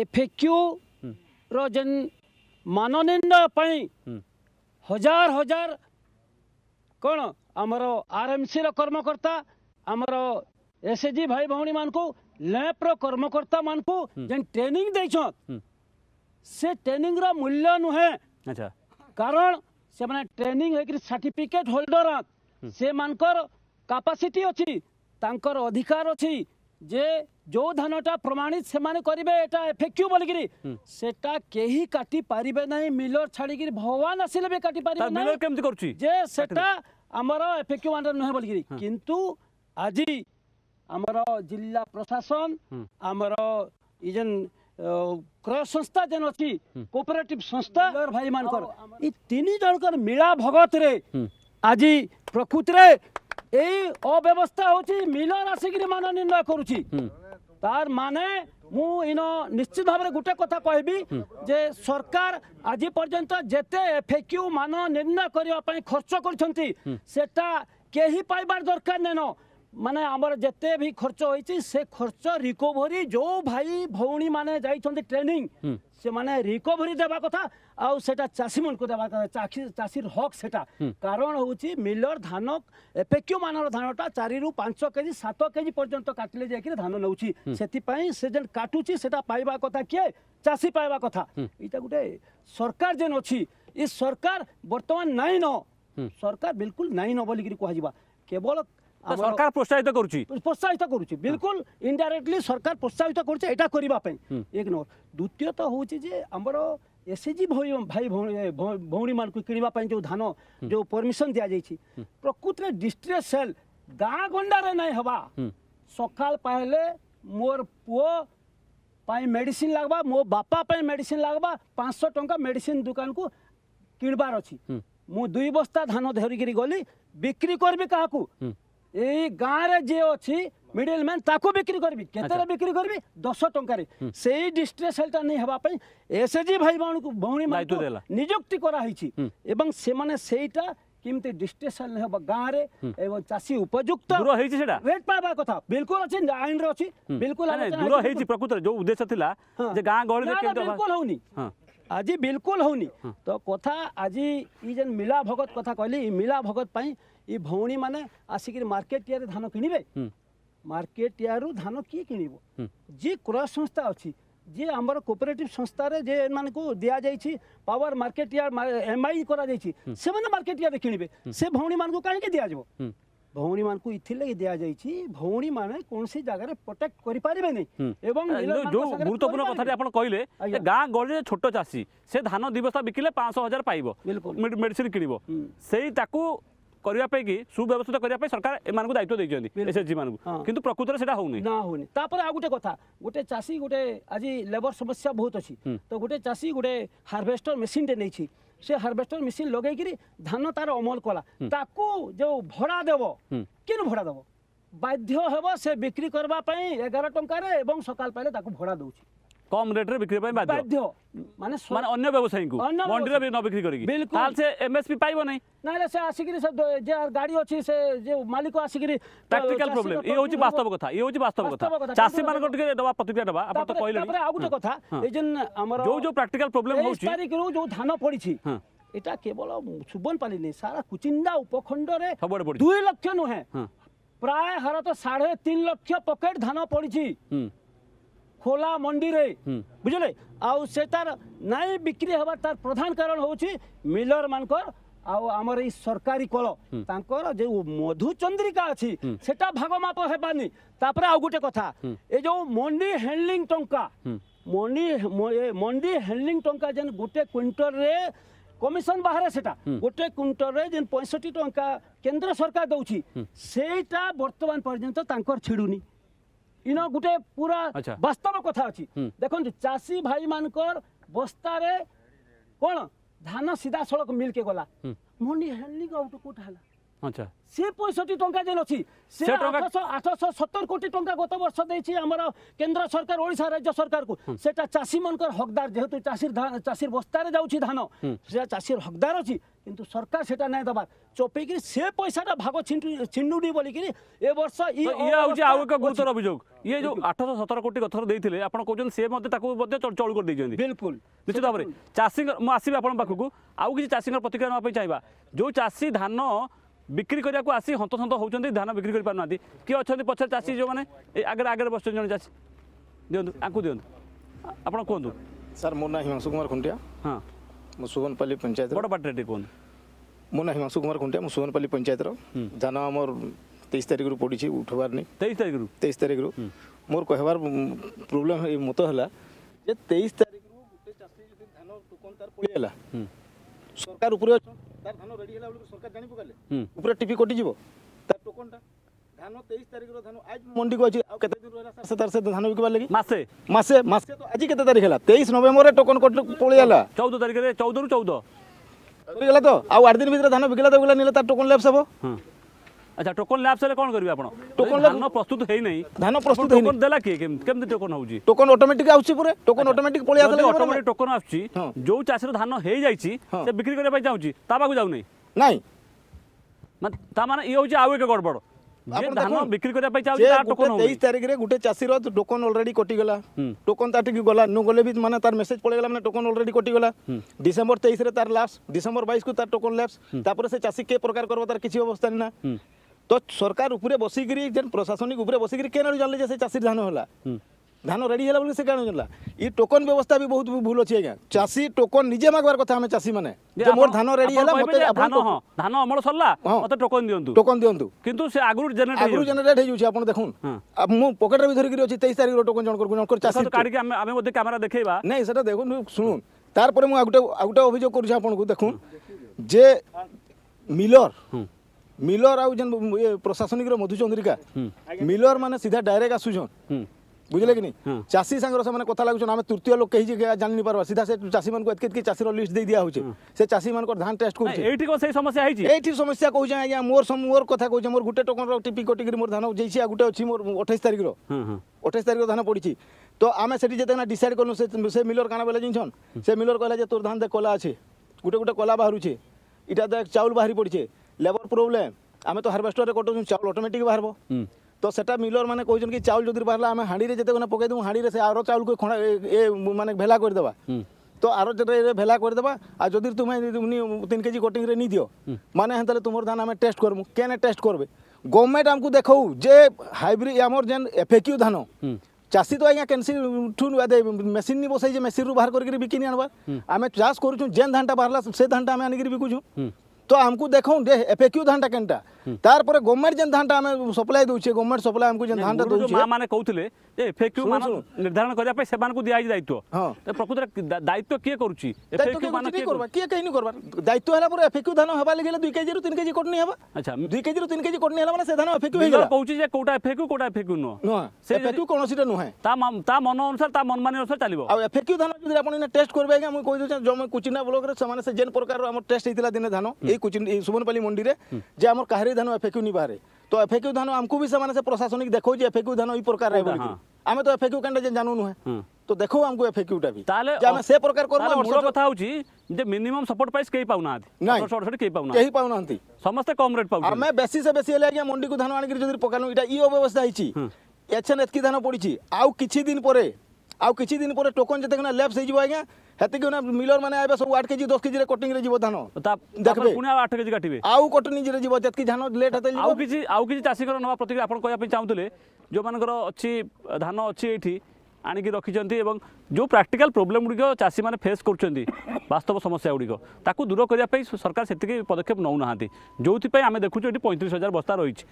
ଏଫେକ୍ୟୁର ଯେନ୍ ମାନନିର୍ଣ୍ଣୟ ପାଇଁ ହଜାର ହଜାର କ'ଣ ଆମର ଆର୍ଏମ୍ସିର କର୍ମକର୍ତ୍ତା ଆମର एस एच जी भाई भौणी मान को लैब रर्मकर्ता मान को जेन ट्रेनिंग दे से ट्रेनिंग रो मूल्य नुहे अच्छा कारण से माने ट्रेनिंग है कि सर्टिफिकेट होल्डर हम्म। से मानकर कैपेसिटी अछि तांकर अधिकार अछि जे जो धनटा प्रमाणित से माने करिवे एटा एफएक्यू बोलगिरि हम्म। सेटा केही काटी पारिबे नै मिलर छाडीगिरि भगवान आसिले बे काटी पारिबे नै मिलर केमति करछि जे सेटा हमरा एफएक्यू मान नहि बोलगिरि हाँ। किंतु आजि ଆମର ଜିଲ୍ଲା ପ୍ରଶାସନ ଆମର ଇ ଯେନ୍ କ୍ରୟ ସଂସ୍ଥା ଯେନ୍ ଅଛି କୋପରେଟିଭ ସଂସ୍ଥା ଭାଇମାନଙ୍କର ଏଇ ତିନି ଜଣଙ୍କର ମିଳା ଭଗତରେ ଆଜି ପ୍ରକୃତିରେ ଏଇ ଅବ୍ୟବସ୍ଥା ହଉଛି ମିଲର ଆସିକିରି ମାନ ନିର୍ଣ୍ଣୟ କରୁଛି ତାର ମାନେ ମୁଁ ଇନ ନିଶ୍ଚିତ ଭାବରେ ଗୋଟେ କଥା କହିବି ଯେ ସରକାର ଆଜି ପର୍ଯ୍ୟନ୍ତ ଯେତେ ଏଫେକ୍ୟୁ ମାନ ନିର୍ଣ୍ଣୟ କରିବା ପାଇଁ ଖର୍ଚ୍ଚ କରିଛନ୍ତି ସେଟା କେହି ପାଇବାର ଦରକାର ନାଇଁନ ମାନେ ଆମର ଯେତେ ବି ଖର୍ଚ୍ଚ ହୋଇଛି ସେ ଖର୍ଚ୍ଚ ରିକୋଭରି ଯେଉଁ ଭାଇ ଭଉଣୀମାନେ ଯାଇଛନ୍ତି ଟ୍ରେନିଂ ସେମାନେ ରିକୋଭରି ଦେବା କଥା ଆଉ ସେଟା ଚାଷୀମାନଙ୍କୁ ଦେବା କଥା ଚାଷୀର ହକ୍ ସେଟା କାରଣ ହେଉଛି ମିଲର ଧାନ ଏପେକ୍ୟୁମାନର ଧାନଟା ଚାରିରୁ ପାଞ୍ଚ କେଜି ସାତ କେଜି ପର୍ଯ୍ୟନ୍ତ କାଟିଲେ ଯାଇକିରି ଧାନ ନେଉଛି ସେଥିପାଇଁ ସେ ଯେନ୍ କାଟୁଛି ସେଟା ପାଇବା କଥା କିଏ ଚାଷୀ ପାଇବା କଥା ଏଇଟା ଗୋଟେ ସରକାର ଯେନ୍ ଅଛି ଏ ସରକାର ବର୍ତ୍ତମାନ ନାଇଁନ ସରକାର ବିଲକୁଲ ନାଇଁନ ବୋଲିକିରି କୁହାଯିବା କେବଳ সরকার প্রোৎসাহিত করুছি প্রোৎসাহিত করুছি বিলকুল ইনডাইরেক্টলি সরকার প্রোৎসাহিত করছে এটা করা এক নম্বর দ্বিতীয়ত হচ্ছে যে আমার এসএজি ভাই ভাই ভৌণী মানুষ কিনা যে ধান যে পরমিশন দিয়া যাই প্রকৃতরে ডিস্ট্রিক্ট সেল ଗାଁ ଗଣ୍ଡାରେ ନାଇଁ ହେବା ସକାଳ ପାଇଲେ ମୋର ପୁଅ ପାଇଁ ମେଡ଼ିସିନ ଲାଗ୍ବା ମୋ ବାପା ପାଇଁ ମେଡ଼ିସିନ ଲାଗ୍ବା ପାଞ୍ଚଶହ ଟଙ୍କା ମେଡ଼ିସିନ ଦୋକାନକୁ କିଣିବାର ଅଛି ମୁଁ ଦୁଇ ବସ୍ତା ଧାନ ଧରିକିରି ଗଲି ବିକ୍ରି କରିବି କାହାକୁ ଏଇ ଗାଁରେ ଯିଏ ଅଛି ମିଡିଲ ମ୍ୟାନ୍ ତାକୁ ବିକ୍ରି କରିବି କେତେରେ ବିକ୍ରି କରିବି ଦଶ ଟଙ୍କାରେ ସେଇ ଡିଷ୍ଟ୍ରେସଲଟାନି ହେବା ପାଇଁ ଏସ୍ଏଜି ଭାଇ ଭଉଣୀକୁ ଭଉଣୀ ନିଯୁକ୍ତି କରାହେଇଛି ଏବଂ ସେମାନେ ସେଇଟା କେମିତି ଡିଷ୍ଟ୍ରେସନ ହେବ ଗାଁରେ ଏବଂ ଚାଷୀ ଉପଯୁକ୍ତ ହେଇଛି ସେଟା ରେଟ୍ ପାଇବା କଥା ବିଲକୁଲ ଅଛି ଆଇନରେ ଅଛି ବିଲକୁଲ ଦୂର ହେଇଛି ପ୍ରକୃତରେ ଯୋଉ ଉଦ୍ଦେଶ୍ୟ ଥିଲା ଯେ ଗାଁ ଗହଳିରେ ବିଲକୁଲ ହଉନି ଆଜି ବିଲକୁଲ ହଉନି ତ କଥା ଆଜି ଇ ଯେନ୍ ମିଲା ଭଗତ କଥା କହିଲି ଇ ମିଲା ଭଗତ ପାଇଁ এই ଭଉଣୀମାନେ ଆସିକିରି ମାର୍କେଟିଆରେ ଧାନ କିଣିବେ ମାର୍କେଟିଆରୁ ଧାନ କିଏ କିଣିବ ଯିଏ କ୍ରୟ ସଂସ୍ଥା ଅଛି ଯିଏ ଆମର କୋପରେଟିଭ୍ ସଂସ୍ଥାରେ ଯେ ଏମାନଙ୍କୁ ଦିଆଯାଇଛି ପାୱାର ମାର୍କେଟ ଟିଆର ଏମ୍ଆଇ କରାଯାଇଛି ସେମାନେ ମାର୍କେଟ ଟିଆରେ କିଣିବେ ସେ ଭଉଣୀମାନଙ୍କୁ କାହିଁକି ଦିଆଯିବ ଭଉଣୀମାନଙ୍କୁ ଏଥିଲାଗି ଦିଆଯାଇଛି ଭଉଣୀମାନେ କୌଣସି ଜାଗାରେ ପ୍ରୋଟେକ୍ଟ କରିପାରିବେନି ଏବଂ ଯେଉଁ ଗୁରୁତ୍ୱପୂର୍ଣ୍ଣ କଥାଟି ଆପଣ କହିଲେ ଗାଁ ଗହଳିରେ ଛୋଟ ଚାଷୀ ସେ ଧାନ ଦୁଇ ବସ୍ତା ବିକିଲେ ପାଞ୍ଚଶହ ହଜାର ପାଇବ ମେଡ଼ିସିନ୍ କିଣିବ ସେଇ ତାକୁ করা সুব্যবস্থিত করা সরকার এমন দায়িত্ব দিয়েছেন এসএসজি মানুষ কিন্তু প্রকৃতরে সেটা হোনি না হোনি তাপরে আর গোটে কথা গোটে চাষী গোটে আজ লেবর সমস্যা বহুত অছি তো গোটে চাষী গোটে হারভেস্টর মেসিনটে নেইছি সে হারভেস্টর মেসিন লগাইকি ধান তার অমল কলা তাকু যে ভড়া দেব কেন ভড়া দেব বাধ্য হব সে বিক্রি করবা পাই এগারো টঙ্কার এবং সকাল পাইলে তাকে ভড়া দৌছি কম রেটরে বিক্রি পাই বাধ্য মানে মানে অন্য ব্যবসায়ীকে মন্ডিরে ন বিক্রি করি তাহলে সে এমএসপি পাইব নাই নাহলে সে আসিকি সে যে গাড়ি অছি সে যে মালিক আসিকি প্র্যাকটিক্যাল প্রবলেম এই হচ্ছে বাস্তব কথা এই হচ্ছে বাস্তব কথা চাষী মানক টিকে দেবা প্রতিক্রিয়া দেবা আপনি তো কইলেন তারপরে আগুটে কথা এই যে আমার যে যে প্র্যাকটিক্যাল প্রবলেম হচ্ছে 23 তারিখরু যে ধান পড়িছি এটা কেবল সুবনপালি নেই সারা কুচিন্দা উপখণ্ডরে দুই লক্ষ নুহে প্রায় হার তো সাড়ে তিন লক্ষ পকেট ধান পড়িছি খোলা মন্ডিরে বুঝলে আউ সে তার নাই বিক্রি হবার তার প্রধান কারণ হচ্ছে মিলর মানকর ଆଉ ଆମର ଏଇ ସରକାରୀ କଳ ତାଙ୍କର ଯୋଉ ମଧୁଚନ୍ଦ୍ରିକା ଅଛି ସେଟା ଭାଗମାପ ହେବାନି ତାପରେ ଆଉ ଗୋଟେ କଥା ଏ ଯୋଉ ମନି ହ୍ୟାଣ୍ଡଲିଂ ଟଙ୍କା মন্ডি ମଣ୍ଡି ହ୍ୟାଣ୍ଡଲିଂ ଟଙ୍କା ଯେନ୍ ଗୋଟେ କ୍ୱିଣ୍ଟଲରେ কমিশন বাহারে সেটা গোটে কুইন্টলরে যে পঁয়ষট্টি টঙ্কা কেন্দ্র সরকার দৌছি সেইটা বর্তমান পর্যন্ত তাঁকর ছিড়ুনি ଇନ ଗୋଟେ ପୁରା ବାସ୍ତବ କଥା ଅଛି ଦେଖନ୍ତୁ ଚାଷୀ ଭାଇମାନଙ୍କର ବସ୍ତାରେ କ'ଣ ଧାନ ସିଧାସଳଖ ମିଲ୍କେ ଗଲା ମଣ୍ଡି ହେଣ୍ଡିଂ ଆଉଟ୍ କୋଉଟା ହେଲା আচ্ছা সে পঁয়ষট্টি টঙ্কা যেন অছি সে আঠশো সত্তর কোটি টঙ্কা গত বর্ষ দিয়েছি আমার কেন্দ্র সরকার ওড়িশা রাজ্য সরকারকে সেটা চাষী মানকর হকদার যেহেতু চাষীর চাষীর বস্তারে যাচ্ছি ধান সেটা চাষীর হকদার অছি কিন্তু সরকার সেটা নাই দেবার চপেকি সে পয়সাটা ভাগ ছিন্ডুনি বলিকি এ বর্ষ ইয়ে হচ্ছে আউ এক গুরুতর অভিযোগ ইয়ে যে আঠশো সতের কোটি গতর দিয়েছিলে আপনার কৌন সে মধ্যে তাকে মধ্যে চড়ু করে দিয়েছেন বিলকুল নিশ্চিত ভাবে চাষী মু আসবি আপনার পাখক আউ কিছু চাষীর প্রতিক্রিয়া নেওয়া চাইবা যে চাষী ধান বিক্রি করা আসি হন্তসন্ত হচ্ছেন ধান বিক্রি করে পু না কি অনেক পছরে চাষী যে আগে আগে বসছেন জন চাষী দিও আকু দিও আপনার কুহতু স্যার মো না হিমাংশু কুমার খুঁটিয়া হ্যাঁ মু সুবনপাল্লী পঞ্চায়েত বড় পাটরে কুহতু মো না হিমাংশু কুমার খুঁটিয়া মু সুবনপাল্লী পঞ্চায়েতর ধান আমার তেইশ তারিখর পড়ছে উঠবার নেই তেইশ তারিখর তেইশ তারিখর মোর কহবার প্রোবলেম মত হল যে তেইশ তারিখর গোটে চাষী যদি ধান দোকান তার পড়ে সরকার উপরে অনেক তার ধান রেডি ହେଲା ବେଳକୁ ସରକାର ଜାଣି ପକାଇଲେ ଉପରେ ଟିପି କଟିଯିବ ତା ଟୋକନଟା ଧାନ তেইশ তারিখর ধান আজ মন্ডিকে আছে আর কত দিন রহলা সে তার সে ধান বিকবার লাগি মাসে মাসে মাসে তো আজি কত তারিখ হলা তেইশ নভেম্বরে টোকন কট পড়ে গেল চৌদ তারিখে চৌদ রু চৌদ সরি গেল তো আর আট দিন ভিতরে ধান বিকলা তো নিলে তার টোকন লেপস হব আচ্ছা টোকন ল্যাবস হলে কোন করবে আপন টোকন ধান প্রস্তুত হেই নাই ধান প্রস্তুত হেই টোকন দেলা কি কেমতে টোকন হউজি টোকন অটোমেটিক আউছি পরে টোকন অটোমেটিক পলি আসলে অটোমেটিক টোকন আসছি যো চাষের ধান হই যাইছি সে বিক্রি করে পাই যাউছি তা বাকু যাও নাই নাই মানে তা মানে ই হউছি আউ এক গড়বড় ধান বিক্রি করে পাই চাউছি তা টোকন হউ 23 তারিখ রে গুটে চাষীর টোকন অলরেডি কটি গলা টোকন তাটিকি গলা ন গলে বি মানে তার মেসেজ পলে গলা মানে টোকন অলরেডি কটি গলা ডিসেম্বর 23 রে তার লাস্ট ডিসেম্বর 22 কো তার টোকন ল্যাপস তারপরে সে চাষী কে প্রকার করব তার কিছু অবস্থা না তো সরকার উপরে বসিকি যে প্রশাসনিক উপরে বসিকি কেন জানলে যে সে চাষীর ধান হলা ধান রেডি হল বলে সে কেন জানলা ই টোকন ব্যবস্থা বি বহুত ভুল আছে আজ্ঞা চাষী টোকন নিজে মাগবার কথা আমি চাষী মানে যে মোর ধান রেডি হলা মতে ধান হ্যাঁ ধান অমল সরলা মতে টোকন দিয়ন্তু টোকন দিয়ন্তু কিন্তু সে আগুরু জেনারেট আগুরু জেনারেট হই যাচ্ছে আপন দেখুন মু পকেটরে বি ধরিকি আছে 23 তারিখৰ টোকন জনকৰ জনকৰ চাষী তো কাড়ি আমি আমি মধ্যে ক্যামেরা দেখাইবা নাই সেটা দেখুন শুনুন তারপরে মু আগুটা আগুটা অভিযোগ করছি আপনকু দেখুন যে মিলর ମିଲର ଆଉ ଯେନ୍ ଇଏ ପ୍ରଶାସନିକର ମଧୁ ଚନ୍ଦ୍ରିକା ମିଲର ମାନେ ସିଧା ଡାଇରେକ୍ଟ ଆସୁଛନ୍ ବୁଝିଲେ କି ନି ଚାଷୀ ସାଙ୍ଗର ସେମାନେ କଥା ଲାଗୁଛନ୍ ଆମେ ତୃତୀୟ ଲୋକ କେହି ଜାଣିନି ପାରବା ସିଧା ସେ ଚାଷୀମାନଙ୍କୁ ଏତକି ଏତକି ଚାଷୀର ଲିଷ୍ଟ ଦେଇ ଦିଆ ହଉଛି ସେ ଚାଷୀମାନଙ୍କର ଧାନ ଟେଷ୍ଟ କରୁଛି ଏଇଠି କ'ଣ ସେଇ ସମସ୍ୟା ହେଇଛି ଏଇଠି ସମସ୍ୟା କହୁଛେ ଆଜ୍ଞା ମୋର ମୋର କଥା କହୁଛେ ମୋର ଗୋଟେ ଟୋକନର ଟିପି କଟିକିରି ମୋର ଧାନ ଯାଇଛି ଆଉ ଗୋଟେ ଅଛି ମୋର ଅଠେଇଶ ତାରିଖର ଅଠେଇଶ ତାରିଖର ଧାନ ପଡ଼ିଛି ତ ଆମେ ସେଠି ଯେତେ ନା ଡିସାଇଡ଼ କଲୁ ସେ ମିଲର କାଣା ବେଲେ ଜିନିଛନ୍ ସେ ମିଲର କହିଲା ଯେ ତୋର ଧାନ ଦେ କଲା ଅଛି ଗୋଟେ ଗୋଟେ କଲା ବାହାରୁଛେ ଇଟା ଦେ ଚାଉଳ ବାହାରି ପଡ଼ିଛେ लेबर प्रोब्लेम आम तो हार्वेस्टर में कटो चाउल अटोमेटिक बाहर हम्म। तो सेटा मिलर मैंने कहते कि चाउल जो बाहर आम हाँ जिते गुना पकई दूँ हाँ से आर चाउल को खड़ा ये मैंने भेला करदे हम्म। तो आर चटे भेला करदे आदि तुम्हें तीन के जी कटिंग नहीं दि मैंने तुम धान आम टेस्ट करमु क्या टेस्ट करेंगे गवर्नमेंट आमको देखो जे हाइब्रिड आम जेन एफेक्यू धान हम्म। चाषी तो आज्ञा कैनसी मेसीन नहीं बसई मेसीन बाहर करें बिकिनी आनवा चाष करूँ जेन धानटा बाहर से धानटा आम आनिक बिकुचू तो आमको देखो दे धान धानटा केनटा हम्म। तारपर गवर्नमेंट जन धान हमें सप्लाई दोछे गवर्नमेंट सप्लाई हमको जेन धानटा दोछे मा माने कहूथिले मान निर्धारण करने पे को दिया दायित्व हाँ। त प्रकृत दायित्व किए कर किए करबा किए दायित्व हला पर एफएक्यू धान लगे दुई के जी तीन के जी कटनी हे अच्छा दुई के जी तीन के जी कटनी माने से धान एफ एफएक्यू कहे quota F quota quota F FAQ नुह से एफएक्यू कोनोसीटा नुहे ता ता मन अनुसार मन मानी अनुसार चलो एफ एफएक्यू धान जब आप टेस्ट करेंगे आगे हम जमे कुचिना ब्लक से जेन प्रकार टेस्ट होता है दिन धान এই কুচিন্দি সুবনপালি মন্ডিরে যে আমার কাহারি ধান এফেকিউ নি বাহারে তো এফেকিউ ধান আমকু বি সেমানে সে প্রশাসনিক দেখাও যে এফেকিউ ধান এই প্রকার রে বলি আমি তো এফেকিউ কেনটা জানু নুহে তো দেখাও আমকু এফেকিউটা বি তাহলে আমি সে প্রকার করব মূল কথা হচ্ছে যে মিনিমম সপোর্ট প্রাইস কেই পাউ না সরসরি কেই পাউ না কেই পাউ না সমস্ত কম রেট পাউ আমি বেশি সে বেশি হলে আজ্ঞা মন্ডি কু ধান আনিকি যদি পকালু এটা ই অব্যবস্থা হইছি এছন এতকি ধান পড়িছি আউ কিছি দিন পরে ଆଉ କିଛି ଦିନ ପରେ ଟୋକନ ଯେତେକ୍ଷଣ ଲେପ୍ସ ହେଇଯିବ ଆଜ୍ଞା ସେତିକି ମିଲର ମାନେ ଏବେ ସବୁ ଆଠ କେଜି ଦଶ କେଜିରେ କଟିଂରେ ଯିବ ଧାନ ଦେଖିବେ ପୁଣି ଆଉ ଆଠ କେଜି କାଟିବେ ଆଉ କଟନିଂରେ ଯିବ ଯେତିକି ଧାନ ଲେଟ୍ ହେତେ ଆଉ କିଛି ଆଉ କିଛି ଚାଷୀଙ୍କର ନୂଆ ପ୍ରତିକ୍ରିୟା ଆପଣ କହିବା ପାଇଁ ଚାହୁଁଥିଲେ ଯେଉଁମାନଙ୍କର ଅଛି ଧାନ ଅଛି ଏଇଠି ଆଣିକି ରଖିଛନ୍ତି ଏବଂ ଯେଉଁ ପ୍ରାକ୍ଟିକାଲ ପ୍ରୋବ୍ଲେମ୍ ଗୁଡ଼ିକ ଚାଷୀମାନେ ଫେସ୍ କରୁଛନ୍ତି ବାସ୍ତବ ସମସ୍ୟା ଗୁଡ଼ିକ ତାକୁ ଦୂର କରିବା ପାଇଁ ସରକାର ସେତିକି ପଦକ୍ଷେପ ନେଉନାହାନ୍ତି ଯେଉଁଥିପାଇଁ ଆମେ ଦେଖୁଛୁ ଏଠି ପଇଁତିରିଶ ହଜାର ବସ୍ତା ରହିଛି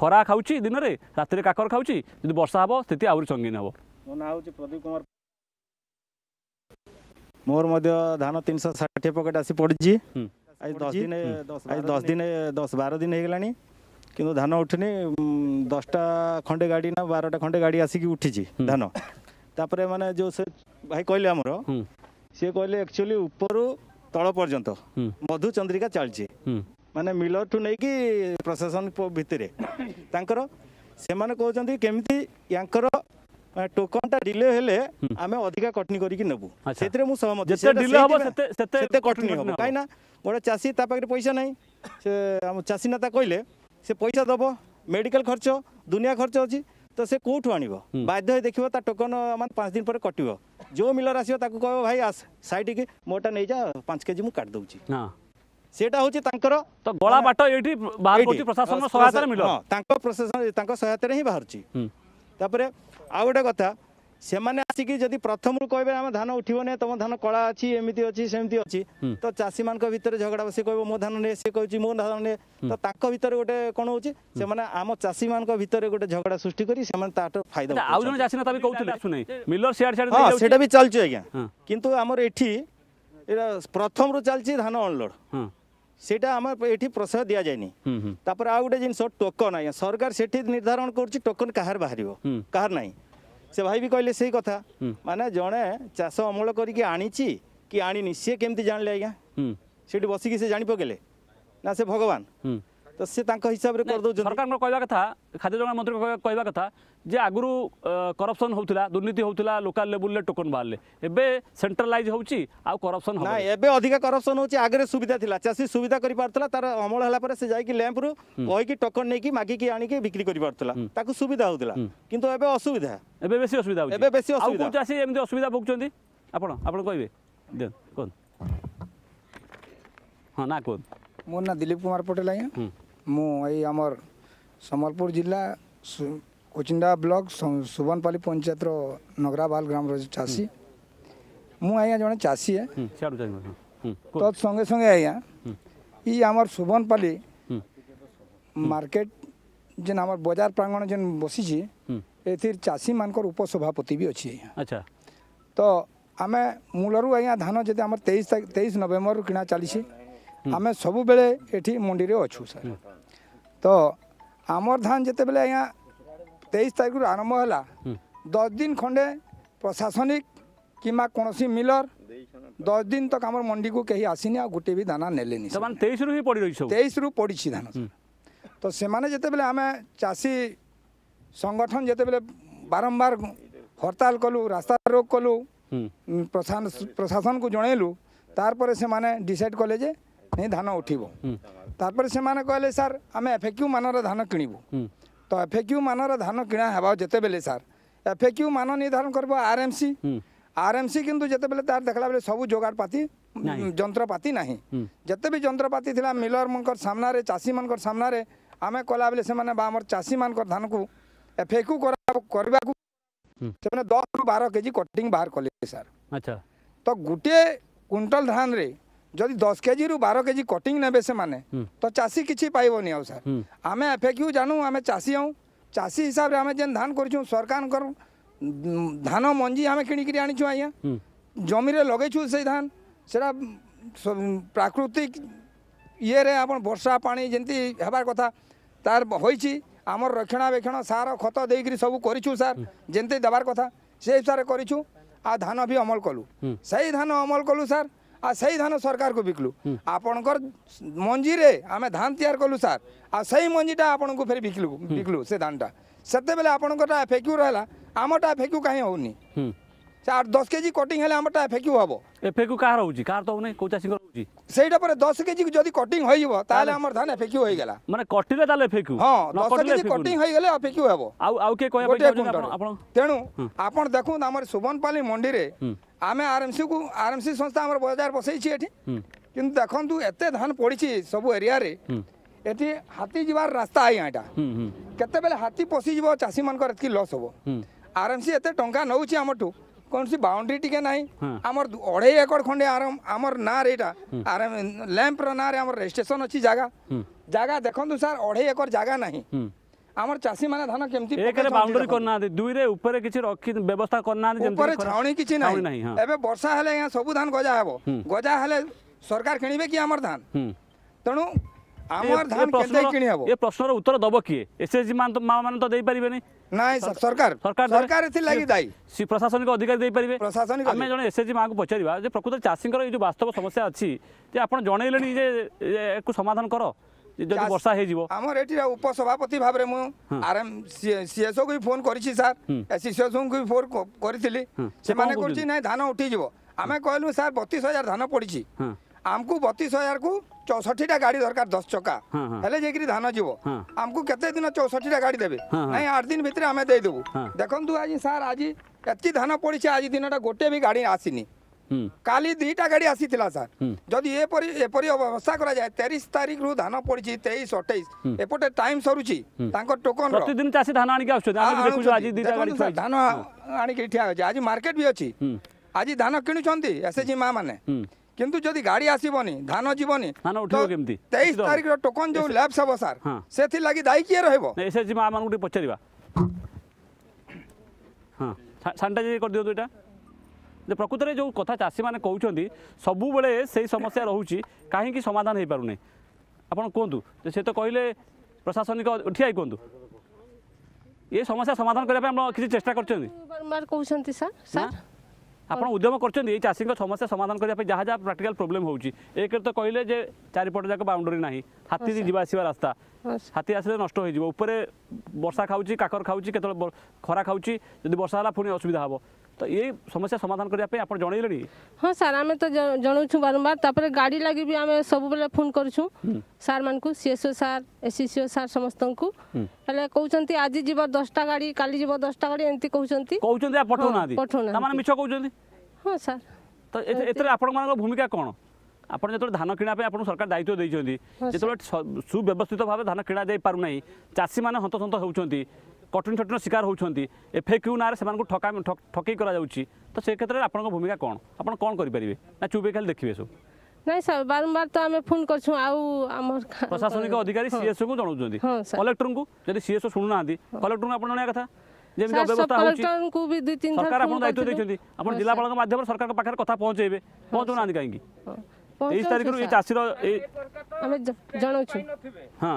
ଖରା ଖାଉଛି ଦିନରେ ରାତିରେ କାକର ଖାଉଛି ଯଦି ବର୍ଷା ହେବ ସ୍ଥିତି ଆହୁରି ସଙ୍ଗୀନ ହେବ ମୋ ନାଁ ହେଉଛି ପ୍ରଦୀପ କୁମାର ମୋର ମଧ୍ୟ ଧାନ ତିନିଶହ ଷାଠିଏ ପକେଟ ଆସି ପଡ଼ିଛି ଆଜି ଦଶ ଦିନ ଆଜି ଦଶ ଦିନ ଦଶ ବାର ଦିନ ହେଇଗଲାଣି କିନ୍ତୁ ଧାନ ଉଠିନି ଦଶଟା ଖଣ୍ଡେ ଗାଡ଼ି ନା ବାରଟା ଖଣ୍ଡେ ଗାଡ଼ି ଆସିକି ଉଠିଛି ଧାନ ତାପରେ ମାନେ ଯୋଉ ସେ ଭାଇ କହିଲେ ଆମର ସିଏ କହିଲେ ଆକ୍ଚୁଆଲି ଉପରୁ ତଳ ପର୍ଯ୍ୟନ୍ତ ମଧୁ ଚନ୍ଦ୍ରିକା ଚାଲିଛି ମାନେ ମିଲର୍ ଠୁ ନେଇକି ପ୍ରଶାସନ ଭିତରେ ତାଙ୍କର ସେମାନେ କହୁଛନ୍ତି କେମିତି ୟାଙ୍କର टोकन टा डिले हेले आमे अधिका कटनी करिकि नेबु सेतरे मु सहमत जेते डिले हबो सेते सेते सेते कटनी हबो काईना ओडा चासी ता पाकर पैसा नै से हम चासी नता कहले से पैसा दबो मेडिकल खर्च दुनिया खर्च अछि तो से कोठो आनिबो बाध्य देखिबो ता टोकन मान 5 दिन पर कटिबो जो मिलर आसीओ ताको कहो भाई आ साइड के मोटा नै जा 5 केजी मु काट दउ छी हां सेटा होची तांकर तो गोला बाटो एठी बाहर कोठी प्रशासन सहायता मिलो तांको प्रशासन तांको सहायता रे ही बाहर छी हम तापर ଆଉ ଗୋଟେ କଥା ସେମାନେ ଆସିକି ଯଦି ପ୍ରଥମରୁ କହିବେ ଆମ ଧାନ ଉଠିବନି ତମ ଧାନ କଳା ଅଛି ଏମିତି ଅଛି ସେମିତି ଅଛି ତ ଚାଷୀମାନଙ୍କ ଭିତରେ ଝଗଡ଼ା ସେ କହିବ ମୋ ଧାନ ନେ ସେ କହୁଛି ମୋ ଧାନ ନେ ତ ତାଙ୍କ ଭିତରେ ଗୋଟେ କଣ ହଉଛି ସେମାନେ ଆମ ଚାଷୀମାନଙ୍କ ଭିତରେ ଗୋଟେ ଝଗଡ଼ା ସୃଷ୍ଟି କରି ସେମାନେ ତାଠୁ ଫାଇଦା ଆଉ ଜଣେ ଚାଷୀ ନେତା ବି କହୁଥିଲେ ମିଲର ସିଆଡେ ସିଆଡେ ସେଇଟା ବି ଚାଲିଛି ଆଜ୍ଞା କିନ୍ତୁ ଆମର ଏଠି ଏଇଟା ପ୍ରଥମରୁ ଚାଲିଛି ଧାନ ଅନଲୋଡ सही प्रशय दि जाए आउ गए जिनस टोकन आज सरकार से निर्धारण करोकन कह बाहर कह ना से भाई भी कहले कथा मान जड़े चाष अमल कर आनी सी केमती जान लें आज्ञा से बसिक से जापकेले ना से भगवान ତ ସେ ତାଙ୍କ ହିସାବରେ କରିଦେଉଛନ୍ତି ସରକାରଙ୍କ କହିବା କଥା ଖାଦ୍ୟ ଯୋଗାଣ ମନ୍ତ୍ରୀଙ୍କ କହିବା କଥା ଯେ ଆଗରୁ କରପ୍ସନ୍ ହେଉଥିଲା ଦୁର୍ନୀତି ହେଉଥିଲା ଲୋକାଲ୍ ଲେବୁଲ୍ରେ ଟୋକନ୍ ବାହାରିଲେ ଏବେ ସେଣ୍ଟ୍ରାଲାଇଜ୍ ହେଉଛି ଆଉ କରପ୍ସନ୍ ନା ଏବେ ଅଧିକା କରପ୍ସନ୍ ହେଉଛି ଆଗରେ ସୁବିଧା ଥିଲା ଚାଷୀ ସୁବିଧା କରିପାରୁଥିଲା ତାର ଅମଳ ହେଲା ପରେ ସେ ଯାଇକି ଲ୍ୟାମ୍ପରୁ କହିକି ଟୋକନ୍ ନେଇକି ମାଗିକି ଆଣିକି ବିକ୍ରି କରିପାରୁଥିଲା ତାକୁ ସୁବିଧା ହେଉଥିଲା କିନ୍ତୁ ଏବେ ଅସୁବିଧା ଏବେ ବେଶୀ ଅସୁବିଧା ହେଉଛି ଏବେ ବେଶୀ ଅସୁବିଧା ଚାଷୀ ଏମିତି ଅସୁବିଧା ଭୋଗୁଛନ୍ତି ଆପଣ ଆପଣ କହିବେ ଦିଅନ୍ତୁ କୁହନ୍ତୁ ହଁ ନା କୁହନ୍ତୁ ମୋ ନାଁ ଦିଲ୍ଲୀପ କୁମାର ପଟେଲ ଆଜ୍ଞା ମୁଁ ଏଇ ଆମର୍ ସମ୍ବଲପୁର ଜିଲ୍ଲା କୋଚିଣ୍ଡା ବ୍ଲକ୍ ସୁବନପାଲି ପଞ୍ଚାୟତର ନଗରାବାଲ ଗ୍ରାମର ଚାଷୀ ମୁଁ ଆଜ୍ଞା ଜଣେ ଚାଷୀ ତତ୍ ସଙ୍ଗେ ସଙ୍ଗେ ଆଜ୍ଞା ଇ ଆମର୍ ସୁବନପାଲି ମାର୍କେଟ୍ ଯେନ୍ ଆମର୍ ବଜାର ପ୍ରାଙ୍ଗଣ ଯେନ୍ ବସିଛି ଏଥିର୍ ଚାଷୀମାନଙ୍କର ଉପସଭାପତି ବି ଅଛି ଆଜ୍ଞା ତ ଆମେ ମୂଳରୁ ଆଜ୍ଞା ଧାନ ଯେତେ ଆମର ତେଇଶ ତେଇଶ ନଭେମ୍ବରରୁ କିଣା ଚାଲିଛି ଆମେ ସବୁବେଳେ ଏଠି ମଣ୍ଡିରେ ଅଛୁ ସାର୍ ତ ଆମର ଧାନ ଯେତେବେଳେ ଆଜ୍ଞା ତେଇଶ ତାରିଖରୁ ଆରମ୍ଭ ହେଲା ଦଶ ଦିନ ଖଣ୍ଡେ ପ୍ରଶାସନିକ କିମ୍ବା କୌଣସି ମିଲର ଦଶ ଦିନ ତକ ଆମର ମଣ୍ଡିକୁ କେହି ଆସିନି ଆଉ ଗୋଟେ ବି ଦାନା ନେଲେନି ତେଇଶରୁ ହିଁ ପଡ଼ି ରହିଛି ତେଇଶରୁ ପଡ଼ିଛି ଧାନ ତ ସେମାନେ ଯେତେବେଳେ ଆମେ ଚାଷୀ ସଂଗଠନ ଯେତେବେଳେ ବାରମ୍ବାର ହରତାଲ କଲୁ ରାସ୍ତା ରୋକ କଲୁ ପ୍ରଶାସନକୁ ଜଣେଇଲୁ ପରେ ସେମାନେ ଡିସାଇଡ଼ କଲେ ଯେ ନେଇ ଧାନ ଉଠିବ ତାପରେ ସେମାନେ କହିଲେ ସାର୍ ଆମେ ଏଫେକ୍ୟୁ ମାନର ଧାନ କିଣିବୁ ତ ଏଫେକ୍ୟୁ ମାନର ଧାନ କିଣା ହେବ ଯେତେବେଳେ ସାର୍ ଏଫେକ୍ୟୁ ମାନ ନିର୍ଦ୍ଧାରଣ କରିବ ଆର୍ଏମ୍ସି ଆର୍ଏମ୍ସି କିନ୍ତୁ ଯେତେବେଳେ ତାର ଦେଖିଲା ବେଳେ ସବୁ ଯୋଗାଡ଼ପାତି ଯନ୍ତ୍ରପାତି ନାହିଁ ଯେତେ ବି ଯନ୍ତ୍ରପାତି ଥିଲା ମିଲରମାନଙ୍କର ସାମ୍ନାରେ ଚାଷୀମାନଙ୍କର ସାମ୍ନାରେ ଆମେ କଲାବେଳେ ସେମାନେ ବା ଆମର ଚାଷୀମାନଙ୍କର ଧାନକୁ ଏଫେକ୍ୟୁ କରିବାକୁ ସେମାନେ ଦଶରୁ ବାର କେଜି କଟିଂ ବାହାର କଲେ ସାର୍ ତ ଗୋଟିଏ କୁଇଣ୍ଟାଲ ଧାନରେ जदि दस के जी रु बार के जी कटिंग ने माने, हम्म। तो चासी किसी पाइबन आउ सर हम्म। आम एफेक्यू जानू आम चाषी हूँ चाषी हिसाब से आम जेन धान कर सरकार धान मंजी आम कि आनीचु आज जमी में लगे से धान से प्राकृतिक ईर बर्षा पा जमी हबार कथा तार हो आमर रक्षणाबेक्षण सार खत देकर सब कर देवार कथा से हिसाब से धान भी अमल कलु से धान अमल कलु सार ଆଉ ସେଇ ଧାନ ସରକାରକୁ ବିକିଲୁ ଆପଣଙ୍କର ମଞ୍ଜିରେ ଆମେ ଧାନ ତିଆରି କଲୁ ସାର୍ ଆଉ ସେଇ ମଞ୍ଜିଟା ଆପଣଙ୍କୁ ଫେରି ବିକିଲୁ ବିକିଲୁ ସେ ଧାନଟା ସେତେବେଳେ ଆପଣଙ୍କଟା ଏଫେକ୍ୟୁ ରହିଲା ଆମଟା ଏଫେକ୍ୟୁ କାହିଁ ହେଉନି চার দশ কেজি কটিং হলে আমারটা এফেকিউ হব এফেকিউ কার হচ্ছে কার তো মানে কোচা সিঙ্গল হচ্ছে সেইটা পরে 10 কেজি যদি কটিং হই যাব তাহলে আমার ধান এফেকিউ হই গেল মানে কটিলে তাহলে এফেকিউ হ্যাঁ 10 কেজি কটিং হই গেলে এফেকিউ হব আউ আউ কে কয়া পাই আপন তেণু আপন দেখুন আমার সুবনপালি মন্ডি রে ଆମେ ଆର୍ଏମ୍ସିକୁ ଆର୍ଏମ୍ସି ସଂସ୍ଥା ଆମର ବଜାର ବସେଇଛି ଏଠି କିନ୍ତୁ ଦେଖନ୍ତୁ ଏତେ ଧାନ ପଡ଼ିଛି ସବୁ ଏରିଆରେ ଏଠି ହାତୀ ଯିବାର ରାସ୍ତା ଆଜ୍ଞା ଏଇଟା କେତେବେଳେ ହାତୀ ପଶିଯିବ ଚାଷୀମାନଙ୍କର ଏତିକି ଲସ୍ ହେବ ଆର୍ଏମ୍ସି ଏତେ ଟଙ୍କା ନେଉଛି ଆମଠୁ କୌଣସି ବାଉଣ୍ଡ୍ରି ଟିକେ ନାହିଁ ଆମର ଅଢ଼େଇ ଏକର ଖଣ୍ଡେ ଆମର ନାଁରେ ଏଇଟା ଲ୍ୟାମ୍ପର ନାଁରେ ଆମର ରେଜିଷ୍ଟ୍ରେସନ ଅଛି ଜାଗା ଜାଗା ଦେଖନ୍ତୁ ସାର୍ ଅଢ଼େଇ ଏକର ଜାଗା ନାହିଁ আমার মানে ধান কেমতি একরে बाउंड्री ବାଉଣ୍ଡରୀ କରିନାହାନ୍ତି ଦୁଇରେ ଉପରେ କିଛି ରଖି ବ୍ୟବସ୍ଥା କରିନାହାନ୍ତି ଉପରେ ଛାଉଣି କିଛି ନାହିଁ ଏବେ ବର୍ଷା ହେଲେ ଆଜ୍ଞା ସବୁ ଧାନ ଗଜା ହେବ ଗଜା ହେଲେ ସରକାର କିଣିବେ କି ଆମର ଧାନ ତେଣୁ আমার ধান কেতে কিনি হবো এ প্রশ্নর উত্তর দব কি এসএসজি মান তো মা মান তো দেই পারিবে নি নাই সরকার সরকার সরকার এতি লাগি দাই সি প্রশাসনিক অধিকারী দেই পারিবে প্রশাসনিক আমি জনে এসএসজি মা কো পচারিবা যে প্রকৃত চাষীঙ্কর এই যে বাস্তব সমস্যা আছে যে আপন জনাইলেনি যে একু সমাধান করো যদি বর্ষা হয়ে যাব আমার এটি উপসভাপতি ভাবে মু আরএম সিএসও কু ফোন করিছি স্যার এসোসিয়েশন কু ফোন করিছিলি সেমানে কইছি না ধান উঠি যাব আমি কইলু স্যার 32000 ধান পড়িছি আমকু 32000 কু 64 টা গাড়ি দরকার 10 চকা হেলে যেকি ধান যাব আমকু কত দিন 64 টা গাড়ি দেবে না 8 দিন ভিতরে আমি দেই দেব দেখুন দেখন্তু আজি স্যার আজি এত ধান পড়িছে আজি দিনটা গোটে বি গাড়ি আসিনি কালি দুইটা গাড়ি আসিছিল স্যার যদি এপরি এপরি অবস্থা করা যায় তেইশ তারিখ রু ধান পড়ছে তেইশ অঠেইশ এপটে টাইম সরুছি তাঁর টোকন প্রতিদিন চাষী ধান আনিকি আসছে ধান আনিকি ঠিয়া হচ্ছে আজ মার্কেট বি অছি আজ ধান কিনুছেন এসএচজি মা মানে কিন্তু যদি গাড়ি আসবনি ধান যাবনি তেইশ তারিখ টোকন যে ল্যাবস হব স্যার সেথি দায়ী কি রহব এসএচজি মা মানুষ পচারা হ্যাঁ স্যানিটাইজ করে দিও এটা ଯେ ପ୍ରକୃତରେ ଯେଉଁ କଥା ଚାଷୀମାନେ କହୁଛନ୍ତି ସବୁବେଳେ ସେଇ ସମସ୍ୟା ରହୁଛି କାହିଁକି ସମାଧାନ ହୋଇପାରୁନାହିଁ ଆପଣ କୁହନ୍ତୁ ଯେ ସେ ତ କହିଲେ ପ୍ରଶାସନିକ ଠିଆ କୁହନ୍ତୁ ଏ ସମସ୍ୟା ସମାଧାନ କରିବା ପାଇଁ ଆପଣ କିଛି ଚେଷ୍ଟା କରୁଛନ୍ତି କହୁଛନ୍ତି ଆପଣ ଉଦ୍ୟମ କରୁଛନ୍ତି ଏଇ ଚାଷୀଙ୍କ ସମସ୍ୟା ସମାଧାନ କରିବା ପାଇଁ ଯାହା ଯାହା ପ୍ରାକ୍ଟିକାଲ ପ୍ରୋବ୍ଲେମ୍ ହେଉଛି ଏକରେ ତ କହିଲେ ଯେ ଚାରିପଟ ଯାକ ବାଉଣ୍ଡରୀ ନାହିଁ ହାତୀ ଯିବା ଆସିବା ରାସ୍ତା ହାତୀ ଆସିଲେ ନଷ୍ଟ ହୋଇଯିବ ଉପରେ ବର୍ଷା ଖାଉଛି କାକର ଖାଉଛି କେତେବେଳେ ଖରା ଖାଉଛି ଯଦି ବର୍ଷା ହେଲା ପୁଣି ଅସୁବିଧା ହେବ ତ ଏ ସମସ୍ୟା ସମାଧାନ କରିବା ପାଇଁ ଆପଣ ଜଣେଇଲେଣି ହଁ ସାର୍ ଆମେ ତ ଜଣାଉଛୁ ବାରମ୍ବାର ତାପରେ ଗାଡ଼ି ଲାଗି ବି ଆମେ ସବୁବେଳେ ଫୋନ୍ କରୁଛୁ ସାର୍ମାନଙ୍କୁ ସିଏସ୍ଓ ସାର୍ ଏସ୍ସିସିଓ ସାର୍ ସମସ୍ତଙ୍କୁ ହେଲେ କହୁଛନ୍ତି ଆଜି ଯିବ ଦଶଟା ଗାଡ଼ି କାଲି ଯିବ ଦଶଟା ଗାଡ଼ି ଏମିତି କହୁଛନ୍ତି କହୁଛନ୍ତି ପଠାଉନାହାନ୍ତି ପଠାଉନାହାନ୍ତି ମିଛ କହୁଛନ୍ତି ହଁ ସାର୍ ତ ଏଥିରେ ଆପଣମାନଙ୍କ ଭୂମିକା କ'ଣ ଆପଣ ଯେତେବେଳେ ଧାନ କିଣା ପାଇଁ ଆପଣଙ୍କୁ ସରକାର ଦାୟିତ୍ୱ ଦେଇଛନ୍ତି ଯେତେବେଳେ ସୁବ୍ୟବସ୍ଥିତ ଭାବେ ଧାନ କିଣା ଯାଇପାରୁନାହିଁ ଚାଷୀମାନେ ହନ୍ତସନ୍ତ ହେଉଛନ୍ତି কঠিন ঠঠিন শিকার হচ্ছেন এফএক্যু নাঁরে সে ঠকা ঠকেই করা যাচ্ছে তো সে ক্ষেত্রে আপনার ভূমিকা কম আপনার কম করে পারবে না চুপে খালি দেখবে সব ନାଇଁ ସାର୍ ବାରମ୍ବାର ତ ଆମେ ଫୋନ୍ କରୁଛୁ ଆଉ ଆମର ପ୍ରଶାସନିକ ଅଧିକାରୀ ସିଏସ୍ଓକୁ ଜଣାଉଛନ୍ତି କଲେକ୍ଟରଙ୍କୁ ଯଦି ସିଏସ୍ଓ ଶୁଣୁନାହାନ୍ତି କଲେକ୍ଟରଙ୍କୁ ଆପଣ ଜଣାଇବା କଥା ଯେମିତି ଅବ୍ୟବସ୍ଥା ହେଉଛି ସରକାର ଆପଣ ଦାୟିତ୍ୱ ଦେଇଛନ୍ତି ଆପଣ ଜିଲ୍ଲାପାଳଙ୍କ ମାଧ୍ୟମରେ ସରକାରଙ୍କ ପାଖରେ କଥା ପହଞ୍ଚେଇବେ ପହଞ୍ଚଉନାହାନ୍ତି କାହିଁକି ତେଇଶ ତାରିଖରୁ ଏଇ ଚାଷୀର ଆମେ ଜଣାଉଛୁ ହଁ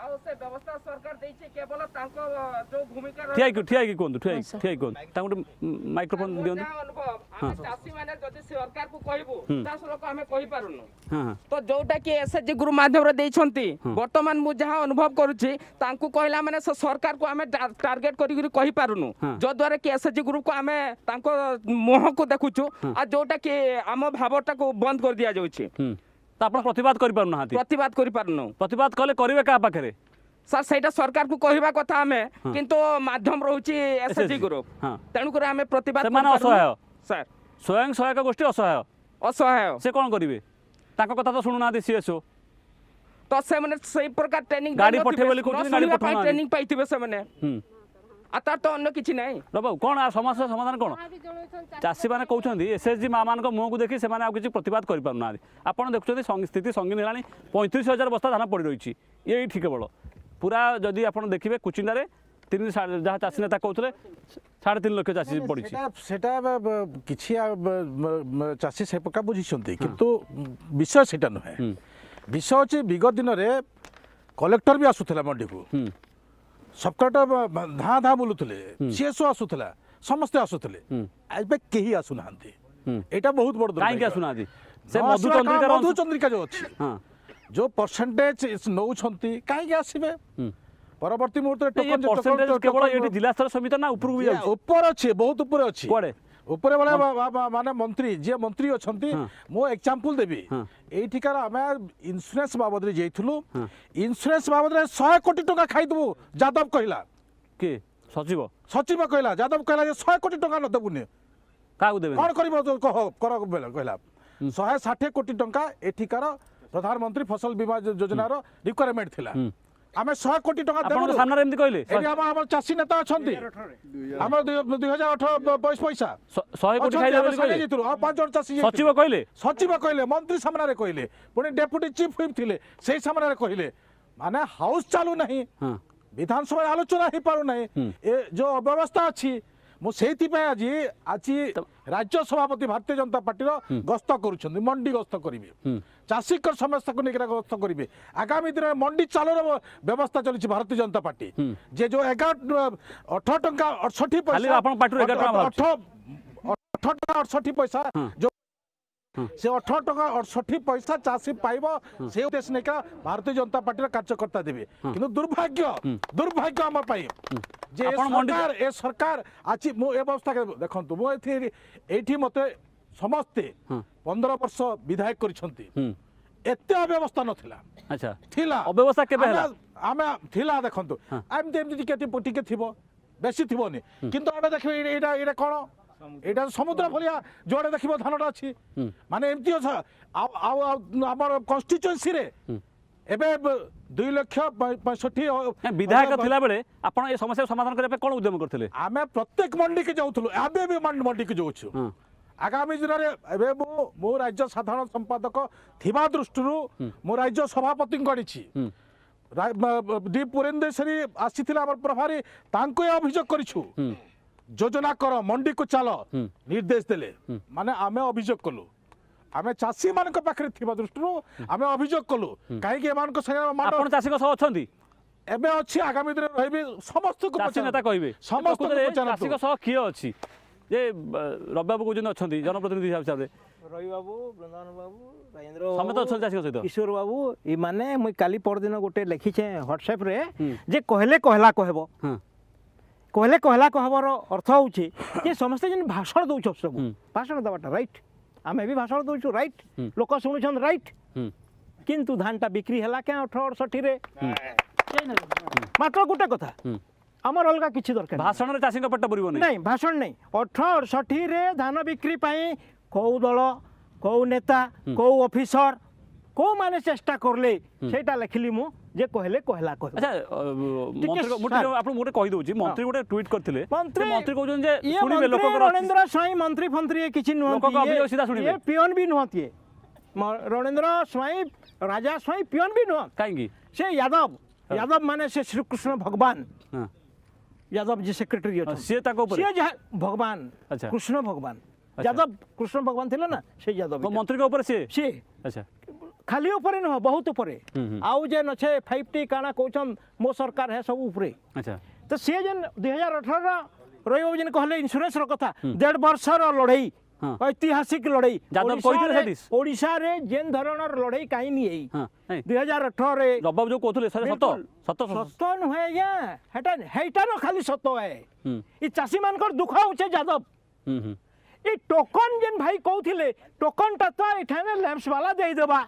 ଠିଆ ହେଇକି ଠିଆ ହେଇକି କୁହନ୍ତୁ ଠିଆ ହେଇକି ଠିଆ ହେଇକି କୁହନ୍ତୁ ତାଙ୍କୁ ଗୋଟେ ମାଇକ୍ରୋଫୋନ୍ ଦିଅନ୍ତୁ ଚାଷୀମାନେ ଯଦି ସରକାରକୁ କହିବୁ ଚାଷ ଲୋକ ଆମେ କହିପାରୁନୁ ତ ଯୋଉଟା କି ଏସ୍ଏଚ୍ଜି ଗ୍ରୁପ ମାଧ୍ୟମରେ ଦେଇଛନ୍ତି ବର୍ତ୍ତମାନ ମୁଁ ଯାହା ଅନୁଭବ କରୁଛି ତାଙ୍କୁ କହିଲା ମାନେ ସେ ସରକାରକୁ ଆମେ ଟାର୍ଗେଟ କରିକି କହିପାରୁନୁ ଯଦ୍ୱାରା କି ଏସ୍ଏଚ୍ଜି ଗ୍ରୁପକୁ ଆମେ ତାଙ୍କ ମୁହଁକୁ ଦେଖୁଛୁ ଆଉ ଯୋଉଟା କି ଆମ ଭାବଟାକୁ ବନ୍ଦ କରିଦିଆଯାଉଛି ତ ଆପଣ ପ୍ରତିବାଦ କରିପାରୁନାହାନ୍ତି ପ୍ରତିବାଦ କରିପାରୁନୁ ପ୍ରତିବାଦ କଲେ କରିବେ କାହା ପାଖରେ ସାର୍ ସେଇଟା ସରକାରକୁ କହିବା କଥା ଆମେ କିନ୍ତୁ ମାଧ୍ୟମ ରହୁଛି ଏସ୍ଏଚ୍ଜି ଗ୍ରୁପ ତେଣୁକରି ଆମେ ପ୍ରତିବାଦ ସେମାନେ ଅସହାୟ ସାର୍ ସ୍ୱୟଂ ସହାୟକ ଗୋଷ୍ଠୀ ଅସହାୟ ଅସହାୟ ସେ କ'ଣ କରିବେ ତାଙ୍କ କଥା ତ ଶୁଣୁନାହାନ୍ତି ସିଏସ୍ଓ ତ ସେମାନେ ସେଇ ପ୍ରକାର ଟ୍ରେନିଂ ଗାଡ଼ି ପଠେଇବେ ବୋଲି କହୁଛନ୍ତି ଗାଡ଼ି ପଠେଇବେ ଟ୍ରେନିଂ ପାଇଥିବେ ସେମାନେ আর তার তো অন্য কিছু নাই বাবু কোণ আর সমস্যার সমাধান কোণ চাষী মানে কৌছেন এসএসজি মা মান মুহকু দেখি সে আর কিছু প্রতবাদ করে পু না আপনার দেখুছেন স্থিতি সঙ্গীন হল পঁয়ত্রিশ হাজার বস্তা ধান পড়ে রয়েছে এইটি কেবল পুরা যদি আপনার দেখবে কুচিন্ডারে তিন যা চাষী নেতা কৌলে সাড়ে তিন লক্ষ চাষী পড়ছে সেটা কিছু চাষী সে প্রকার বুঝিছেন কিন্তু বিষয় সেটা নুহে বিষয় হচ্ছে বিগত দিনরে কলেক্টর বি আসুলা মন্ডিকু ସବକଟ ଧାଁ ଧାଁ ବୁଲୁଥିଲେ ସିଏ ସବୁ ଆସୁଥିଲା ସମସ୍ତେ ଆସୁଥିଲେ ଏବେ କେହି ଆସୁନାହାନ୍ତି ଏଇଟା ବହୁତ ବଡ଼ କାହିଁକି ଆସୁନାହାନ୍ତି ମଧୁ ଚନ୍ଦ୍ରିକା ଯୋଉ ଅଛି ଯୋଉ ପରସେଣ୍ଟେଜ ନଉଛନ୍ତି କାହିଁକି ଆସିବେ ପରବର୍ତ୍ତୀ ମୁହୂର୍ତ୍ତରେ ଉପର ଅଛି ବହୁତ ଉପରେ ଅଛି କୁଆଡ଼େ উপরে মানে মন্ত্রী যে মন্ত্রী অনেক মো এক্সাম্পল দেবি এইঠিকার আমি ইন্সুরেন্স বাবদ যাই ইন্সুরেন্স বাবদ শহে কোটি টাকা খাইদবু যাদব কহিলা কি সচিব সচিব কহিলা যাদব কহিলা যে শহে কোটি টাকা নদবুনি কোণ করব কহিলা শহে ষাঠিয়ে কোটি টাকা এঠিকার প্রধানমন্ত্রী ফসল বীমা যোজনার রিকোয়ারমেন্ট লা ଆମେ ଶହେ କୋଟି ଟଙ୍କା ଦେବୁ ସାମ୍ନାରେ ଏମିତି କହିଲେ ଏଠି ଆମ ଆମର ଚାଷୀ ନେତା ଅଛନ୍ତି ଆମର ଦୁଇ ହଜାର ଅଠର ବଇଶ ପଇସା ଶହେ କୋଟି ଖାଇଦେଇଥିଲୁ ଆଉ ପାଞ୍ଚ ଜଣ ଚାଷୀ ସଚିବ କହିଲେ ସଚିବ କହିଲେ ମନ୍ତ୍ରୀ ସାମ୍ନାରେ କହିଲେ ପୁଣି ଡେପୁଟି ଚିଫ୍ ହୁଇପ୍ ଥିଲେ ସେଇ ସାମ୍ନାରେ କହିଲେ ମାନେ ହାଉସ୍ ଚାଲୁ ନାହିଁ ବିଧାନସଭାରେ ଆଲୋଚନା ହେଇପାରୁନାହିଁ ଏ ଯୋଉ ଅବ୍ୟବସ୍ଥା ଅଛି ମୁଁ ସେଇଥିପାଇଁ ଆଜି ଆଜି ରାଜ୍ୟ ସଭାପତି ଭାରତୀୟ ଜନତା ପାର୍ଟିର ଗସ୍ତ କରୁଛନ୍ତି ମଣ୍ଡି ଗସ୍ତ କରିବି চাষীকর সমস্যাকে নিয়ে গ্রস্ত করবে আগামী দিনে মন্ডি চালর ব্যবস্থা চলছে ভারতীয় জনতা পার্টি যে যে এগার অঠর টঙ্কা অড়ষঠি পয়সা অঠর টঙ্কা অড়ষঠি পয়সা সে অঠর টাকা অড়ষঠি পয়সা চাষী পাইব সে উদ্দেশ্য নেই ভারতীয় জনতা পার্টির কার্যকর্তা দেবে কিন্তু দুর্ভাগ্য দুর্ভাগ্য আমার পাই যে সরকার এ সরকার আছি মু এ ব্যবস্থা দেখন্তু মু এটি এইটি মতে সমস্তে ପନ୍ଦର ବର୍ଷ ବିଧାୟକ କରିଛନ୍ତି ଏତେ ଅବ୍ୟବସ୍ଥା ନଥିଲା ଆଚ୍ଛା ଥିଲା ଅବ୍ୟବସ୍ଥା କେବେ ହେଲା ଆମେ ଥିଲା ଦେଖନ୍ତୁ ଏମିତି ଏମିତି ଟିକେ ଟିକେ ଥିବ ବେଶୀ ଥିବନି କିନ୍ତୁ ଆମେ ଦେଖିବେ ଏଇଟା ଏଇଟା କ'ଣ ଏଇଟା ସମୁଦ୍ର ଭଳିଆ ଯୁଆଡ଼େ ଦେଖିବ ଧାନଟା ଅଛି ମାନେ ଏମିତି ଆଉ ଆମର କନଷ୍ଟିଚୁଏନ୍ସିରେ ଏବେ ଦୁଇ ଲକ୍ଷ ପଞ୍ଚଷଠି ବିଧାୟକ ଥିଲାବେଳେ ଆପଣ ଏ ସମସ୍ୟାକୁ ସମାଧାନ କରିବା ପାଇଁ କ'ଣ ଉଦ୍ୟମ କରିଥିଲେ ଆମେ ପ୍ରତ୍ୟେକ ମଣ୍ଡିକି ଯାଉଥିଲୁ ଏବେ ବି ମଣ୍ଡିକି ଯାଉଛୁ ଆଗାମୀ ଦିନରେ ଏବେ ମୁଁ ମୁଁ ରାଜ୍ୟ ସାଧାରଣ ସମ୍ପାଦକ ଥିବା ଦୃଷ୍ଟିରୁ ମୁଁ ରାଜ୍ୟ ସଭାପତି ଗଢ଼ିଛି ଡି ପୁରେନ୍ଦେଶ୍ୱରୀ ଆସିଥିଲେ ଆମର ପ୍ରଭାରୀ ତାଙ୍କୁ ଏ ଅଭିଯୋଗ କରିଛୁ ଯୋଜନା କର ମଣ୍ଡିକୁ ଚାଲ ନିର୍ଦ୍ଦେଶ ଦେଲେ ମାନେ ଆମେ ଅଭିଯୋଗ କଲୁ ଆମେ ଚାଷୀମାନଙ୍କ ପାଖରେ ଥିବା ଦୃଷ୍ଟିରୁ ଆମେ ଅଭିଯୋଗ କଲୁ କାହିଁକି ଏମାନଙ୍କ ସାଙ୍ଗରେ ଚାଷୀଙ୍କ ସହ ଅଛନ୍ତି ଏବେ ଅଛି ଆଗାମୀ ଦିନରେ ରହିବି ସମସ୍ତଙ୍କୁ ନେତା କହିବେ ସମସ୍ତଙ୍କୁ ଚାଷୀଙ୍କ ସହ କିଏ ଅଛି ଯେ ରବିବାବୁ କେଉଁ ଜଣ ଅଛନ୍ତି ଜନପ୍ରତିନିଧି ହିସାବରେ ରବିବାବୁ ବୃନ୍ଦାବନ ବାବୁ ରାଜେନ୍ଦ୍ର ସମସ୍ତେ ଅଛନ୍ତି ଚାଷୀଙ୍କ ସହିତ କିଶୋର ବାବୁ ଏମାନେ ମୁଇଁ କାଲି ପରଦିନ ଗୋଟେ ଲେଖିଛେ ହ୍ୱାଟ୍ସଆପ୍ରେ ଯେ କହିଲେ କହିଲା କହିବ କହିଲେ କହିଲା କହିବାର ଅର୍ଥ ହେଉଛି ଯେ ସମସ୍ତେ ଯେନ୍ ଭାଷଣ ଦେଉଛ ସବୁ ଭାଷଣ ଦେବାଟା ରାଇଟ୍ ଆମେ ବି ଭାଷଣ ଦେଉଛୁ ରାଇଟ୍ ଲୋକ ଶୁଣୁଛନ୍ତି ରାଇଟ୍ କିନ୍ତୁ ଧାନଟା ବିକ୍ରି ହେଲା କେଁ ଅଠର ଅଠଷଠିରେ ମାତ୍ର ଗୋଟେ କଥା আমার ଅଲଗା କିଛି ଦରକାର ଭାଷଣରେ ଚାଷୀଙ୍କ ପେଟ ପୁରିବନି ନାଇଁ ଭାଷଣ ନାହିଁ ଅଠରଷଠିରେ ଧାନ ବିକ୍ରି ପାଇଁ କେଉଁ ଦଳ କେଉଁ ନେତା କେଉଁ ଅଫିସର କେଉଁମାନେ ଚେଷ୍ଟା କଲେ ସେଇଟା ଲେଖିଲି ମୁଁ ଯେ କହିଲେ କହିଲା କହିଲା ଆପଣ ଗୋଟେ କହିଦେଉଛି ମନ୍ତ୍ରୀ ଗୋଟେ ଟ୍ୱିଟ୍ କରିଥିଲେ ମନ୍ତ୍ରୀ ମନ୍ତ୍ରୀ କହୁଛନ୍ତି ଯେ ଶୁଣିବେ ଲୋକ ରଣେନ୍ଦ୍ର ସ୍ୱାଇଁ ମନ୍ତ୍ରୀ ଫନ୍ତ୍ରୀ କିଛି ନୁହନ୍ତି ପିଅନ ବି ନୁହନ୍ତି ରଣେନ୍ଦ୍ର ସ୍ୱାଇଁ ରାଜା ସ୍ୱାଇଁ ପିଅନ ବି ନୁହଁ କାହିଁକି ସେ ୟାଦବ ୟାଦବ ମାନେ ସେ ଶ୍ରୀକୃଷ୍ଣ ଭଗବାନ यादवजी सेक्रेटरी सीताको भगवान कृष्ण भगवान यादव कृष्ण भगवान थे ना से यादव मंत्री के ऊपर से से अच्छा खाली उपरे नुह बहुत उपरे आउ जे अच्छे फाइव टी काना कौन मो सरकार है सब उपरे अच्छा तो सी जेन दुई हजार अठर रही जेन कहले इन्सुरेन्स कथा देढ़ वर्ष लड़ई ଐତିହାସିକ ଲଢ଼େଇ ଓଡ଼ିଶାରେ ଯେନ୍ ଧରଣର ଲଢ଼େଇ କାହିଁ ନିଏଇ ଦୁଇ ହଜାର ଅଠରରେ ନବାବ ଯୋଉ କହୁଥିଲେ ସତ ସତ ସତ ନୁହେଁ ଆଜ୍ଞା ହେଟା ହେଇଟାର ଖାଲି ସତ ଏ ଇ ଚାଷୀମାନଙ୍କର ଦୁଃଖ ହଉଛେ ଯାଦବ ଇ ଟୋକନ ଯେନ୍ ଭାଇ କହୁଥିଲେ ଟୋକନଟା ତ ଏଠାନେ ଲ୍ୟାମ୍ପସ ବାଲା ଦେଇଦେବା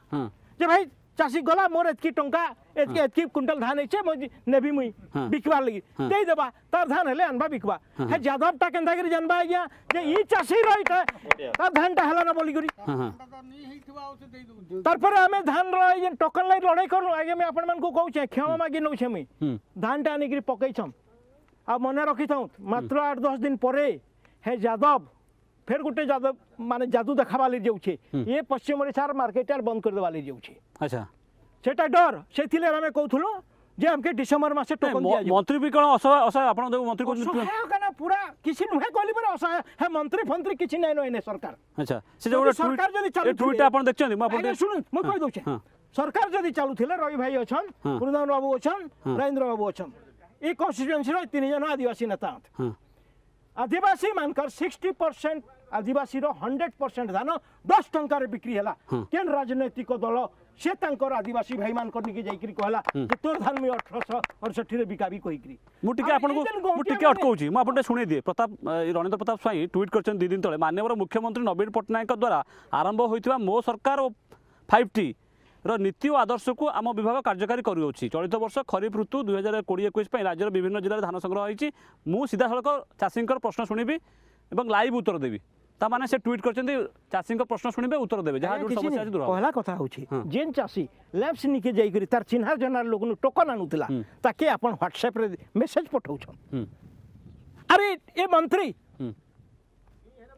ଯେ ଭାଇ चाषी गला मोर एत टा एत कुंटल धान हे ने मुई हाँ। बिकवार लगी दे हाँ। देवा तार धान हेले आनवा बिकवा हाँ, हे जादव टा के जानवा आज्ञा जे ई चाषी रही तार धान टा हेला बोली करी तार पर हमें धान रो ये टोकन लाई लड़ाई कर आगे मैं अपन मन को कहू छे खेवा हम्म। मागे नो छे मुई हम्म। धान टा आनी करी पकई छम आ मने रखी थौ मात्र 8 10 दिन परे हे जादव ଫେର୍ ଗୋଟେ ମାନେ ଯାଦୁ ଦେଖାବାଲି ଯାଉଛେ ଏ ପଶ୍ଚିମ ଓଡ଼ିଶାର ମାର୍କେଟ ଆର୍ ବନ୍ଦ କରିଦେବାଲି ଯାଉଛେ ଆଚ୍ଛା ସେଟା ଡର ସେଥିଲାଗି ଆମେ କହୁଥିଲୁ ଯେ ଆମକେ ଡିସେମ୍ବର ମାସେ ମନ୍ତ୍ରୀ ବି କ'ଣ ଅସହାୟ ଅସହାୟ ଆପଣ ଯୋଉ ମନ୍ତ୍ରୀ କହୁଛନ୍ତି କାରଣ ପୁରା କିଛି ନୁହେଁ କହିଲି ପରା ଅସହାୟ ହେ ମନ୍ତ୍ରୀ ଫନ୍ତ୍ରୀ କିଛି ନାହିଁ ନୁହେଁ ସରକାର ଆଚ୍ଛା ସେ ଯୋଉ ସରକାର ଯଦି ଟ୍ୱିଟ୍ ଆପଣ ଦେଖିଛନ୍ତି ମୁଁ ଆପଣ ଶୁଣୁ ମୁଁ କହିଦେଉଛି ସରକାର ଯଦି ଚାଲୁଥିଲେ ରବି ଭାଇ ଅଛନ୍ ବୃନ୍ଦାବନ ବାବୁ ଅଛନ୍ ରାଜେନ୍ଦ୍ର ବାବୁ ଅଛନ୍ ଏ କନଷ୍ଟିଚୁଏନ୍ସିର ତିନି ଜଣ ଆଦିବାସୀ ନେତା আদিবাসী মানকর sixty percent Adivasi hundred percent ধান দশ টঙ্কার বিক্রি হল কেন রাজনৈতিক দল সে তাঁর আদিবাসী ভাই মান যাই যাইকি কহলা যে তোর ধান মুই অঠরশ অড়ষঠি রে বিকাবি কইকি মু টিকে আপনাকু মু মু আপনাকে শুনে দিয়ে প্রতাপ রণেন্দ্র প্রতাপ স্বাই টুইট করছেন দুই দিন তলে মাননীয় মুখ্যমন্ত্রী নবীন পট্টনায়ক দ্বারা আরম্ভ হইতিবা মো সরকার ও ফাইভ টি ର ନୀତି ଓ আম বিভাগ কার্যকারী କାର୍ଯ୍ୟକାରୀ চলিত বর্ষ খরিফ ঋতু ଋତୁ হাজার ହଜାର କୋଡ଼ିଏ ଏକୋଇଶ ପାଇଁ ରାଜ୍ୟର ବିଭିନ୍ନ ଜିଲ୍ଲାରେ ଧାନ ସଂଗ୍ରହ ହୋଇଛି ମୁଁ ସିଧାସଳଖ ଚାଷୀଙ୍କର ପ୍ରଶ୍ନ শুনবি এবং লাইভ উত্তর দেবি তা মানে সে টুইট করছেন চাষী প্রশ্ন শুনবে উত্তর দেবে যা পহলা কথা হচ্ছে যে চাষী ল্যাম্পস নিকে যাই করে তার চিহ্না জনার লোক টোকন আনুলা তাকে আপনার হোয়াটসঅ্যাপ মেসেজ পঠাউছন আরে এ মন্ত্রী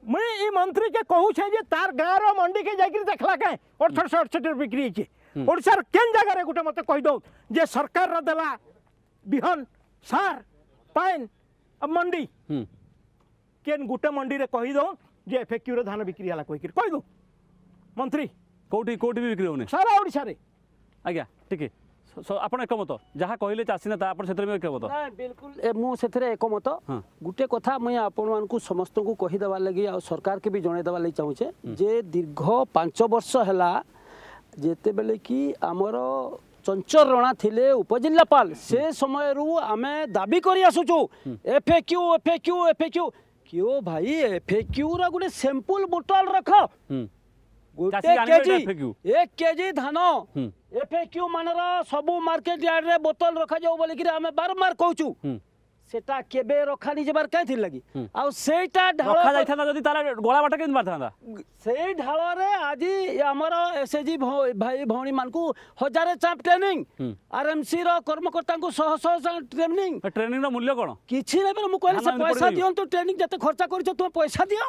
मुझे मंत्री के छे जे तार गाँव मंडी के जाकर देखला क्या अठरश अड़सठ बिक्री होती ओडार केन गुटे मते मत कहीदौ जे सरकार रा देला बिहन सार पाइन अब मंडी हम्म। केन गुटे मंडी रे कहीदौ जे एफएक्यू रे धान बिक्री होला कहिकर कहिदौ मंत्री कोठी कोठी भी बिक्री होने सारा ओडिसा रे आ गया ठीक है ଆପଣ ଏକମତ ଯାହା କହିଲେ ଚାଷୀ ନେତା ଆପଣ ସେଥିରେ ବି ଏକମତ ବିଲକୁଲ ମୁଁ ସେଥିରେ ଏକମତ ଗୋଟେ କଥା ମୁଇଁ ଆପଣମାନଙ୍କୁ ସମସ୍ତଙ୍କୁ କହିଦେବାର ଲାଗି ଆଉ ସରକାରକେ ବି ଜଣେଇଦେବାର ଲାଗି ଚାହୁଁଛେ ଯେ ଦୀର୍ଘ ପାଞ୍ଚ ବର୍ଷ ହେଲା ଯେତେବେଳେ କି ଆମର চঞ্চল রণা থিলে উপজেলাপাল সে সময়রু আমি দাবি করে আসুছু এফে কিউ এফে কিউ এফে কিউ কিও ভাই এফে কিউ রা গোটে স্যাম্পল বোটল রখ ଗୋଟେ କେଜି ଏକ କେଜି ଧାନ ଏଫଏକ୍ୟୁ ମାନର ସବୁ ମାର୍କେଟ ୟାର୍ଡରେ ବୋତଲ ରଖାଯାଉ ବୋଲିକିରି ଆମେ ବାରମ୍ବାର କହୁଛୁ সেটা কেবে রখা নিয়ে যাবার কাইথিল লাগি আর সেইটা ঢাল রখা যাইতানা যদি তারা গলা বাটা কেন মারতানা সেই ঢালরে আজি আমার এসএজি ভাই ভৌণী মানকু হাজারে চাপ ট্রেনিং আরএমসি র কর্মকর্তাঙ্কু শহ শহ ট্রেনিং ট্রেনিং র মূল্য কোন কিছু নাই মু কইলে সে পয়সা দিও তো ট্রেনিং যেতে খরচা করিছো তুমি পয়সা দিও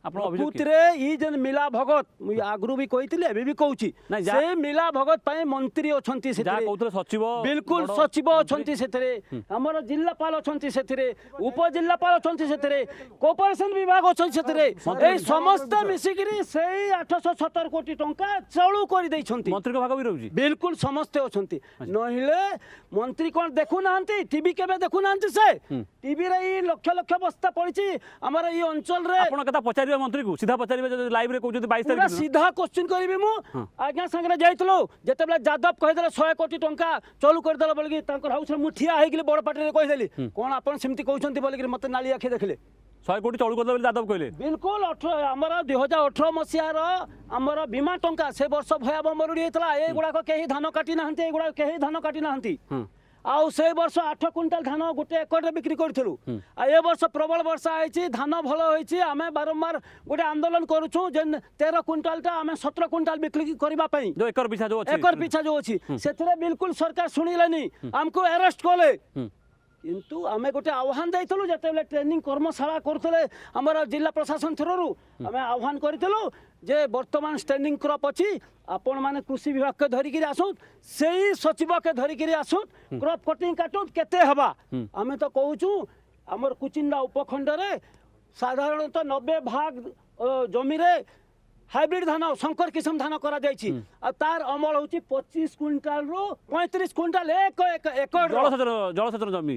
ପୁତିରେ ଇ ଯେନ୍ ମିଲା ଭଗତ ମୁଇଁ ଆଗରୁ ବି କହିଥିଲି ଏବେ ବି କହୁଛି ସେ ମିଲା ଭଗତ ପାଇଁ ମନ୍ତ୍ରୀ ଅଛନ୍ତି ସେଥିରେ କହୁଥିଲେ ସଚିବ ବିଲକୁଲ ସଚିବ ଅଛନ୍ତି ସେଥିରେ ଆମର ଜିଲ୍ଲାପାଳ ଅଛନ୍ତି ସେଥିରେ ଉପଜିଲ୍ଲାପାଳ ଅଛନ୍ତି ସେଥିରେ କର୍ପୋରେସନ ବିଭାଗ ଅଛନ୍ତି ସେଥିରେ ଏଇ ସମସ୍ତେ ମିଶିକିରି ସେଇ ଆଠଶହ ସତର କୋଟି ଟଙ୍କା ଚଳୁ କରିଦେଇଛନ୍ତି ମନ୍ତ୍ରୀଙ୍କ ଭାଗ ବି ରହୁଛି ବିଲକୁଲ ସମସ୍ତେ ଅଛନ୍ତି ନହେଲେ ମନ୍ତ୍ରୀ କ'ଣ ଦେଖୁନାହାନ୍ତି ଟିଭି କେବେ ଦେଖୁନାହାନ୍ତି ସେ ଟିଭିରେ ଏଇ ଲକ୍ଷ ଲକ୍ଷ ବସ୍ତା ପଡ଼ିଛି ଆମର ଏଇ ଅଞ୍ଚଳରେ ଆପଣ କଥା ପଚାରି ପଚାରିବା ମନ୍ତ୍ରୀକୁ ସିଧା ପଚାରିବେ ଯଦି ଲାଇଭରେ କହୁଛନ୍ତି ବାଇଶ ତାରିଖ ସିଧା କୋଶ୍ଚିନ୍ କରିବି ମୁଁ ଆଜ୍ଞା ସାଙ୍ଗରେ ଯାଇଥିଲୁ ଯେତେବେଳେ ଯାଦବ କହିଦେଲେ ଶହେ କୋଟି ଟଙ୍କା ଚଲୁ କରିଦେଲା ବୋଲିକି ତାଙ୍କର ହାଉସରେ ମୁଁ ଠିଆ ହେଇକିଲି ବଡ଼ ପାର୍ଟିରେ କହିଦେଲି କ'ଣ ଆପଣ ସେମିତି କହୁଛନ୍ତି ବୋଲିକି ମୋତେ ନାଳି ଆଖି ଦେଖିଲେ ଶହେ କୋଟି ଚଳୁ କରିଦେଲେ ବୋଲି ଯାଦବ କହିଲେ ବିଲକୁଲ ଅଠର ଆମର ଦୁଇ ହଜାର ଅଠର ମସିହାର ଆମର ବୀମା ଟଙ୍କା ସେ ବର୍ଷ ଭୟାବହ ମରୁଡ଼ି ହେଇଥିଲା ଏଗୁଡ଼ାକ କେହି ଧାନ କାଟି ନାହାନ୍ତି ଏଗୁଡ଼ାକ କେହି ଧାନ କାଟି ନାହାନ୍ତି ଆଉ ସେ ବର୍ଷ ଆଠ କ୍ୱିଣ୍ଟାଲ ଧାନ ଗୋଟେ ଏକରରେ ବିକ୍ରି କରିଥିଲୁ ଆଉ ଏ ବର୍ଷ ପ୍ରବଳ ବର୍ଷା ହେଇଛି ଧାନ ଭଲ ହେଇଛି ଆମେ ବାରମ୍ବାର ଗୋଟେ ଆନ୍ଦୋଳନ କରୁଛୁ ଯେନ୍ ତେର କ୍ୱିଣ୍ଟାଲଟା ଆମେ ସତର କ୍ୱିଣ୍ଟାଲ ବିକ୍ରି କରିବା ପାଇଁ ଏକର ପିଛା ଯୋଉ ଅଛି ସେଥିରେ ବିଲକୁଲ ସରକାର ଶୁଣିଲେନି ଆମକୁ ଆରେଷ୍ଟ କଲେ কিন্তু আমি গোটে আহ্ୱାନ ଦେଇଥିଲୁ ଯେତେବେଳେ ଟ୍ରେନିଂ କର୍ମଶାଳା କରୁଥିଲେ ଆମର ଜିଲ୍ଲା ପ୍ରଶାସନ ଥ୍ରୋରୁ ଆମେ ଆହ୍ୱାନ କରିଥିଲୁ ଯେ ବର୍ତ୍ତମାନ ଷ୍ଟାଣ୍ଡିଂ କ୍ରପ୍ ଅଛି ଆପଣମାନେ କୃଷି ବିଭାଗକେ ଧରିକିରି ଆସୁନ୍ ସେଇ ସଚିବକେ ଧରିକିରି ଆସୁନ୍ କ୍ରପ୍ କଟିଂ କାଟୁନ୍ କେତେ ହେବା ଆମେ ତ କହୁଛୁ ଆମର କୁଚିନ୍ଦା ଉପଖଣ୍ଡରେ ସାଧାରଣତଃ ନବେ ଭାଗ ଜମିରେ ହାଇବ୍ରିଡ୍ ଧାନ ଶଙ୍କର କିସମ ଧାନ କରାଯାଇଛି ଆଉ ତାର ଅମଳ ହେଉଛି ପଚିଶ କୁଇଣ୍ଟାଲରୁ ପଇଁତିରିଶ କୁଇଣ୍ଟାଲ ଏକ ଏକ ଜଳସେଚନ ଜମି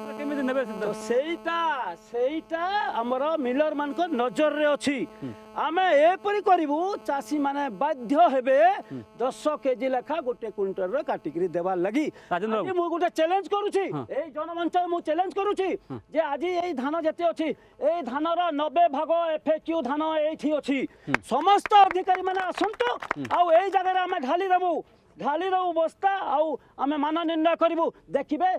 কেমিতি নেবে সেইটা সেইটা আমার মিଲର ମାନଙ୍କ ନଜରରେ ଅଛି ଆମେ ଏପରି କରିବୁ ଚାଷୀମାନେ ବାଧ୍ୟ ହେବେ ଦଶ କେଜି ଲେଖା ଗୋଟେ କୁଇଣ୍ଟାଲରେ କାଟିକିରି ଦେବା ଲାଗି ମୁଁ ଗୋଟେ ଚ୍ୟାଲେଞ୍ଜ କରୁଛି ଏଇ ଜନମଞ୍ଚରେ ମୁଁ ଚ୍ୟାଲେଞ୍ଜ କରୁଛି ଯେ ଆଜି ଏଇ ଧାନ ଯେତେ ଅଛି ଏଇ ଧାନର ନବେ ଭାଗ ଏଫଏକ୍ୟୁ ଧାନ ଏଇଠି ଅଛି ସମସ୍ତ ଅଧିକାରୀମାନେ ଆସନ୍ତୁ ଆଉ ଏଇ ଜାଗାରେ ଆମେ ଢାଲି ଦେବୁ ঢালি দেবু বস্তা আউ আমি মান নির্ণয় করবু দেখবে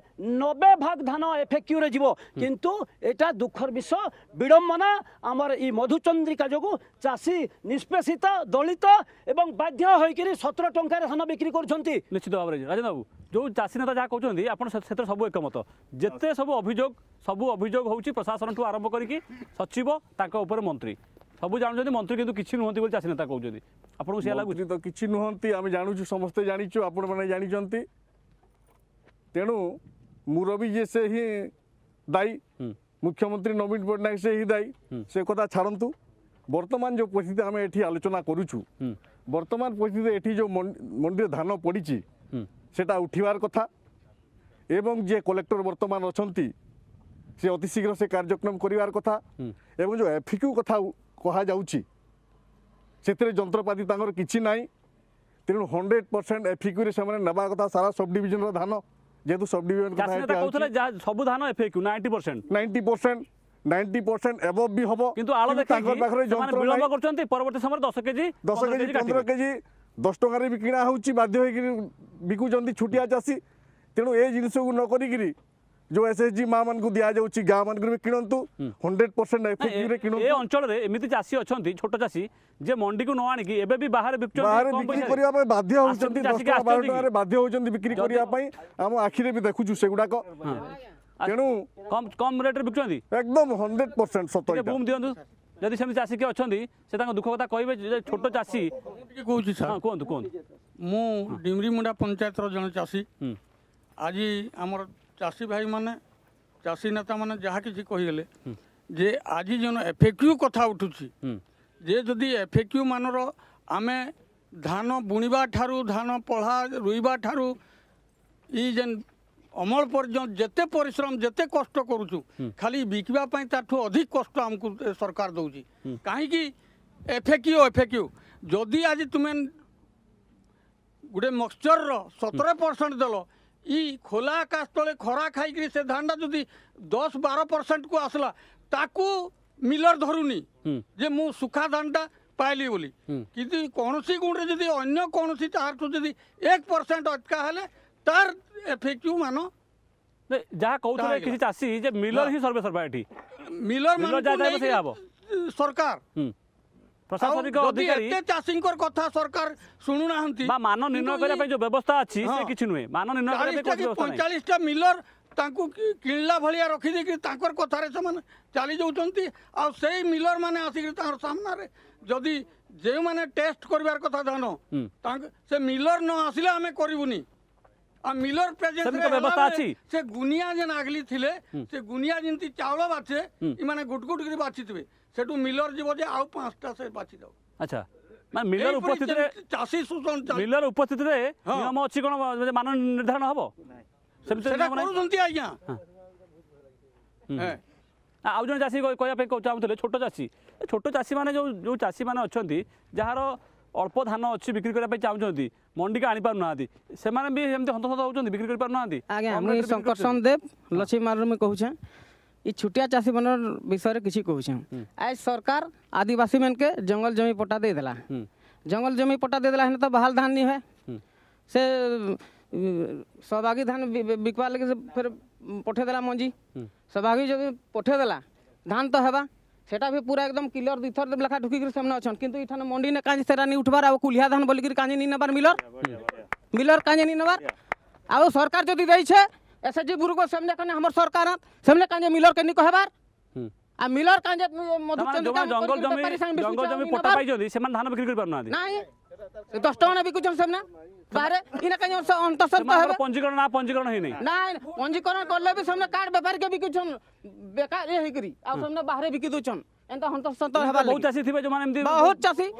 নবে ভাগ ধান এফেক্যুরে যাব কিন্তু এটা দুঃখর বিষয় বিড়ম্বনা আমার এই মধুচন্দ্রিকা যোগ চাষী নিষ্পেষিত দলিত এবং বাধ্য হয়েকি সতের টঙ্কার ধান বিক্রি করছেন নিশ্চিত ভাবে রাজনবাবু ଯେଉଁ ଚାଷୀ ନେତା ଯାହା କହୁଛନ୍ତି ଆପଣ ସେଥିରେ ସବୁ ଏକମତ ଯେତେ ସବୁ ଅଭିଯୋଗ ସବୁ ଅଭିଯୋଗ ହେଉଛି ପ୍ରଶାସନଠୁ ଆରମ୍ଭ କରିକି ସଚିବ ତାଙ୍କ ଉପରେ ମନ୍ତ୍ରୀ ସବୁ ଜାଣୁଛନ୍ତି ମନ୍ତ୍ରୀ କିନ୍ତୁ କିଛି ନୁହନ୍ତି ବୋଲି ଚାଷୀ ନେତା କହୁଛନ୍ତି ଆପଣଙ୍କୁ ସେୟା ଲାଗୁଛି ତ କିଛି ନୁହନ୍ତି ଆମେ ଜାଣୁଛୁ ସମସ୍ତେ ଜାଣିଛୁ ଆପଣମାନେ ଜାଣିଛନ୍ତି ତେଣୁ ମୁରବି ଯିଏ ସେ ହିଁ ଦାୟୀ ମୁଖ୍ୟମନ୍ତ୍ରୀ ନବୀନ ପଟ୍ଟନାୟକ ସେ ହିଁ ଦାୟୀ ସେ କଥା ଛାଡ଼ନ୍ତୁ ବର୍ତ୍ତମାନ ଯେଉଁ ପରିସ୍ଥିତି ଆମେ ଏଠି ଆଲୋଚନା କରୁଛୁ ବର୍ତ୍ତମାନ ପରିସ୍ଥିତି ଏଠି ଯେଉଁ ମଣ୍ଡିରେ ଧାନ ପଡ଼ିଛି সেটা উঠিবার কথা এবং যে কলেক্টর বর্তমান অনেক সে অতি শীঘ্র সে কার্যক্রম করিবার কথা এবং যে এফিকিউ কথা କୁହାଯାଉଛି ସେଥିରେ ଯନ୍ତ୍ରପାତି ତାଙ୍କର କିଛି ନାହିଁ ତେଣୁ ହଣ୍ଡ୍ରେଡ଼ ପରସେଣ୍ଟ ଏଫିକ୍ୟୁରେ ସେମାନେ ନେବା କଥା ସାରା ସବ୍ ଡିଭିଜନର ଧାନ ଯେହେତୁ ସବ୍ ଡିଭିଜନ କଥା ସବୁ ଧାନ FAQ ninety percent ninety percent ninety percent above বি হব কিন্তু আলো তাঙ্কর পাখরে যন্ত্র বিলম্ব করছন্তি পরবর্তী সময় 10 কেজি 10 কেজি 15 কেজি 10 টাকারে বিকিনা হচ্ছে বাধ্য হইকি বিকুছন্তি ছুটিয়া চাষী তেণু এই জিনিসকু ন করিকি जो एसएचजी मां मानक दिया जाउछि गां मानक में किणंतु 100% एफएक्यू रे ଏ ଅଞ୍ଚଳରେ ଏମିତି ଚାଷୀ ଅଛନ୍ତି ଛୋଟ ଚାଷୀ ଯେ ମଣ୍ଡିକୁ ନ ଆଣିକି ଏବେ ବି ବାହାରେ कि एबे भी बाहर बिकचो बाहर बिक्री करिया पई बाध्य होउचंती 10 टका 12 टका रे बाध्य होउचंती बिक्री करिया पई हम आखी रे भी देखुछु सेगुडा को तेनु कम ଯଦି ସେମିତି ଚାଷୀ କିଏ ଅଛନ୍ତି ସେ ତାଙ୍କ ଦୁଃଖ କଥା କହିବେ ଯେ ଛୋଟ ଚାଷୀ କହୁଛି ସାର୍ କୁହନ୍ତୁ କୁହନ୍ତୁ ମୁଁ ଡିମରିମୁଣ୍ଡା ପଞ୍ଚାୟତର ଜଣେ ଚାଷୀ ଆଜି ଆମର ଚାଷୀ ଭାଇମାନେ ଚାଷୀ ନେତାମାନେ ଯାହା କିଛି କହିଗଲେ ଯେ ଆଜି ଯେନ୍ ଏଫେକ୍ୟୁ କଥା ଉଠୁଛି ଯେ ଯଦି ଏଫେକ୍ୟୁ ମାନର ଆମେ ଧାନ ବୁଣିବା ଠାରୁ ଧାନ ପଢ଼ା ରୁଇବା ଠାରୁ ଇ ଯେନ୍ ଅମଳ ପର୍ଯ୍ୟନ୍ତ ଯେତେ ପରିଶ୍ରମ ଯେତେ କଷ୍ଟ କରୁଛୁ ଖାଲି ବିକିବା ପାଇଁ ତାଠୁ ଅଧିକ କଷ୍ଟ ଆମକୁ ସରକାର ଦେଉଛି କାହିଁକି ଏଫେକ୍ୟୁ ଏଫେକ୍ୟୁ ଯଦି ଆଜି ତୁମେ ଗୋଟେ ମକ୍ସଚରର ସତର ପରସେଣ୍ଟ ଦେଲ ଇ ଖୋଲା ଆକାଶ ତଳେ ଖରା ଖାଇକିରି ସେ ଧାନଟା ଯଦି ଦଶ ବାର ପରସେଣ୍ଟକୁ ଆସିଲା ତାକୁ ମିଲର ଧରୁନି ଯେ ମୁଁ ସୁଖା ଧାନଟା ପାଇଲି ବୋଲି କିନ୍ତୁ କୌଣସି ଗୁଣରେ ଯଦି ଅନ୍ୟ କୌଣସି ତାହାଠୁ ଯଦି ଏକ ପରସେଣ୍ଟ ଅଟକା ହେଲେ ତାର ଏଫେକ୍ଟିଭ ମାନ ଯାହା କହୁଥିଲେ କିଛି ଚାଷୀ ଯେ ମିଲର ହିଁ ସର୍ବେ ସର୍ବା ଏଠି ମିଲର ସରକାର প্রশাসনিক অধিকারী এতে চাষীঙ্কর কথা সরকার শুনু নাহান্তি বা মান নির্ণয় করিবা পাই যে ব্যবস্থা আছে সে কিছু নহে মান নির্ণয় করিবা পাই 45টা মিলর ତାଙ୍କୁ କିଣିଲା ଭଳିଆ ରଖିଦେଇକି ତାଙ୍କର କଥାରେ ସେମାନେ ଚାଲି ଯାଉଛନ୍ତି ଆଉ ସେଇ ମିଲରମାନେ ଆସିକିରି ତାଙ୍କର ସାମ୍ନାରେ ଯଦି ଯେଉଁମାନେ ଟେଷ୍ଟ କରିବାର କଥା ଧାନ ତାଙ୍କ ସେ ମିଲର ନ ଆସିଲେ ଆମେ କରିବୁନି ଆଉ ମିଲର ପ୍ରେଜେଣ୍ଟ ସେ ଗୁନିଆ ଯେନ୍ ଆଗଲି ଥିଲେ ସେ ଗୁନିଆ ଯେମିତି ଚାଉଳ ବାଛେ ଏମାନେ ଗୁଟ ଗୁଟ କରି ବାଛିଥିବେ ସେଠୁ ମିଲର ଯିବ ଯେ ଆଉ ପାଞ୍ଚଟା ସେ ବାଛିଦେବ ଆଚ୍ଛା ମାନେ ମିଲର ଉପସ୍ଥିତିରେ ଚାଷୀ ଶୋଷଣ ମିଲର ଉପସ୍ଥିତିରେ ନିୟମ ଅଛି କ'ଣ ମାନ ନିର୍ଦ୍ଧାରଣ ହେବ ସେଟା କରୁଛନ୍ତି ଆଜ୍ଞା ଆଉ ଜଣେ ଚାଷୀ କହିବା ପାଇଁ ଚାହୁଁଥିଲେ ଛୋଟ ଚାଷୀ ଛୋଟ ଚାଷୀମାନେ ଯେଉଁ ଯେଉଁ ଚାଷୀମାନେ ଅଛନ୍ତି ଯାହାର ଅଳ୍ପ ଧାନ ଅଛି ବିକ୍ରି କରିବା ପାଇଁ ଚାହୁଁଛନ୍ତି ମଣ୍ଡିକି ଆଣିପାରୁନାହାନ୍ତି ସେମାନେ ବି ଏମିତି ହନ୍ତସନ୍ତ ହେଉଛନ୍ତି ବିକ୍ରି କରିପାରୁନାହାନ୍ତି ଆଜ୍ଞା ମୁଇଁ ଶଙ୍କର ସନ୍ଦେବ ଲଛିମାରରୁ ମୁଇଁ କହୁଛେଁ ଇ ଛୁଟିଆ ଚାଷୀମାନଙ୍କର ବିଷୟରେ କିଛି କହୁଛେଁ ଆଜ୍ ସରକାର ଆଦିବାସୀ ମାନକେ ଜଙ୍ଗଲ ଜମି ପଟା ଦେଇଦେଲା ଜଙ୍ଗଲ ଜମି ପଟା ଦେଇଦେଲା ହେନେ ତ ବାହାଲ ଧାନ ନି ହୁଏ ସେ ସହଭାଗୀ ଧାନ ବିକବାର୍ ଲାଗି ସେ ଫେର୍ ପଠେଇଦେଲା ମଞ୍ଜି ସହଭାଗୀ ଯଦି ପଠେଇଦେଲା ଧାନ ତ ହେବା সেটা বি পুরা একদম ক্লিয়ার দুই থর লেখা ঢুকি সামনে অছন কিন্তু ইঠানে মন্ডি নে কাঁজি সেটা নি উঠবার আর কুলিয়া ধান বলিকি কাঁজি নি নেবার মিলর মিলর কাঁজি নি নেবার আর সরকার যদি দেইছে एस एच जी गुरु को सामने कने हमर सरकार सामने कांजे मिलर के निको हेबार हम्म। आ मिलर कांजे मधुचंद्रिका जंगल जमी जंगल जमी पटा पाई जदी सेमान धान बिक्री कर पारना नाही 10 टका बिकुचन सामने बारे इना कांजे अंतसर तो हेबे पंजीकरण ना पंजीकरण हे नहीं नाही पंजीकरण करले भी सामने कार्ड व्यापार के बिकुचन बेकार हे करी आ हम्म। सामने बाहरे बिकि दोचन एंता हंतसंत हेबा तो बहुत चासी थिबे जो माने एमती बहुत चासी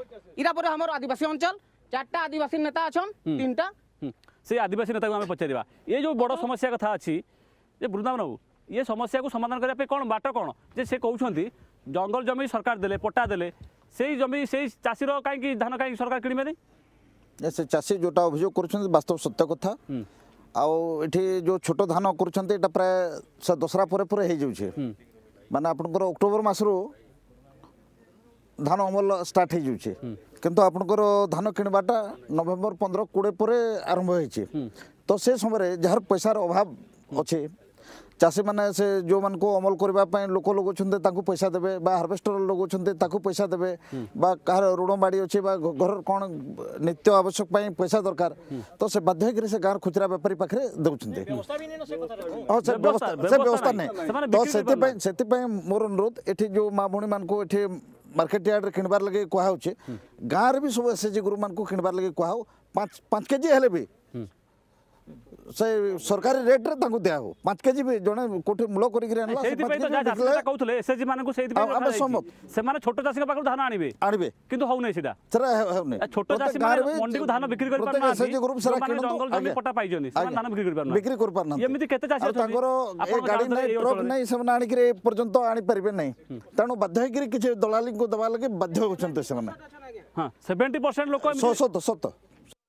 इरा पर हमर आदिवासी अंचल चारटा आदिवासी नेता अछन हम्म। तीनटा সেই আদিবাসী নেতাকে আমি পচারা এ যে বড় সমস্যা কথা অছি যে বৃন্দাবন বাবু ইয়ে সমস্যাকে সমাধান করা কোণ বাট কোণ যে সে কৌশল জঙ্গল জমি সরকার দেলে পট্টা দেলে সেই জমি সেই চাষীর কাইকি ধান কাইকি সরকার কিনবেনি সে চাষী যেটা অভিযোগ করছেন বাস্তব সত্য কথা আও এটি যে ছোট ধান করছেন এটা প্রায় দশরা পরে পরে হয়ে যাচ্ছে মানে আপনার অক্টোবর মাসরু ধান অমল স্টার্ট হয়ে যাচ্ছে কিন্তু আপনার ধান কিনবাটা নভেম্বর পনেরো কোড়িয়ে পরে আরম্ভ হয়েছে তো সে সময় যার পয়সার অভাব অছে চাষী মানে সে যে অমল করা লোক লগাউন তাঁকু পয়সা দেবে বা হারভেস্টর লগাউন তাঁকু পয়সা দেবে বা কাহার ঋণ বাড়ি অছে বা ঘরের কোণ নিত্য আবশ্যক পাই পয়সা দরকার তো সে বাধ্য হয়ে সে গাঁর খুচরা ব্যাপারী পাখে দেউছেন সে ব্যবস্থা নেই তো সেই মোর অনুরোধ এটি যে মা ভী মানুষ এটি ମାର୍କେଟ ୟାର୍ଡ଼ରେ କିଣିବାର ଲାଗି କୁହାହେଉଛେ ଗାଁରେ ବି ସବୁ ଏସ୍ ଏଚ୍ ଜି ଗ୍ରୁପମାନଙ୍କୁ କିଣିବାର ଲାଗି କୁହାହେଉ ପାଞ୍ଚ ପାଞ୍ଚ କେଜି ହେଲେ ବି ସେ ସରକାରୀ ରେଟ୍ରେ ତାଙ୍କୁ ଦିଆହେଉ ପାଞ୍ଚ କେଜି ଜଣେ କୋଠି ମୂଳ କରିକି କହୁଥିଲେ ଏସଏସଜି ମାନଙ୍କୁ ସେମାନେ ଛୋଟ ଚାଷୀଙ୍କ ପାଖରୁ ଧାନ ଆଣିବେ ଆଣିବେ କିନ୍ତୁ ହଉନି ସେଟା ଛୋଟ ଚାଷୀ ମଣ୍ଡିକୁ ଧାନ ବିକ୍ରି କରିପାରୁନାହାନ୍ତି ଜଙ୍ଗଲ ଜମି ପଟା ପାଇଛନ୍ତି ସେମାନେ ଧାନ ବିକ୍ରି କରିପାରୁନାହାନ୍ତି ବିକ୍ରି କରିପାରୁନାହାନ୍ତି ଏମିତି କେତେ ଚାଷୀ ତାଙ୍କର ଗାଡି ନାହିଁ ଟ୍ରକ୍ ନାହିଁ ସେମାନେ ଆଣିକିରି ଏପର୍ଯ୍ୟନ୍ତ ଆଣିପାରିବେ ନାହିଁ ତେଣୁ ବାଧ୍ୟ ହେଇକିରି କିଛି ଦଲାଲିଙ୍କୁ ଦେବା ଲାଗି ବାଧ୍ୟ ହେଉଛନ୍ତି ସେମାନେ ହଁ ସେଭେଣ୍ଟି ପରସେଣ୍ଟ ଲୋକ ସତ ସତ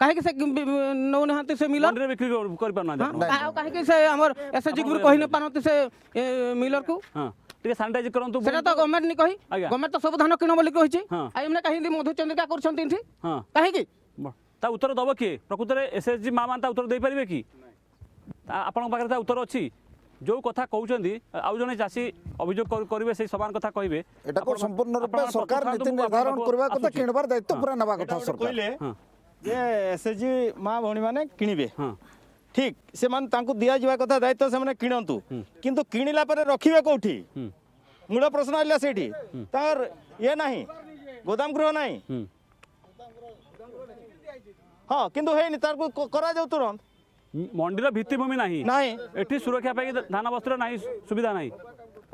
କାହିଁକି ସେ ନେଉନାହାନ୍ତି ସେ ମିଲର ବିକ୍ରି କରିପାରୁନାହାନ୍ତି କାହିଁକି ସେ ଆମର ଏସ୍ଏଚ୍ଜି ଗ୍ରୁପ କହିନପାରନ୍ତି ସେ ମିଲରକୁ ଟିକେ ସାନିଟାଇଜ କରନ୍ତୁ ସେଟା ତ ଗଭର୍ଣ୍ଣମେଣ୍ଟ ନି କହି ଗଭର୍ଣ୍ଣମେଣ୍ଟ ତ ସବୁ ଧାନ କିଣ ବୋଲି କହିଛି ଆଉ ଏମାନେ କାହିଁକି ମଧୁଚନ୍ଦ୍ରିକା କରୁଛନ୍ତି ଏଠି କାହିଁକି ତା ଉତ୍ତର ଦେବ କିଏ ପ୍ରକୃତରେ ଏସ୍ଏଚ୍ଜି ମା ମାନେ ତା ଉତ୍ତର ଦେଇପାରିବେ କି ଆପଣଙ୍କ ପାଖରେ ତା ଉତ୍ତର ଅଛି ଯେଉଁ କଥା କହୁଛନ୍ତି ଆଉ ଜଣେ ଚାଷୀ ଅଭିଯୋଗ କରିବେ ସେଇ ସମାନ କଥା କହିବେ ଏଟାକୁ ସମ୍ପୂର୍ଣ୍ଣ ରୂପେ ସରକାର ନୀତି ନିର୍ଦ୍ଧାରଣ କରିବା କଥା କିଣିବାର ଦାୟିତ୍ୱ ପୁରା ନେବା କଥା କହିଲେ ଯେ ଏସ୍ଏଚ୍ଜି ମା ଭଉଣୀମାନେ କିଣିବେ ଠିକ୍ ସେମାନେ ତାଙ୍କୁ ଦିଆଯିବା କଥା ଦାୟିତ୍ୱ ସେମାନେ କିଣନ୍ତୁ କିନ୍ତୁ କିଣିଲା ପରେ ରଖିବେ କୋଉଠି ମୂଳ ପ୍ରଶ୍ନ ଆସିଲା ସେଇଠି ତାଙ୍କର ଇଏ ନାହିଁ ଗୋଦାମ ଗୃହ ନାହିଁ ହଁ କିନ୍ତୁ ହେଇନି ତାକୁ କରାଯାଉ ତୁରନ୍ତ ମଣ୍ଡିର ଭିତ୍ତିଭୂମି ନାହିଁ ନାହିଁ ଏଠି ସୁରକ୍ଷା ପାଇଁ ଧାନ ବସ୍ତ୍ର ନାହିଁ ସୁବିଧା ନାହିଁ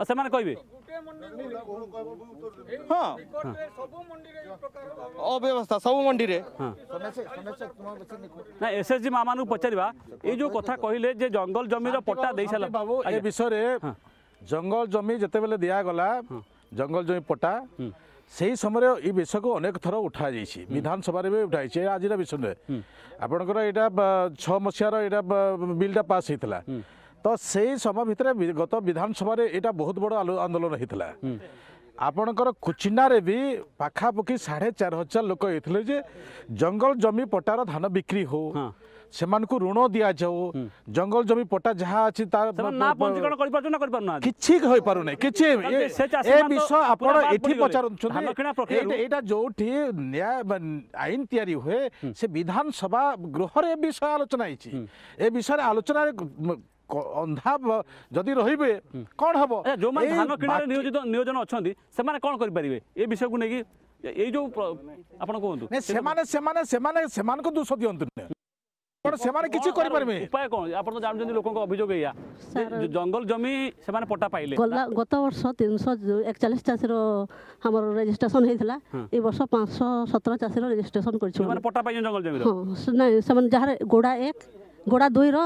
ଆଉ ସେମାନେ କହିବେ ଅବ୍ୟବସ୍ଥା ସବୁ ମଣ୍ଡିରେ ନା ଏସ ଏସ୍ ଜି ମା ମାନଙ୍କୁ ପଚାରିବା ଏଇ ଯୋଉ କଥା କହିଲେ ଯେ ଜଙ୍ଗଲ ଜମିର ପଟା ଦେଇ ସାରିଲା ବାବୁ ଏ ବିଷୟରେ ଜଙ୍ଗଲ ଜମି ଯେତେବେଳେ ଦିଆଗଲା ଜଙ୍ଗଲ ଜମି ପଟା ସେହି ସମୟରେ ଏଇ ବିଷୟକୁ ଅନେକ ଥର ଉଠାଯାଇଛି ବିଧାନସଭାରେ ବି ଉଠାଯାଇଛି ଆଜିର ବିଷୟ ନୁହେଁ ଆପଣଙ୍କର ଏଇଟା ଛଅ ମସିହାର ଏଇଟା ବିଲ୍ଟା ପାସ୍ ହେଇଥିଲା ତ ସେଇ ସମୟ ଭିତରେ ଗତ ବିଧାନସଭାରେ ଏଇଟା ବହୁତ ବଡ଼ ଆନ୍ଦୋଳନ ହେଇଥିଲା ଆପଣଙ୍କର କୁଚିନାରେ ବି ପାଖାପାଖି ସାଢ଼େ ଚାରି ହଜାର ଲୋକ ହେଇଥିଲେ ଯେ ଜଙ୍ଗଲ ଜମି ପଟାର ଧାନ ବିକ୍ରି ହଉ ସେମାନଙ୍କୁ ଋଣ ଦିଆଯାଉ ଜଙ୍ଗଲ ଜମି ପଟା ଯାହା ଅଛି କିଛି ହୋଇପାରୁନି କିଛି ଏ ବିଷୟ ଆପଣ ଏଠି ପଚାରୁଛନ୍ତି ଏଇଟା ଯୋଉଠି ଆଇନ ତିଆରି ହୁଏ ସେ ବିଧାନସଭା ଗୃହରେ ଏ ବିଷୟ ଆଲୋଚନା ହେଇଛି ଏ ବିଷୟରେ ଆଲୋଚନାରେ অন্ধা যদি রহবে কণ হব যে ধান কিণার নিয়োজিত নিয়োজন অনেক সে কম করে এ বিষয়ক নিয়ে এই যে আপনার কুহতু সে দোষ দিও সেমানে কিছু করি পারবে উপায় কোন আপন তো জানছেন লোকক অভিযোগ এয়া জঙ্গল জমি সেমানে পটা পাইলে গত বর্ষ 341 চাষীর আমার রেজিস্ট্রেশন হইছিলা এই বর্ষ 517 চাষীর রেজিস্ট্রেশন করছো মানে পটা পাইছেন জঙ্গল জমি না সেমানে যাহার গোড়া এক গোড়া দুইর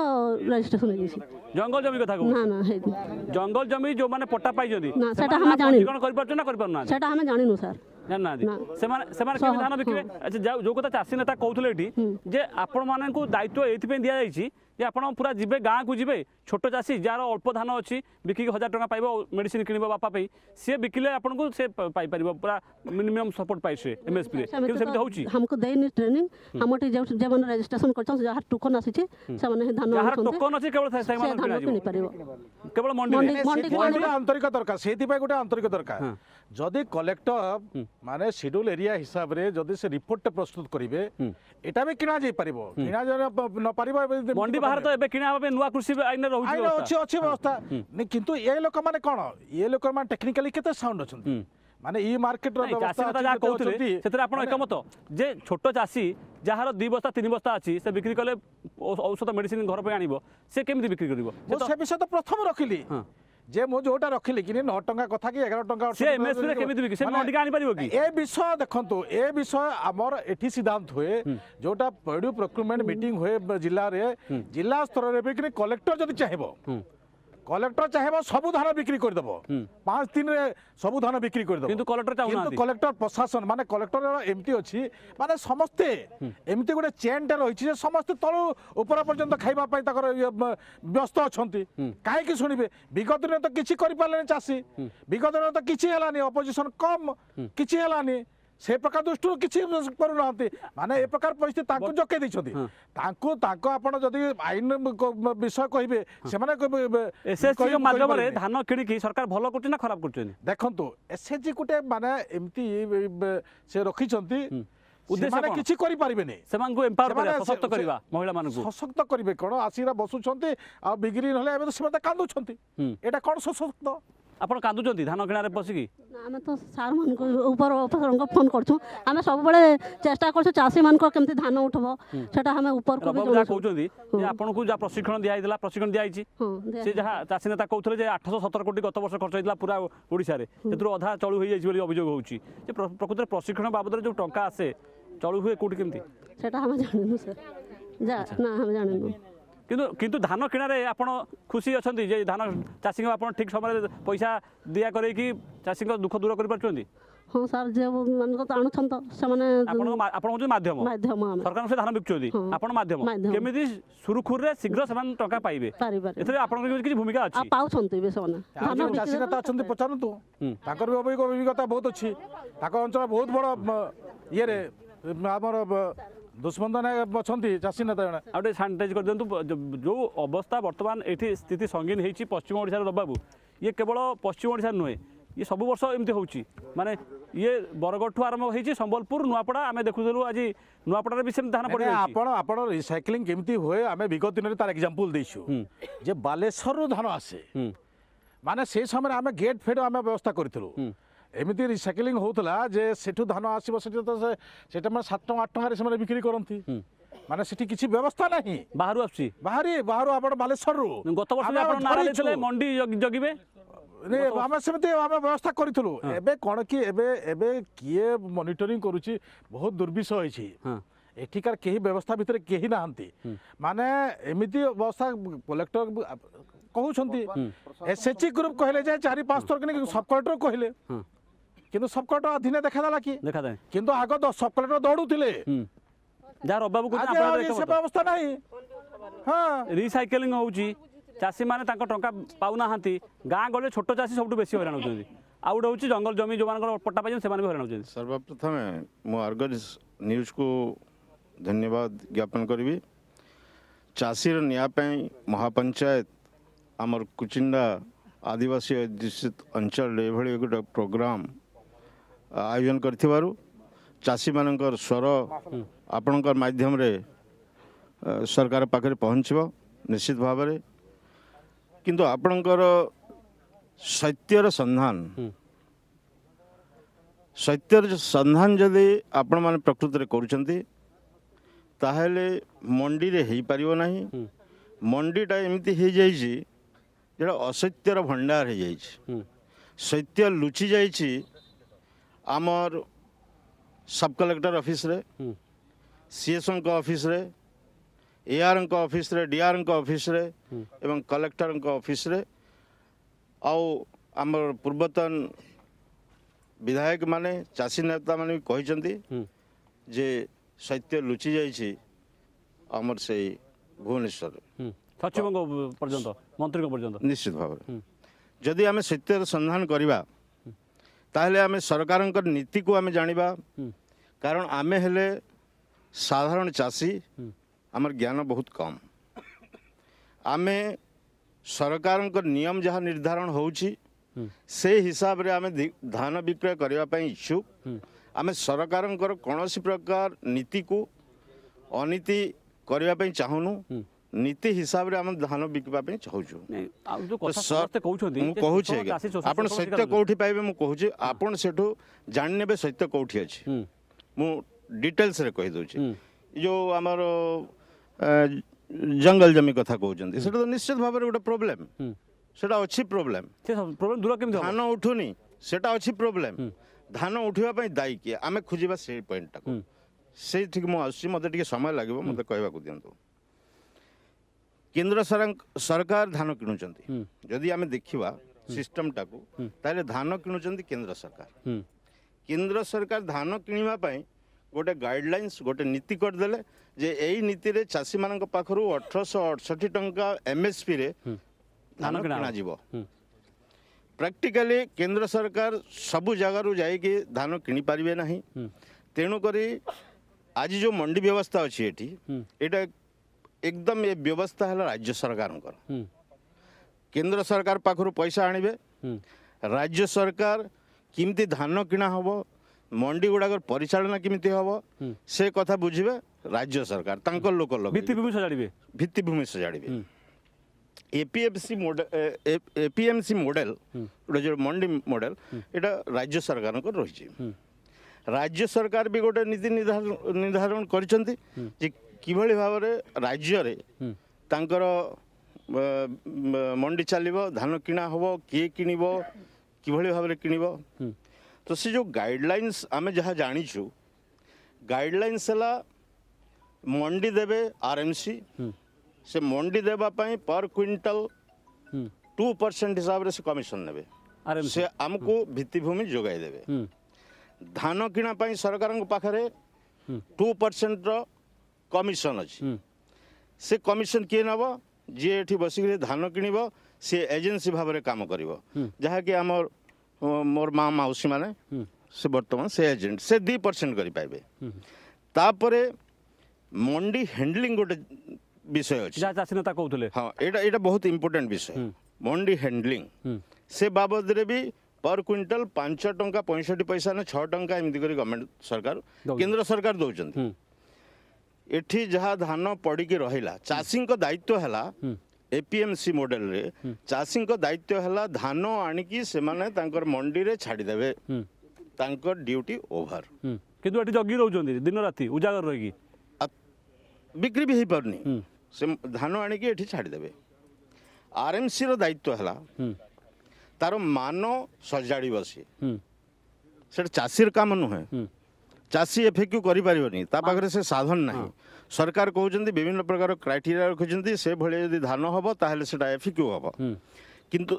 রেজিস্ট্রেশন হয়েছে জঙ্গল জমি কথা না না হেতি জঙ্গল জমি যে মানে পট্টা পাইছন্তি না সেটা আমি জানি কোন করি পারছ না করি পারনা সেটা আমি জানিনু স্যার জানিনাহাନ୍ତି ସେମାନେ ସେମାନେ କେମିତି ଧାନ ବିକିବେ ଆଚ୍ଛା ଯୋଉ କଥା ଚାଷୀ ନେତା କହୁଥିଲେ ଏଠି ଯେ ଆପଣମାନଙ୍କୁ ଦାୟିତ୍ୱ ଏଇଥିପାଇଁ ଦିଆଯାଇଛି ଯେ ଆପଣ ପୁରା ଯିବେ ଗାଁକୁ ଯିବେ ଛୋଟ ଚାଷୀ ଯାହାର ଅଳ୍ପ ଧାନ ଅଛି ବିକିକି ହଜାର ଟଙ୍କା ପାଇବ ମେଡ଼ିସିନ କିଣିବ ବାପା ପାଇଁ ସିଏ ବିକିଲେ ଆପଣଙ୍କୁ ସେ ପାଇପାରିବ ପୁରା ମିନିମମ୍ ସପୋର୍ଟ ପାଏ ସେ ଏମ୍ଏସ୍ପିରେ କିନ୍ତୁ ସେମିତି ହେଉଛି ଆମକୁ ଦେଇନି ଟ୍ରେନିଂ ଆମ ଆମର ଯେଉଁମାନେ ରେଜିଷ୍ଟ୍ରେସନ କରିଛନ୍ତି ଯାହାର ଟୋକନ ଆସିଛି ସେମାନେ ଧାନ ଯାହାର ଟୋକନ ଅଛି କେବଳ ସେମାନେ କିଣିପାରିବ କେବଳ ମଣ୍ଡି ଆନ୍ତରିକ ଦରକାର ସେଇଥିପାଇଁ ଗୋଟେ ଆନ୍ତରିକ ଦରକାର ଯଦି କଲେକ୍ଟର ମାନେ ସିଡ୍ୟୁଲ ଏରିଆ ହିସାବରେ ଯଦି ସେ ରିପୋର୍ଟଟା ପ୍ରସ୍ତୁତ କରିବେ ଏଟା ବି କିଣା ଯାଇପାରିବ କିଣା ନପାରିବ ମଣ୍ଡି ବାହାରେ ତ ଏବେ କିଣା ପାଇଁ ନୂଆ କୃଷି ଆଇନ ରହୁଛି ଆଇନ ଅଛି ଅଛି ବ୍ୟବସ୍ଥା କିନ୍ତୁ ଏ ଲୋକମାନେ କ'ଣ ଏ ଲୋକମାନେ ଟେକ୍ନିକାଲି କେତେ ସାଉଣ୍ଡ ଅଛନ୍ତି ମାନେ ଇ ମାର୍କେଟର ଚାଷୀ କଥା ଯାହା କହୁଥିଲେ ସେଥିରେ ଆପଣ ଏକମତ ଯେ ଛୋଟ ଚାଷୀ ଯାହାର ଦୁଇ ବସ୍ତା ତିନି ବସ୍ତା ଅଛି ସେ ବିକ୍ରି କଲେ ଔଷଧ ମେଡିସିନ ଘର ପାଇଁ ଆଣିବ ସେ କେମିତି ବିକ୍ରି କରିବ ମୁଁ ସେ ବିଷୟ ତ ପ୍ରଥମ ରଖିଲି যে মু যেটা রখিলি কি ন টঙ্কা কথা কি এগারো টঙ্কা এ বিষয় দেখন্তু এ বিষয় আমার এটি সিদ্ধান্ত হুয়ে যেটা পেডু প্রক্রুটমেন্ট মিটিং হুয়ে জেলার জেলা স্তরের কলেক্টর যদি চাহিব କଲେକ୍ଟର ଚାହିଁବ ସବୁ ଧାନ ବିକ୍ରି କରିଦେବ ପାଞ୍ଚ ତିନିରେ ସବୁ ଧାନ ବିକ୍ରି କରିଦେବ କିନ୍ତୁ କଲେକ୍ଟର କିନ୍ତୁ କଲେକ୍ଟର ପ୍ରଶାସନ ମାନେ କଲେକ୍ଟର ଏମିତି ଅଛି ମାନେ ସମସ୍ତେ ଏମିତି ଗୋଟେ ଚେନ୍ଟା ରହିଛି ଯେ ସମସ୍ତେ ତଳୁ ଉପର ପର୍ଯ୍ୟନ୍ତ ଖାଇବା ପାଇଁ ତାଙ୍କର ବ୍ୟସ୍ତ ଅଛନ୍ତି କାହିଁକି ଶୁଣିବେ ବିଗତ ଦିନେ ତ କିଛି କରିପାରିଲେନି ଚାଷୀ ବିଗତ ଦିନେ ତ କିଛି ହେଲାନି ଅପୋଜିସନ କମ୍ କିଛି ହେଲାନି ସେ ପ୍ରକାର ଦୃଷ୍ଟିରୁ କିଛି କରୁନାହାନ୍ତି ମାନେ ଏ ପ୍ରକାର ପରିସ୍ଥିତି ତାଙ୍କୁ ଜକେଇ ଦେଇଛନ୍ତି ତାଙ୍କୁ ତାଙ୍କ ଆପଣ ଯଦି ଆଇନ ବିଷୟ କହିବେ ସେମାନେ ମାଧ୍ୟମରେ ଧାନ କିଣିକି ସରକାର ଭଲ କରୁଛନ୍ତି ନା ଖରାପ କରୁଛନ୍ତି ଦେଖନ୍ତୁ ଏସ୍ଏଚ୍ଜି ଗୋଟେ ମାନେ ଏମିତି ସେ ରଖିଛନ୍ତି ଉଦ୍ଦେଶ୍ୟ କିଛି କରିପାରିବେନି ସେମାନଙ୍କୁ ସଶକ୍ତ କରିବା ମହିଳାମାନଙ୍କୁ ସଶକ୍ତ କରିବେ କ'ଣ ଆସିକିନା ବସୁଛନ୍ତି ଆଉ ବିଗିରି ନହେଲେ ଏବେ ତ ସେମାନେ କାନ୍ଦୁଛନ୍ତି ଏଇଟା କ'ଣ ସଶକ୍ତ ଆପଣ କାନ୍ଦୁଛନ୍ତି ଧାନ କିଣାରେ ପଶିକି ଆମେ ତ ସାର୍ମାନଙ୍କ ଉପର ଅଫିସରଙ୍କ ଫୋନ୍ କରୁଛୁ ଆମେ ସବୁବେଳେ ଚେଷ୍ଟା କରୁଛୁ ଚାଷୀମାନଙ୍କ କେମିତି ଧାନ ଉଠବ ସେଟା ଆମେ ଉପରକୁ ଯାହା କହୁଛନ୍ତି ଯେ ଆପଣଙ୍କୁ ଯାହା ପ୍ରଶିକ୍ଷଣ ଦିଆଯାଇଥିଲା ପ୍ରଶିକ୍ଷଣ ଦିଆଯାଇଛି ସେ ଯାହା ଚାଷୀ ନେତା କହୁଥିଲେ ଯେ ଆଠଶହ ସତର କୋଟି ଗତ ବର୍ଷ ଖର୍ଚ୍ଚ ହେଇଥିଲା ପୁରା ଓଡ଼ିଶାରେ ସେଥିରୁ ଅଧା ଚଳୁ ହୋଇଯାଇଛି ବୋଲି ଅଭିଯୋଗ ହେଉଛି ଯେ ପ୍ରକୃତରେ ପ୍ରଶିକ୍ଷଣ ବାବଦରେ ଯେଉଁ ଟଙ୍କା ଆସେ ଚଳୁ ହୁଏ କେଉଁଠି କେମିତି ସେଟା ଆମେ ଜାଣିନୁ ସାର୍ ନା ଆମେ ଜାଣିନୁ কিন্তু কিন্তু ধান কিণারে আপনার খুশি অনেক যে ধান চাষী আপনার ঠিক সময় পয়সা দিয়া করাই চাষী দুঃখ দূর করে পারছেন ହଁ ସାର୍ ଝିଅମାନଙ୍କୁ ତ ଆଣୁଛନ୍ତି ସେମାନେ ଆପଣ ହଉଛନ୍ତି ମାଧ୍ୟମ ମାଧ୍ୟମ ସରକାରଙ୍କୁ ସେ ଧାନ ବିକୁଛନ୍ତି ଆପଣ ମାଧ୍ୟମ କେମିତି ସୁରୁଖୁରୁରେ ଶୀଘ୍ର ସେମାନେ ଟଙ୍କା ପାଇବେ ଏଥିରେ ଆପଣଙ୍କର କିଛି ଭୂମିକା ଅଛି ପାଉଛନ୍ତି ବି ସେମାନେ ଚାଷୀ ନେତା ଅଛନ୍ତି ପଚାରନ୍ତୁ ତାଙ୍କର ବି ଅଭିଜ୍ଞତା ବହୁତ ଅଛି ତାଙ୍କ ଅଞ୍ଚଳ ବହୁତ ବଡ଼ ଇଏରେ ଆମର ଦୁଷ୍ମନ୍ତ ନାୟକ ଅଛନ୍ତି ଚାଷୀ ନେତା ଜଣେ ଆଉ ଟିକେ ସାନିଟାଇଜ୍ କରିଦିଅନ୍ତୁ ଯେଉଁ ଅବସ୍ଥା ବର୍ତ୍ତମାନ ଏଠି ସ୍ଥିତି ସଙ୍ଗୀନ ହେଇଛି ପଶ୍ଚିମ ଓଡ଼ିଶାର ଦେବାକୁ ଇଏ କେବଳ ପଶ୍ଚିମ ଓଡ଼ିଶାର ନୁହେଁ ଇଏ ସବୁ ବର୍ଷ ଏମିତି ହେଉଛି ମାନେ ଇଏ ବରଗଡ଼ଠୁ ଆରମ୍ଭ ହେଇଛି ସମ୍ବଲପୁର ନୂଆପଡ଼ା ଆମେ ଦେଖୁଥିଲୁ ଆଜି ନୂଆପଡ଼ାରେ ବି ସେମିତି ଧାନ ପଡ଼ିଲା ଆପଣ ଆପଣ ରିସାଇକ୍ଲିଂ କେମିତି ହୁଏ ଆମେ ବିଗତ ଦିନରେ ତାର ଏକ୍ଜାମ୍ପଲ୍ ଦେଇଛୁ ଯେ ବାଲେଶ୍ୱରରୁ ଧାନ ଆସେ ମାନେ ସେ ସମୟରେ ଆମେ ଗେଟ୍ ଫେଟ୍ ଆମେ ବ୍ୟବସ୍ଥା କରିଥିଲୁ ଏମିତି ରିସାଇକେଲିଂ ହେଉଥିଲା ଯେ ସେଠୁ ଧାନ ଆସିବ ସେଠି ତ ସେଟା ମାନେ ସାତ ଟଙ୍କା ଆଠ ଟଙ୍କାରେ ସେମାନେ বিক্রি କରନ୍ତି মানে সেটি কিছু ব্যবস্থা নাই বাহারু আসছি বাহারি বাহারু আপনার বালেশ্বর গত বর্ষ আপনার নারা দিয়েছিলে মন্ডি জগিবে আমি সেমিতি আমি ব্যবস্থা করিলু এবে কোণ কি এবে এবে কিয়ে মনিটরিং করুছি বহুত দুর্বিষ হয়েছি এঠিকার কেহি ব্যবস্থা ভিতরে কেহি নাহান্তি মানে এমিতি অবস্থা কলেক্টর কহুছন্তি এসএচজি গ্রুপ কহিলে যে চারি পাঁচ থর সব কলেক্টর কহিলে किंतु सबकट अधीन देखा दला कि देखा दे किंतु आगो तो सबकट दौड़ुथिले जा रबबाबू को आपरा देखो से व्यवस्था नहीं हां रिसाइकलिंग होउची चासी माने ताको टंका पाउना हांती गां गले छोटो चासी सबटु बेसी हरण होउची आउड होउची जंगल जमी जवान को पट्टा पाजन से माने हरण होउची सर्वप्रथम मु अर्गज न्यूज को धन्यवाद ज्ञापन करबी चासी रो न्याय पे महापंचायत अमर कुचिंडा आदिवासी अधिसूचित अंचल ये गोटे प्रोग्राम ଆୟୋଜନ କରିଥିବାରୁ ଚାଷୀମାନଙ୍କର ସ୍ୱର ଆପଣଙ୍କ ମାଧ୍ୟମରେ ସରକାର ପାଖରେ ପହଞ୍ଚିବ ନିଶ୍ଚିତ ଭାବରେ କିନ୍ତୁ ଆପଣଙ୍କର ଶୈତ୍ୟର ସନ୍ଧାନ ଶୈତ୍ୟର ସନ୍ଧାନ ଯଦି ଆପଣମାନେ ପ୍ରକୃତରେ କରୁଛନ୍ତି ତାହେଲେ ମଣ୍ଡିରେ ହେଇପାରିବ ନାହିଁ ମଣ୍ଡିଟା ଏମିତି ହେଇଯାଇଛି ଯେଉଁଟା ଅଶୈତ୍ୟର ଭଣ୍ଡାର ହେଇଯାଇଛି ଶୈତ୍ୟ ଲୁଚି ଯାଇଛି ଆମର ସବ୍ କଲେକ୍ଟର ଅଫିସରେ ସିଏସ୍ଓଙ୍କ ଅଫିସରେ ଏଆର୍ଙ୍କ ଅଫିସରେ ଡିଆର୍ଙ୍କ ଅଫିସରେ ଏବଂ କଲେକ୍ଟରଙ୍କ ଅଫିସରେ ଆଉ ଆମର ପୂର୍ବତନ ବିଧାୟକମାନେ ଚାଷୀ ନେତାମାନେ ବି କହିଛନ୍ତି ଯେ ଶୈତ୍ୟ ଲୁଚି ଯାଇଛି ଆମର ସେଇ ଭୁବନେଶ୍ୱରରେ ସଚିବଙ୍କ ପର୍ଯ୍ୟନ୍ତ ମନ୍ତ୍ରୀଙ୍କ ପର୍ଯ୍ୟନ୍ତ ନିଶ୍ଚିତ ଭାବରେ ଯଦି ଆମେ ଶୈତ୍ୟର ସନ୍ଧାନ କରିବା ତାହେଲେ ଆମେ ସରକାରଙ୍କର ନୀତିକୁ ଆମେ ଜାଣିବା କାରଣ ଆମେ ହେଲେ ସାଧାରଣ ଚାଷୀ ଆମର ଜ୍ଞାନ ବହୁତ କମ୍ ଆମେ ସରକାରଙ୍କ ନିୟମ ଯାହା ନିର୍ଦ୍ଧାରଣ ହେଉଛି ସେ ହିସାବରେ ଆମେ ଧାନ ବିକ୍ରୟ କରିବା ପାଇଁ ଇଚ୍ଛୁକ ଆମେ ସରକାରଙ୍କର କୌଣସି ପ୍ରକାର ନୀତିକୁ ଅନୀତି କରିବା ପାଇଁ ଚାହୁଁନୁ ନୀତି ହିସାବରେ ଆମେ ଧାନ ବିକିବା ପାଇଁ ଚାହୁଁଛୁ ମୁଁ କହୁଛି ଆଜ୍ଞା ଆପଣ ସତ୍ୟ କେଉଁଠି ପାଇବେ ମୁଁ କହୁଛି ଆପଣ ସେଠୁ ଜାଣିନେବେ ସତ୍ୟ କେଉଁଠି ଅଛି ମୁଁ ଡିଟେଲ୍ସରେ କହିଦେଉଛି ଯେଉଁ ଆମର ଜଙ୍ଗଲ ଜମି କଥା କହୁଛନ୍ତି ସେଟା ତ ନିଶ୍ଚିତ ଭାବରେ ଗୋଟେ ପ୍ରୋବ୍ଲେମ୍ ସେଟା ଅଛି ପ୍ରୋବ୍ଲେମ୍ ପ୍ରୋବ୍ଲେମ୍ ଦୂର ଧାନ ଉଠୁନି ସେଟା ଅଛି ପ୍ରୋବ୍ଲେମ୍ ଧାନ ଉଠିବା ପାଇଁ ଦାୟୀ କିଏ ଆମେ ଖୋଜିବା ସେଇ ପଏଣ୍ଟଟାକୁ ସେଇଠିକି ମୁଁ ଆସୁଛି ମୋତେ ଟିକେ ସମୟ ଲାଗିବ ମୋତେ କହିବାକୁ ଦିଅନ୍ତୁ କେନ୍ଦ୍ର ସରକାର ଧାନ କିଣୁଛନ୍ତି ଯଦି ଆମେ ଦେଖିବା ସିଷ୍ଟମଟାକୁ ତାହେଲେ ଧାନ କିଣୁଛନ୍ତି କେନ୍ଦ୍ର ସରକାର କେନ୍ଦ୍ର ସରକାର ଧାନ କିଣିବା ପାଇଁ ଗୋଟେ ଗାଇଡ଼ଲାଇନ୍ସ ଗୋଟେ ନୀତି କରିଦେଲେ ଯେ ଏଇ ନୀତିରେ ଚାଷୀମାନଙ୍କ ପାଖରୁ ଅଠରଶହ ଅଠଷଠି ଟଙ୍କା ଏମ୍ଏସ୍ପିରେ ଧାନ କିଣାଯିବ ପ୍ରାକ୍ଟିକାଲି କେନ୍ଦ୍ର ସରକାର ସବୁ ଜାଗାରୁ ଯାଇକି ଧାନ କିଣିପାରିବେ ନାହିଁ ତେଣୁକରି ଆଜି ଯେଉଁ ମଣ୍ଡି ବ୍ୟବସ୍ଥା ଅଛି ଏଠି ଏଇଟା एकदम ये व्यवस्था है राज्य सरकार केन्द्र सरकार पाखु पैसा आणवे राज्य सरकार किमती धान किणा हम ମଣ୍ଡି ଗୁଡ଼ାକର ପରିଚାଳନା କେମିତି ହେବ ସେ କଥା ବୁଝିବେ ରାଜ୍ୟ ସରକାର ତାଙ୍କ ଲୋକ ଭିତ୍ତିଭୂମି ସଜାଡ଼ିବେ ଭିତ୍ତିଭୂମି ସଜାଡ଼ିବେ ଏପିଏଫସି ଏପିଏମସି ମଡେଲ ଗୋଟେ ଯେଉଁ ମଣ୍ଡି ମଡେଲ ଏଇଟା ରାଜ୍ୟ ସରକାରଙ୍କର ରହିଛି ରାଜ୍ୟ ସରକାର ବି ଗୋଟେ ନୀତି ନିର୍ଦ୍ଧାରଣ କରିଛନ୍ତି ଯେ कि भाव राज्य मंडी चलो धान किणा हम किए किण कि भाव किण तो से जो गाइडल आम जहाँ जाचु गाइडलाइंस है मंडी देवे आरएमसी से मंडी देवाई पर क्विंटल टू परसेंट हिसाब से कमिशन ने आमको भित्तिमि जगैदे धान किणापाई सरकार टू परसेंट କମିଶନ୍ ଅଛି ସେ କମିଶନ୍ କିଏ ନେବ ଯିଏ ଏଠି ବସିକରି ଧାନ କିଣିବ ସେ ଏଜେନ୍ସି ଭାବରେ କାମ କରିବ ଯାହାକି ଆମର ମୋର ମା ମାଉସୀମାନେ ସେ ବର୍ତ୍ତମାନ ସେ ଏଜେଣ୍ଟ ସେ ଦୁଇ ପରସେଣ୍ଟ କରିପାରିବେ ତାପରେ ମଣ୍ଡି ହ୍ୟାଣ୍ଡଲିଂ ଗୋଟେ ବିଷୟ ଅଛି ଚାଷୀନେତା କହୁଥିଲେ ହଁ ଏଇଟା ଏଇଟା ବହୁତ ଇମ୍ପୋର୍ଟାଣ୍ଟ ବିଷୟ ମଣ୍ଡି ହ୍ୟାଣ୍ଡଲିଂ ସେ ବାବଦରେ ବି ପର୍ କ୍ୱିଣ୍ଟାଲ ପାଞ୍ଚ ଟଙ୍କା ପଞ୍ଚଷଠି ପଇସା ନା ଛଅ ଟଙ୍କା ଏମିତି କରି ଗଭର୍ଣ୍ଣମେଣ୍ଟ ସରକାର କେନ୍ଦ୍ର ସରକାର ଦେଉଛନ୍ତି ଏଠି ଯାହା ଧାନ ପଡ଼ିକି ରହିଲା ଚାଷୀଙ୍କ ଦାୟିତ୍ୱ ହେଲା ଏ ପି ଏପିଏମ୍ସି ମଡେଲରେ ଚାଷୀଙ୍କ ଦାୟିତ୍ୱ ହେଲା ଧାନ ଆଣିକି ସେମାନେ ତାଙ୍କର ମଣ୍ଡିରେ ଛାଡ଼ିଦେବେ ତାଙ୍କର ଡ୍ୟୁଟି ଓଭର କିନ୍ତୁ ଏଠି ଜଗି ରହୁଛନ୍ତି ଦିନ ରାତି ଉଜାଗର ରହିକି ବିକ୍ରି ବି ହେଇପାରୁନି ସେ ଧାନ ଆଣିକି ଏଠି ଛାଡ଼ିଦେବେ ଆରଏମ୍ସିର ଦାୟିତ୍ୱ ହେଲା ତାର ମାନ ସଜାଡ଼ି ବସି ସେଟା ଚାଷୀର କାମ ନୁହେଁ ଚାଷୀ ଏଫ୍ କ୍ୟୁ କରିପାରିବନି ତା ପାଖରେ ସେ ସାଧନ ନାହିଁ ସରକାର କହୁଛନ୍ତି ବିଭିନ୍ନ ପ୍ରକାର କ୍ରାଇଟେରିଆ ରଖିଛନ୍ତି ସେଭଳି ଯଦି ଧାନ ହେବ ତାହେଲେ ସେଇଟା ଏଫ୍ କ୍ୟୁ ହେବ କିନ୍ତୁ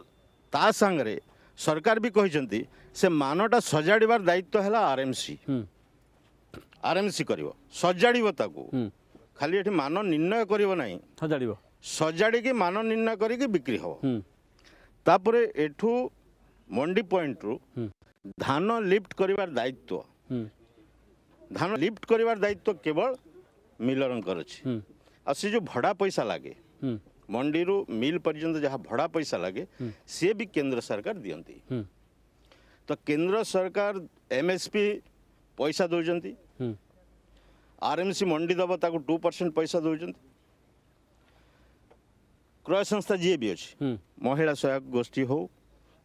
ତା ସାଙ୍ଗରେ ସରକାର ବି କହିଛନ୍ତି ସେ ମାନଟା ସଜାଡ଼ିବାର ଦାୟିତ୍ୱ ହେଲା ଆରଏମ୍ସି ଆରଏମ୍ସି କରିବ ସଜାଡ଼ିବ ତାକୁ ଖାଲି ଏଠି ମାନ ନିର୍ଣ୍ଣୟ କରିବ ନାହିଁ ସଜାଡ଼ିବ ସଜାଡ଼ିକି ମାନ ନିର୍ଣ୍ଣୟ କରିକି ବିକ୍ରି ହେବ ତାପରେ ଏଠୁ ମଣ୍ଡି ପଏଣ୍ଟରୁ ଧାନ ଲିଫ୍ଟ କରିବାର ଦାୟିତ୍ୱ ଧାନ ଲିଫ୍ଟ କରିବାର ଦାୟିତ୍ୱ କେବଳ ମିଲରଙ୍କର ଅଛି ଆଉ ସେ ଯେଉଁ ଭଡ଼ା ପଇସା ଲାଗେ ମଣ୍ଡିରୁ ମିଲ୍ ପର୍ଯ୍ୟନ୍ତ ଯାହା ଭଡ଼ା ପଇସା ଲାଗେ ସିଏ ବି କେନ୍ଦ୍ର ସରକାର ଦିଅନ୍ତି ତ କେନ୍ଦ୍ର ସରକାର ଏମ୍ ଏସ୍ ପି ପଇସା ଦେଉଛନ୍ତି ଆର୍ ଏମ୍ ସି ମଣ୍ଡି ଦେବ ତାକୁ ଟୁ ପରସେଣ୍ଟ ପଇସା ଦେଉଛନ୍ତି କ୍ରୟ ସଂସ୍ଥା ଯିଏ ବି ଅଛି ମହିଳା ସହାୟକ ଗୋଷ୍ଠୀ ହଉ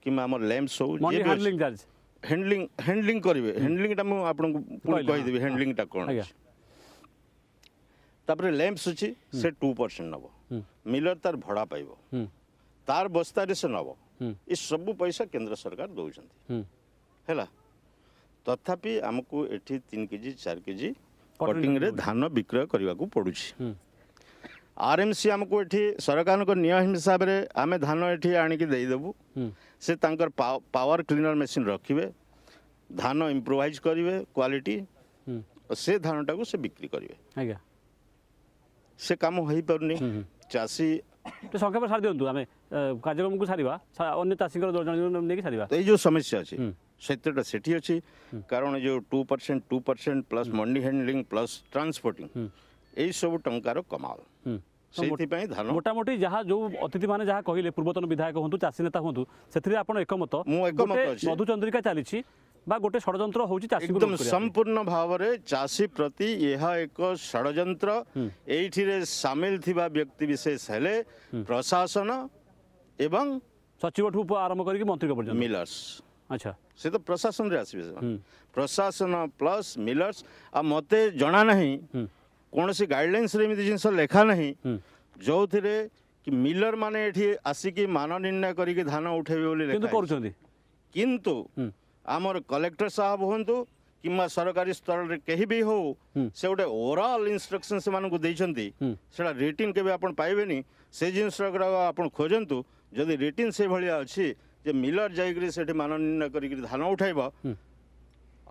କିମ୍ବା ଆମର ଲେମ୍ସ ହଉ ହ୍ୟାଣ୍ଡଲିଂ ହ୍ୟାଣ୍ଡଲିଂ କରିବେ ହ୍ୟାଣ୍ଡଲିଂଟା ମୁଁ ଆପଣଙ୍କୁ ପୁଣି କହିଦେବି ହ୍ୟାଣ୍ଡଲିଂଟା କ'ଣ ତାପରେ ଲେମ୍ପସ୍ ଅଛି ସେ ଟୁ ପରସେଣ୍ଟ ନେବ ମିଲର୍ ତାର ଭଡ଼ା ପାଇବ ତାର ବସ୍ତାରେ ସେ ନେବ ଏ ସବୁ ପଇସା କେନ୍ଦ୍ର ସରକାର ଦେଉଛନ୍ତି ହେଲା ତଥାପି ଆମକୁ ଏଠି ତିନି କେଜି ଚାରି କେଜି କଟିଂରେ ଧାନ ବିକ୍ରୟ କରିବାକୁ ପଡ଼ୁଛି ଆର୍ ଏମ୍ ସି ଆମକୁ ଏଠି ସରକାରଙ୍କ ନିୟମ ହିସାବରେ ଆମେ ଧାନ ଏଠି ଆଣିକି ଦେଇଦେବୁ से तांकर पावर क्लीनर मशीन रखिए धान इम्प्रोवाइज करेंगे क्वालिटी से धानटा को से बिक्री करेंगे आज्ञा से काम होइ परनी हम्म, हम्म। चासी तो संक्षेप सार दियंतु आमे कार्यक्रम को सारिबा अन्य तासिंकर दर्जन लेके सारिबा तो ए जो समस्या अछि सेतटा हम्म। सेठी कारण जो 2% 2% plus mandi handling plus transporting ए सब टंकारो कमाल মোটামুটি যাহা যে অতিথি মানে যা কহিলে পূর্বতন বিধায়ক হুম চাষী নেতা হুম সে আপনার একমত মধুচন্দ্রিকা ଅଛି বা গোটে ষড়যন্ত্র হচ্ছে চাষী একদম সম্পূর্ণ ভাবে চাষী প্রতি এক ষড়যন্ত্র এইটি সামিল থাকা ব্যক্তি বিশেষ হলে প্রশাসন এবং সচিব আরম্ভ করি মন্ত্রী পর্যন্ত মিলর্স আচ্ছা সে তো প্রশাসন আসবে প্রশাসন প্লস মিলর্স আর মতে জনা নাহি କୌଣସି ଗାଇଡ଼ଲାଇନ୍ସରେ ଏମିତି ଜିନିଷ ଲେଖା ନାହିଁ ଯେଉଁଥିରେ କି ମିଲର ମାନେ ଏଠି ଆସିକି ମାନ ନିର୍ଣ୍ଣୟ କରିକି ଧାନ ଉଠେଇବେ ବୋଲି କରୁଛନ୍ତି କିନ୍ତୁ ଆମର କଲେକ୍ଟର ସାହେବ ହୁଅନ୍ତୁ କିମ୍ବା ସରକାରୀ ସ୍ତରରେ କେହି ବି ହଉ ସେ ଗୋଟେ ଓରାଲ ଇନଷ୍ଟ୍ରକ୍ସନ ସେମାନଙ୍କୁ ଦେଇଛନ୍ତି ସେଟା ରିଟିନ୍ କେବେ ଆପଣ ପାଇବେନି ସେ ଜିନିଷ ଗୁଡ଼ାକ ଆପଣ ଖୋଜନ୍ତୁ ଯଦି ରିଟିନ୍ ସେଭଳିଆ ଅଛି ଯେ ମିଲର ଯାଇକିରି ସେଠି ମାନ ନିର୍ଣ୍ଣୟ କରିକି ଧାନ ଉଠାଇବ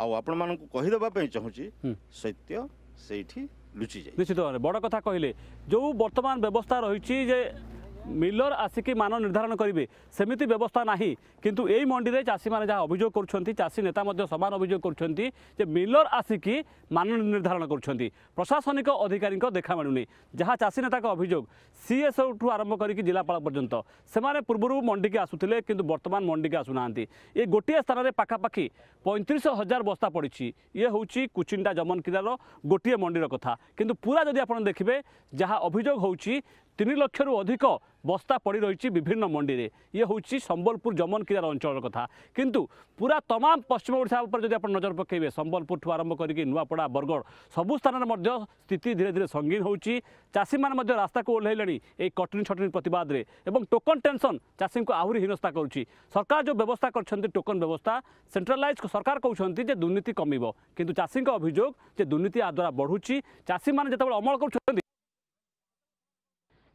ଆଉ ଆପଣମାନଙ୍କୁ କହିଦେବା ପାଇଁ ଚାହୁଁଛି ସତ୍ୟ ସେଇଠି ଲୁଚି ଲୁଚିତ ବଡ଼ କଥା କହିଲେ ଯେଉଁ ବର୍ତ୍ତମାନ ବ୍ୟବସ୍ଥା ରହିଛି ଯେ ମିଲର ଆସିକି ମାନ ନିର୍ଦ୍ଧାରଣ କରିବେ ସେମିତି ବ୍ୟବସ୍ଥା ନାହିଁ କିନ୍ତୁ ଏଇ ମଣ୍ଡିରେ ଚାଷୀମାନେ ଯାହା ଅଭିଯୋଗ କରୁଛନ୍ତି ଚାଷୀ ନେତା ମଧ୍ୟ ସମାନ ଅଭିଯୋଗ କରୁଛନ୍ତି ଯେ ମିଲର ଆସିକି ମାନ ନିର୍ଦ୍ଧାରଣ କରୁଛନ୍ତି ପ୍ରଶାସନିକ ଅଧିକାରୀଙ୍କ ଦେଖା ମିଳୁନି ଯାହା ଚାଷୀ ନେତାଙ୍କ ଅଭିଯୋଗ ସିଏସ୍ଓଠୁ ଆରମ୍ଭ କରିକି ଜିଲ୍ଲାପାଳ ପର୍ଯ୍ୟନ୍ତ ସେମାନେ ପୂର୍ବରୁ ମଣ୍ଡିକି ଆସୁଥିଲେ କିନ୍ତୁ ବର୍ତ୍ତମାନ ମଣ୍ଡିକି ଆସୁନାହାନ୍ତି ଏ ଗୋଟିଏ ସ୍ଥାନରେ ପାଖାପାଖି ପଇଁତିରିଶ ହଜାର ବସ୍ତା ପଡ଼ିଛି ଇଏ ହେଉଛି କୁଚିଣ୍ଡା ଜମନକିରାର ଗୋଟିଏ ମଣ୍ଡିର କଥା କିନ୍ତୁ ପୁରା ଯଦି ଆପଣ ଦେଖିବେ ଯାହା ଅଭିଯୋଗ ହେଉଛି ତିନି ଲକ୍ଷରୁ ଅଧିକ ବସ୍ତା ପଡ଼ି ରହିଛି ବିଭିନ୍ନ ମଣ୍ଡିରେ ଇଏ ହେଉଛି ସମ୍ବଲପୁର ଜମନକିରାର ଅଞ୍ଚଳର କଥା କିନ୍ତୁ ପୁରା ତମାମ ପଶ୍ଚିମ ଓଡ଼ିଶା ଉପରେ ଯଦି ଆପଣ ନଜର ପକାଇବେ ସମ୍ବଲପୁରଠୁ ଆରମ୍ଭ କରିକି ନୂଆପଡ଼ା ବରଗଡ଼ ସବୁ ସ୍ଥାନରେ ମଧ୍ୟ ସ୍ଥିତି ଧୀରେ ଧୀରେ ସଙ୍ଗୀନ ହେଉଛି ଚାଷୀମାନେ ମଧ୍ୟ ରାସ୍ତାକୁ ଓହ୍ଲାଇଲେଣି ଏହି କଟନି ଛଟନି ପ୍ରତିବାଦରେ ଏବଂ ଟୋକନ୍ ଟେନସନ୍ ଚାଷୀଙ୍କୁ ଆହୁରି ହୀନସ୍ତା କରୁଛି ସରକାର ଯେଉଁ ବ୍ୟବସ୍ଥା କରିଛନ୍ତି ଟୋକନ୍ ବ୍ୟବସ୍ଥା ସେଣ୍ଟ୍ରାଲାଇଜ୍ ସରକାର କହୁଛନ୍ତି ଯେ ଦୁର୍ନୀତି କମିବ କିନ୍ତୁ ଚାଷୀଙ୍କ ଅଭିଯୋଗ ଯେ ଦୁର୍ନୀତି ଏହାଦ୍ୱାରା ବଢ଼ୁଛି ଚାଷୀମାନେ ଯେତେବେଳେ ଅମଳ କରୁଛନ୍ତି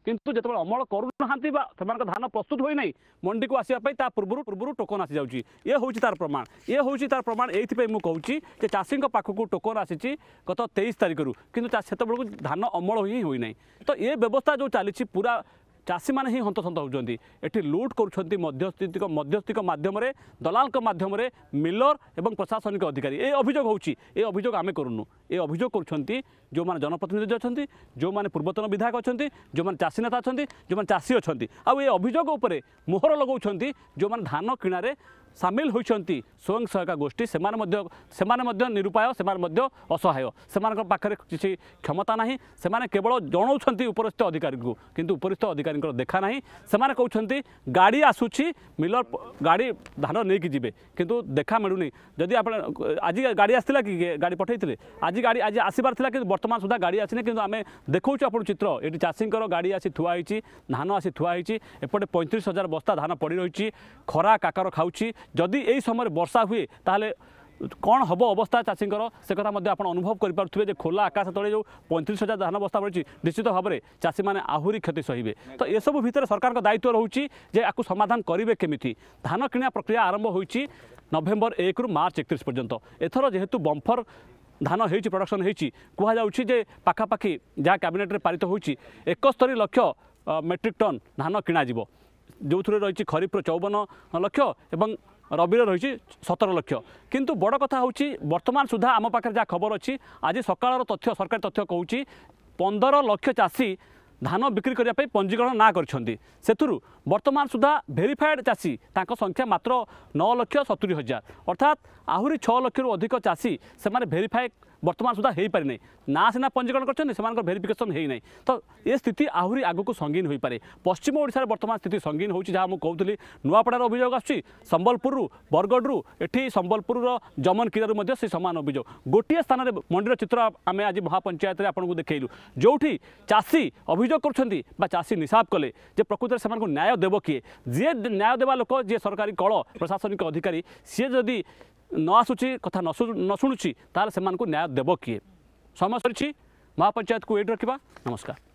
কিন্তু যেতবে অমল করুনাহান্তি বা সেমানক ধান প্রস্তুত হয়ে নাই মন্ডিকু আসিবা পাই তা পূর্বরু পূর্বরু টোকন আসি যাচ্ছি ইয়ে হচ্ছে তার প্রমাণ ইয়ে হচ্ছে তার প্রমাণ এইপাই মু কৌছি যে চাষীঙ্ পাখক টোকন আসিছি গত তেইশ তারিখর কিন্তু সেতবেলু ধান অমল হি হয়ে নাই তো এ ব্যবস্থা যে চালছে পুরা ଚାଷୀମାନେ ହିଁ ହନ୍ତସନ୍ତ ହେଉଛନ୍ତି ଏଠି ଲୁଟ୍ କରୁଛନ୍ତି ମଧ୍ୟସ୍ଥିତିକ ମଧ୍ୟସ୍ଥିକ ମାଧ୍ୟମରେ ଦଲାଲଙ୍କ ମାଧ୍ୟମରେ ମିଲର ଏବଂ ପ୍ରଶାସନିକ ଅଧିକାରୀ ଏ ଅଭିଯୋଗ ହେଉଛି ଏ ଅଭିଯୋଗ ଆମେ କରୁନୁ ଏ ଅଭିଯୋଗ କରୁଛନ୍ତି ଯେଉଁମାନେ ଜନପ୍ରତିନିଧି ଅଛନ୍ତି ଯେଉଁମାନେ ପୂର୍ବତନ ବିଧାୟକ ଅଛନ୍ତି ଯେଉଁମାନେ ଚାଷୀ ନେତା ଅଛନ୍ତି ଯେଉଁମାନେ ଚାଷୀ ଅଛନ୍ତି ଆଉ ଏ ଅଭିଯୋଗ ଉପରେ ମୋହର ଲଗାଉଛନ୍ତି ଯେଉଁମାନେ ଧାନ କିଣାରେ ସାମିଲ ହୋଇଛନ୍ତି ସ୍ୱୟଂ ସହାୟକ ଗୋଷ୍ଠୀ ସେମାନେ ମଧ୍ୟ ସେମାନେ ମଧ୍ୟ ନିରୁପାୟ ସେମାନେ ମଧ୍ୟ ଅସହାୟ ସେମାନଙ୍କ ପାଖରେ କିଛି କ୍ଷମତା ନାହିଁ ସେମାନେ କେବଳ ଜଣାଉଛନ୍ତି ଉପରିସ୍ଥ ଅଧିକାରୀଙ୍କୁ କିନ୍ତୁ ଉପରିସ୍ଥ ଅଧିକାରୀଙ୍କର ଦେଖା ନାହିଁ ସେମାନେ କହୁଛନ୍ତି ଗାଡ଼ି ଆସୁଛି ମିଲର ଗାଡ଼ି ଧାନ ନେଇକି ଯିବେ କିନ୍ତୁ ଦେଖା ମିଳୁନି ଯଦି ଆପଣ ଆଜି ଗାଡ଼ି ଆସିଥିଲା କି ଗାଡ଼ି ପଠାଇଥିଲେ ଆଜି ଗାଡ଼ି ଆଜି ଆସିବାର ଥିଲା କିନ୍ତୁ ବର୍ତ୍ତମାନ ସୁଦ୍ଧା ଗାଡ଼ି ଆସିନି କିନ୍ତୁ ଆମେ ଦେଖାଉଛୁ ଆପଣ ଚିତ୍ର ଏଠି ଚାଷୀଙ୍କର ଗାଡ଼ି ଆସି ଥୁଆ ହୋଇଛି ଧାନ ଆସି ଥୁଆ ହୋଇଛି ଏପଟେ ପଇଁତିରିଶ ହଜାର ବସ୍ତା ଧାନ ପଡ଼ି ରହିଛି ଖରା କାକର ଖାଉଛି যদি এই সময় বর্ষা হুয়ে তাহলে କ'ଣ ହେବ ଅବସ୍ଥା ଚାଷୀଙ୍କର ସେ କଥା ମଧ୍ୟ ଆପଣ ଅନୁଭବ କରିପାରୁଥିବେ ଯେ ଖୋଲା ଆକାଶ ତଳେ ଯେଉଁ ପଇଁତିରିଶ ହଜାର ଧାନ ବସ୍ତା ପଡ଼ିଛି ନିଶ୍ଚିତ ଭାବରେ ଚାଷୀମାନେ ଆହୁରି କ୍ଷତି ସହିବେ ତ ଏସବୁ ଭିତରେ ସରକାରଙ୍କ ଦାୟିତ୍ୱ ରହୁଛି ଯେ ଆକୁ ସମାଧାନ କରିବେ କେମିତି ଧାନ କିଣା ପ୍ରକ୍ରିୟା ଆରମ୍ଭ ହୋଇଛି ନଭେମ୍ବର ଏକରୁ ମାର୍ଚ୍ଚ ଏକତିରିଶ ପର୍ଯ୍ୟନ୍ତ ଏଥର ଯେହେତୁ ବମ୍ଫର ଧାନ ହେଇଛି ପ୍ରଡକ୍ସନ୍ ହେଇଛି କୁହାଯାଉଛି ଯେ ପାଖାପାଖି ଯାହା କ୍ୟାବିନେଟ୍ରେ ପାରିତ ହୋଇଛି ଏକସ୍ତରୀ ଲକ୍ଷ ମେଟ୍ରିକ୍ ଟନ୍ ଧାନ କିଣାଯିବ ଯେଉଁଥିରେ ରହିଛି ଖରିଫର ଚଉବନ ଲକ୍ଷ ଏବଂ ରବିର ରହିଛି ସତର ଲକ୍ଷ କିନ୍ତୁ ବଡ଼ କଥା ହେଉଛି ବର୍ତ୍ତମାନ ସୁଦ୍ଧା ଆମ ପାଖରେ ଯାହା ଖବର ଅଛି ଆଜି ସକାଳର ତଥ୍ୟ ସରକାରୀ ତଥ୍ୟ କହୁଛି ପନ୍ଦର ଲକ୍ଷ ଚାଷୀ ଧାନ ବିକ୍ରି କରିବା ପାଇଁ ପଞ୍ଜୀକରଣ ନାଁ କରିଛନ୍ତି ସେଥିରୁ ବର୍ତ୍ତମାନ ସୁଦ୍ଧା ଭେରିଫାଏଡ଼୍ ଚାଷୀ ତାଙ୍କ ସଂଖ୍ୟା ମାତ୍ର ନଅ ଲକ୍ଷ ସତୁରି ହଜାର ଅର୍ଥାତ୍ ଆହୁରି ଛଅ ଲକ୍ଷରୁ ଅଧିକ ଚାଷୀ ସେମାନେ ଭେରିଫାଏ बर्तमान सुधाइप ना सिना पञ्जी गर्छ भेरफिकेसन है नै त स्थिति आहुरी संगीन सङ्गीन हुपे पश्चिम बर्तमान स्थिति सङ्गीन हुन्छ जहाँ मौति नसु सम्बलपुरु बरगडु ए सम्बलपुर र जमन किरू समान अभियोग स्थान स्थानले मिर चित्र आमे महापञ्चायत आउँदै देखैलु जोटि चासी अभियोग गर्छ निसाब कले प्रकृति न्याय दे कि लोक जि सरकारी कल प्रशासनिक अधिकारी सिए ज न कथा न सुनुची ताल सेमान को न्याय देबो किए समझ परची महापंचायत को एड रखिबा नमस्कार